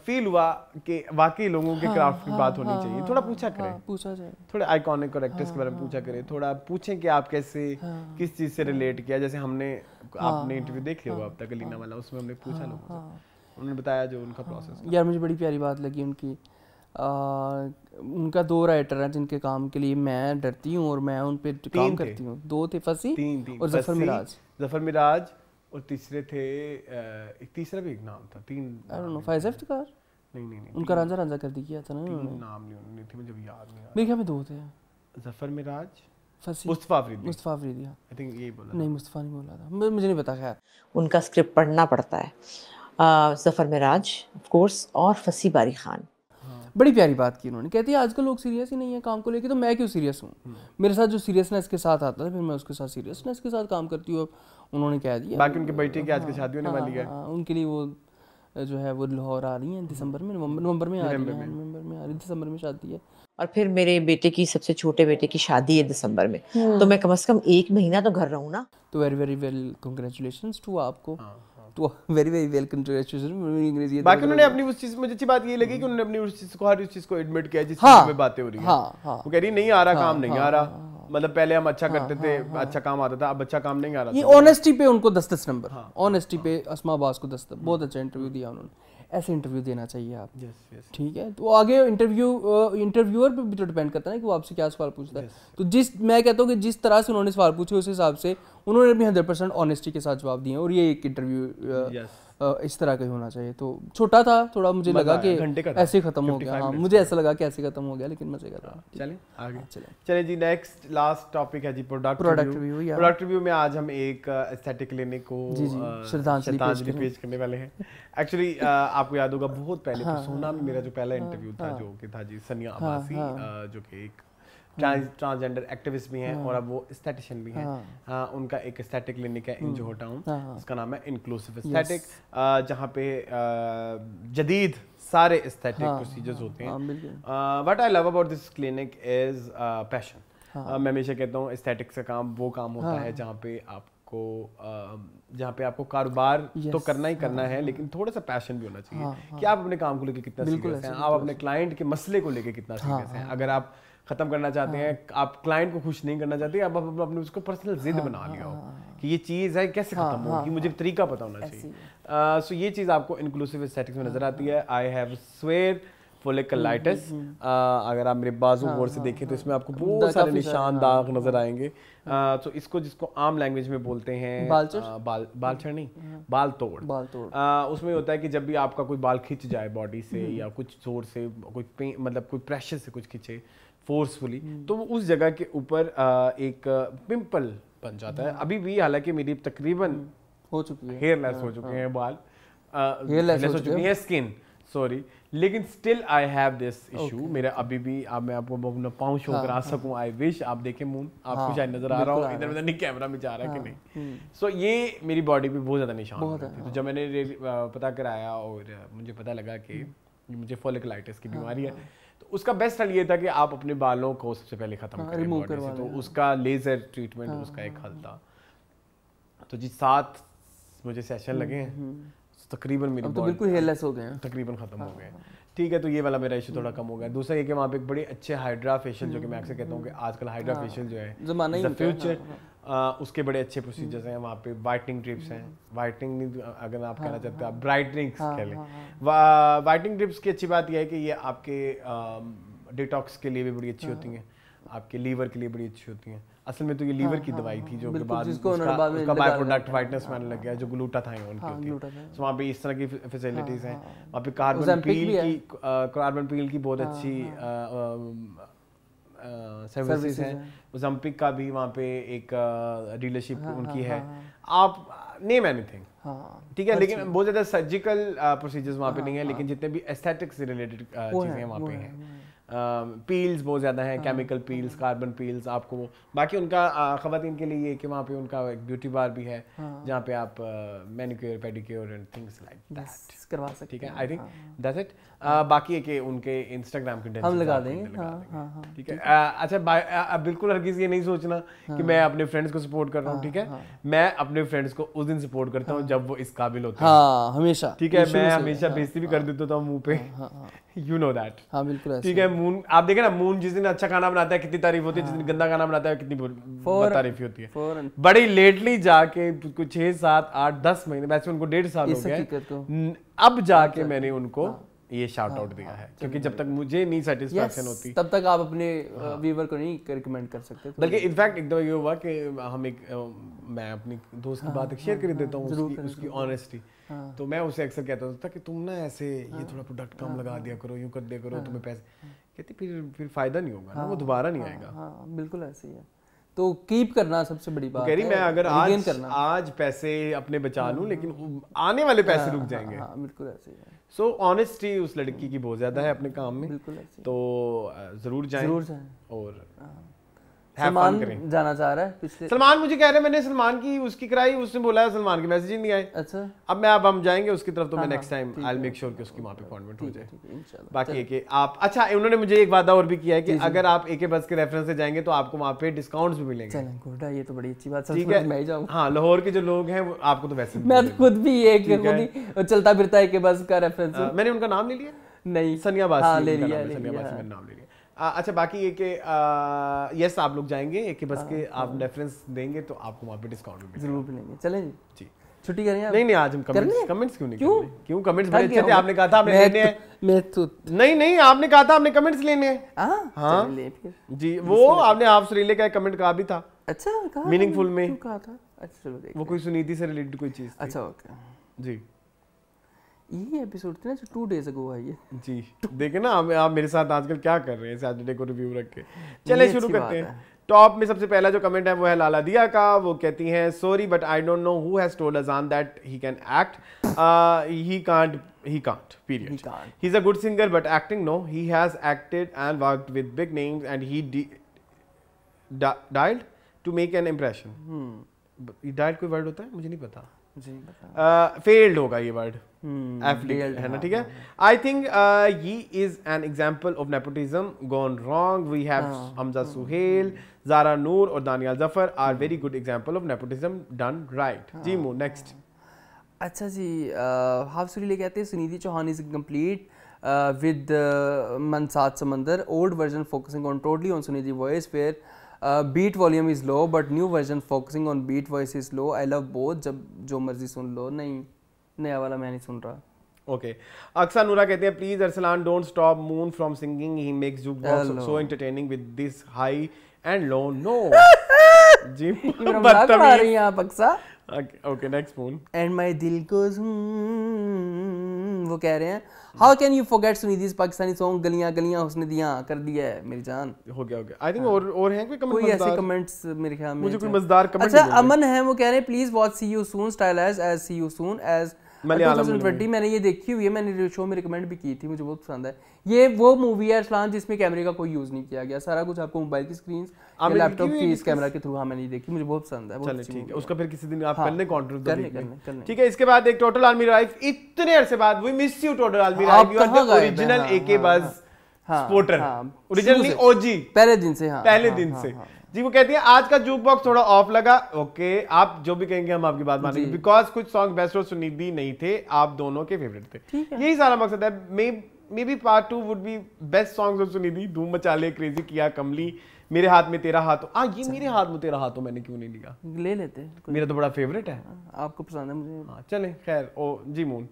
फील हुआ कि वाकई लोगों के क्राफ्ट हाँ, की हाँ, बात होनी हाँ, चाहिए थोड़ा पूछा करें पूछा जाए थोड़े आइकॉनिक और के बारे में पूछा करें थोड़ा पूछें कि आप कैसे किस चीज़ से रिलेट किया जैसे हमने आपने इंटरव्यू देख लिया हुआ अब तक लीना वाला उसमें हमने पूछा लोगों से उन्होंने बताया जो उनका प्रोसेस यार मुझे बड़ी प्यारी बात लगी उनकी आ, उनका दो राइटर हैं जिनके काम के लिए मैं डरती हूँ और मैं उन पर काम करती हूँ दो थे फसी तीन, तीन, और जफर मिराज जफर मिराज और तीसरे थे एक तीसरा भी एक नाम था तीन आई डोंट नो नहीं नहीं नहीं उनका रंजा रंजा कर दी किया था ना उन्होंने नाम नहीं उन्होंने थे मुझे याद नहीं मेरे ख्याल में दो थे जफर मिराज मुस्तफ़ा अफरीदी मुस्तफ़ा अफरीदी आई हाँ। थिंक यही बोला नहीं मुस्तफ़ा नहीं बोला था मुझे नहीं पता खैर उनका स्क्रिप्ट पढ़ना पड़ता है जफ़र मराज ऑफ कोर्स और फसी बारी खान बड़ी प्यारी बात की उन्होंने कहती है आजकल लोग सीरियस ही नहीं है काम को लेके तो मैं क्यों सीरियस हूँ हम्म। मेरे साथ जो सीरियसनेस के साथ आता था फिर मैं उसके साथ सीरियसनेस के साथ काम करती हूँ अब उन्होंने कह दिया बाकी उनके बेटे की आज की हाँ, शादी होने हाँ, वाली है हाँ, उनके लिए वो जो है वो लाहौर आ रही है दिसंबर में नवंबर में आ रही है नवंबर में आ रही है दिसंबर में शादी है और फिर मेरे बेटे की सबसे छोटे बेटे की शादी है दिसंबर में हम्म। तो मैं कम से कम एक महीना तो घर रहूँ ना तो very very well congratulation to आपको तो वेरी वेरी वेल कंट्रेचुएशन बाकी उन्होंने अपनी उस चीज मुझे अच्छी बात ये लगी कि उन्होंने अपनी उस चीज को हर उस चीज को एडमिट किया जिस हाँ, चीज में बातें हो रही है हाँ, हाँ। वो कह रही नहीं आ रहा काम नहीं आ रहा मतलब पहले हम अच्छा करते थे अच्छा काम आता था अब अच्छा काम नहीं आ रहा ये ऑनेस्टी पे उनको दस दस नंबर ऑनेस्टी पे असमा बास को दस हम्म। बहुत अच्छा इंटरव्यू दिया उन्होंने ऐसे इंटरव्यू देना चाहिए आप yes, yes. ठीक है तो आगे इंटरव्यू इंटरव्यूअर पे भी तो डिपेंड करता है ना कि वो आपसे क्या सवाल पूछता yes. है तो जिस मैं कहता हूँ कि जिस तरह से उन्होंने सवाल पूछे उस हिसाब से उन्होंने भी हंड्रेड परसेंट ऑनेस्टी के साथ जवाब दिए और ये एक इंटरव्यू इस तरह का होना चाहिए तो छोटा था थोड़ा मुझे लगा कि ऐसे खत्म हो गया हाँ मुझे ऐसा लगा कि ऐसे खत्म हो गया लेकिन मजे कर रहा चले आगे चले हाँ, चले जी नेक्स्ट लास्ट टॉपिक है जी product product review product review में आज हम एक एस्थेटिक uh, क्लिनिक को uh, श्रद्धांजलि पेश करने वाले हैं एक्चुअली uh, आपको याद होगा बहुत पहले तो हाँ, हाँ। सोना में मेरा जो पहला इंटरव्यू था जो कि था जी सनिया आबासी जो कि एक हम्म। ट्रांसजेंडर एक्टिविस्ट भी हैं हाँ। और अब वो एस्थेटिशियन भी हैं हाँ। हाँ, उनका एक एस्थेटिक क्लिनिक है हम्म। इन जोहटा टाउन उसका नाम है इंक्लूसिव एस्थेटिक जहाँ पे जदीद सारे एस्थेटिक प्रोसीजर्स होते हैं what I love about this clinic is passion मैं हमेशा कहता हूँ एस्थेटिक्स का काम वो काम होता है जहाँ पे आप को जहाँ पे आपको कारोबार तो करना ही करना है लेकिन थोड़ा सा पैशन भी होना चाहिए कि आप अपने काम को लेकर कितना सीरियस हैं आप अपने क्लाइंट के मसले को लेकर कितना सीरियस हैं अगर आप खत्म करना चाहते हैं हाँ। आप क्लाइंट को खुश नहीं करना चाहते आप अपने उसको पर्सनल जिद हाँ, बना लिया हो हाँ। कि ये चीज़ है कैसे खत्म हो कि मुझे तरीका पता होना चाहिए सो ये चीज़ आपको इंक्लूसिव स्टेटिक्स में नजर आती है आई हैव स्वेर फोलिकलाइटिस अगर आप मेरे बाजू गौर से देखें तो इसमें आपको बहुत सारे निशान दाग नजर आएंगे तो इसको जिसको आम लैंग्वेज में बोलते हैं बाल बाल नहीं बाल तोड़ बाल तोड़ उसमें होता है कि जब भी आपका कोई बाल खिंच जाए बॉडी से हम्म। या कुछ जोर से कोई मतलब कोई प्रेशर से कुछ खिंचे फोर्सफुली hmm. तो वो उस जगह के ऊपर एक पिंपल बन जाता है hmm. अभी भी हालांकि मेरी तकरीबन hmm. हो चुकी है हेयरलेस हाँ, हो चुके हाँ। हैं बाल हेयरलेस हो चुकी है स्किन सॉरी लेकिन still I have this issue मेरा अभी भी आप मैं आपको अपना पाँव शो हाँ, करा सकूं आई विश आप देखें मून आपको शायद नजर आ रहा हूँ इधर उधर नहीं कैमरा में जा रहा है कि नहीं सो ये मेरी बॉडी पे बहुत ज़्यादा निशान तो जब मैंने पता कराया और मुझे पता लगा कि मुझे फोलिकलाइटिस की बीमारी है तो उसका बेस्ट हल ये था कि आप अपने बालों को सबसे पहले खत्म हाँ, करें कर से तो उसका लेजर ट्रीटमेंट हाँ, उसका एक हाँ, हल हाँ। था तो जी सात मुझे सेशन लगे हम्म, हैं हम्म। तकरीबन मेरे तो बिल्कुल हेयरलेस हो गए हैं तकरीबन खत्म हाँ, हो गए ठीक है तो ये वाला मेरा इशू थोड़ा हम्म। कम हो गया दूसरा ये कि वहाँ पे एक बड़े अच्छे हाइड्रा फेशियल जो कि मैं अक्सर कहता हूँ कि आजकल हाइड्रा फेशियल जो है जमाना ही फ्यूचर उसके बड़े अच्छे प्रोसीजर्स हैं वहाँ पे वाइटनिंग ट्रिप्स हैं वाइटनिंग हम्म। अगर आप हाँ, कहना चाहते हो हाँ। आप ब्राइटनिंग हाँ, कह लें हाँ, वाइटनिंग ट्रिप्स की अच्छी बात यह है कि ये आपके डिटॉक्स के लिए भी बड़ी अच्छी होती हैं आपके लीवर के लिए बड़ी अच्छी होती हैं असल में तो ये लीवर की दवाई थी जो के बाद उसका बाय प्रोडक्ट वाइटनेस मैंने लग गया जो ग्लूटाथायोन की होती है सो वहाँ पे इस तरह की फैसिलिटीज़ हैं वहाँ पे कार्बन पील की कार्बन पील की बहुत अच्छी सर्विसेज हैं ओजम्पिक का भी वहाँ पे एक डीलरशिप uh, हाँ, उनकी हाँ, है हाँ, हाँ। आप नेम uh, एनीथिंग हाँ, ठीक है लेकिन बहुत ज़्यादा सर्जिकल प्रोसीजर्स uh, वहाँ पे हाँ, नहीं है लेकिन जितने भी एस्थेटिक्स से रिलेटेड चीज़ें वहाँ पे हैं पील्स um, बहुत ज़्यादा हैं केमिकल पील्स कार्बन पील्स आपको बाकी उनका ख़वान के लिए ये कि वहाँ पे उनका एक ब्यूटी बार भी है हाँ। जहाँ पे आप manicure pedicure and things like that करवा सकते ठीक है आई थिंक दैट्स इट बाकी है कि उनके इंस्टाग्राम के हम लगा देंगे हाँ, हाँ, ठीक है अच्छा बिल्कुल हर किसी ये नहीं सोचना कि मैं अपने फ्रेंड्स को सपोर्ट कर रहा हूँ ठीक है मैं अपने फ्रेंड्स को उस दिन सपोर्ट करता हूँ जब वो इस काबिल होता है हमेशा ठीक है मैं हमेशा बेजती भी कर देता था मुँह पे यू नो दैट हाँ बिल्कुल ठीक है मून आप देखे ना मून जिस दिन अच्छा खाना बनाता है कितनी तारीफ होती है जिस दिन हाँ। गंदा खाना बनाता है कितनी तारीफ होती है बड़ी लेटली जाके कुछ छह सात आठ दस महीने वैसे उनको डेढ़ साल हो गया अब जाके मैंने उनको हाँ। ये शार्ट हाँ। आउट दिया है क्योंकि जब तक मुझे नहीं सेटिस्फेक्शन होती तब तक आप अपने व्यूअर को नहीं रिकमेंड कर सकते तो बल्कि इनफैक्ट एकदम ये हुआ कि हम एक मैं अपनी दोस्त की बात शेयर कर देता हूँ उसकी ऑनेस्टी हाँ. तो मैं उसे अक्सर कहता था, था कि तुम ना ऐसे हाँ. ये थोड़ा प्रोडक्ट कम हाँ. लगा हाँ। दिया करो यूँ कर दिया करो हाँ। तुम्हें पैसे हाँ। कहती फिर फिर फायदा नहीं होगा हाँ। वो दोबारा नहीं हाँ, आएगा हाँ बिल्कुल ऐसे ही है तो कीप करना सबसे बड़ी बात कह रही मैं अगर आज करना। आज पैसे अपने बचा लूं लेकिन आने वाले पैसे रुक जाएंगे बिल्कुल ऐसे ही सो so, ऑनेस्टी उस लड़की की बहुत ज्यादा है अपने काम में बिल्कुल ऐसे तो जरूर जाएं जरूर जाएं और सलमान जाना चाह रहा है सलमान मुझे कह रहे हैं मैंने सलमान की उसकी कराई उसने बोला है सलमान के मैसेज नहीं आए अच्छा अब मैं अब हम जाएंगे उसकी तरफ तो मैं next time I make sure कि उसकी वहाँ पे कॉन्वेंट हो जाए बाकी एक आप अच्छा उन्होंने मुझे एक वादा और भी किया है कि अगर आप एके बस के रेफरेंस से जाएंगे तो आपको वहाँ पे डिस्काउंट भी मिलेंगे ये तो बड़ी अच्छी बात ठीक है मैं जाऊँ हाँ लाहौर के जो लोग हैं वो आपको तो वैसे मैं तो खुद भी एक चलता फिरता है मैंने उनका नाम ले लिया नहीं सनिया बासी हाँ, ले लिया हाँ। नाम ले लिया अच्छा बाकी ये कि यस आप लोग जाएंगे एक बस हाँ, के हाँ। आप रेफरेंस देंगे तो आपको वहाँ पे डिस्काउंट मिलेगा जरूर मिलेंगे चलें जी जी छुट्टी करें नहीं नहीं आज हम कमेंट्स कमेंट्स क्यों नहीं क्यों क्यों कमेंट्स भाई अच्छे थे आपने कहा था आपने लेने हैं तो- मैं तो नहीं नहीं आपने कहा था आपने कमेंट्स लेने हैं हाँ, हाँ? ले फिर जी वो आपने आप सरीले का एक कमेंट कहा भी था अच्छा कहा मीनिंगफुल में कहा था अच्छा वो कोई सुनीति से रिलेटेड कोई चीज अच्छा ओके जी ये एपिसोड थे ना जो टू डेज अगो आई है जी देखे ना आप, आप मेरे साथ आजकल क्या कर रहे हैं सैटरडे को रिव्यू रख के चले शुरू करते हैं टॉप में सबसे पहला जो कमेंट है वो है लाला दिया का वो कहती हैं sorry but I don't know who has told Azaan that he can act he can't he can't period he, can't. he's a good singer but acting no he has acted and worked with big names and he di- di- dialed to make an impression hmm. dialed कोई word होता है मुझे नहीं पता फेल्ड uh, होगा ये वर्ड एफिलिएट hmm, है ना हाँ, ठीक है आई हाँ, थिंक हाँ। uh, ये is an example of nepotism gone wrong we have Hamza Sohail Zara Noor और Danyal Zafar are very good example of nepotism done right जी मो नेक्स्ट अच्छा जी uh, हाफ सुरी ले कहते हैं Sunidhi Chauhan is complete with मनसाद Samandar old version focusing on totally on Sunidhi voice fair beat volume is low but new version focusing on beat voice is low I love both जब जो मर्जी सुन लो नहीं नया वाला मैं नहीं सुन रहा ओके अक्सर नूरा कहते हैं please Arsalan don't stop Moon from singing he makes you so entertaining with this high and low no जी रही आप Aqsa okay next phone and my दिल को वो कह रहे हैं how can you forget Sunidhi Pakistani song गलियां गलियां उसने दिया कर दिया है मेरी जान हो गया हो गया आई थिंक और और हैं कोई कमेंट कोई ऐसे कमेंट्स मेरे ख्याल में मुझे कोई मजेदार कमेंट अच्छा अमन है वो कह रहे हैं please watch see you soon stylize as see you soon as मैंने ये देखी हुई है मैंने शो में रिकमेंड भी की थी मुझे बहुत पसंद है ये वो मूवी है अरसलान जिसमें कैमरे का कोई यूज़ नहीं किया गया सारा कुछ आपको मोबाइल की स्क्रीन हाँ, लैपटॉप की इस कैमरा के थ्रू हमें नहीं देखी मुझे बहुत पसंद है ठीक है उसका फिर किसी दिन आप हाँ, कर लें तो ठीक है इसके बाद एक टोटल आर्मी राइफ इतने अरसे बाद we miss you total army राइफ ओरिजिनल एके बस ओजी पहले दिन से हाँ, पहले दिन से जी वो कहती है आज का जूक बॉक्स थोड़ा ऑफ लगा ओके आप जो भी कहेंगे हम आपकी बात मानेंगे बिकॉज कुछ सॉन्ग बेस्ट और सुनिधि नहीं थे आप दोनों के फेवरेट थे यही सारा मकसद है मे maybe part two would be best songs of तो Sunidhi, धूम मचा ले क्रेजी किया कमली मेरे हाथ में तेरा हाथ आ हाँ, ये मेरे हाथ में तेरा हाथ मैंने क्यों नहीं लिया ले लेते मेरा तो बड़ा फेवरेट है हाँ, आपको पसंद है मुझे हाँ चले खैर ओ जी मून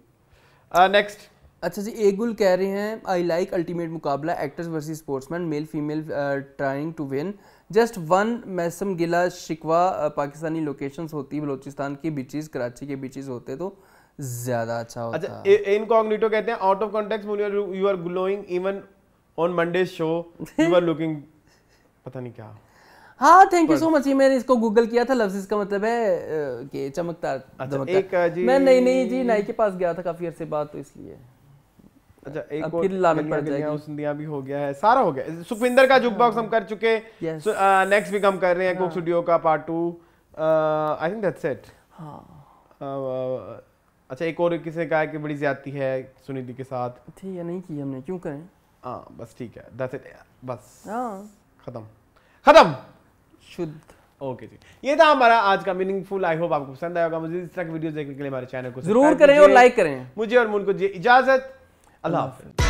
नेक्स्ट uh, अच्छा जी ए गुल कह रहे हैं आई लाइक अल्टीमेट मुकाबला actors versus sportsman male female trying to win just one Maisam गिला शिकवा पाकिस्तानी लोकेशंस होती बलोचिस्तान की बीचेस कराची के बीचेस होते तो ज्यादा अच्छा, अच्छा होता अच्छा इनकॉग्निटो कहते हैं out of context when you are glowing even on Monday show you are looking पता नहीं क्या हाँ थैंक यू सो मच ये मैंने इसको गूगल किया था लफ्ज इसका मतलब है कि चमकदार अच्छा, एक जी मैं नहीं नहीं जी नाई के पास गया था काफी अरसे बाद तो इसलिए अच्छा एक फिर पड़ जाएगी भी हो गया है सारा हो गया सुखविंदर का जुक बॉक्स हाँ। हम कर चुके नेक्स्ट भी कर रहे हैं कुक स्टूडियो हाँ। का part two I think that's it हाँ अच्छा एक और किसी ने कहा कि बड़ी ज्यादती है सुनिधि के साथ ठीक अच्छा, है नहीं की हमने क्यों करें हाँ बस ठीक है दस बस हाँ खत्म खत्म शुद्ध ओके जी ये था हमारा आज का मीनिंगफुल आई होप आपको पसंद आएगा मुझे इस तरह की वीडियो देखने के लिए हमारे चैनल को जरूर करें और लाइक करें मुझे और मुन को इजाजत अल्लाह हाफिज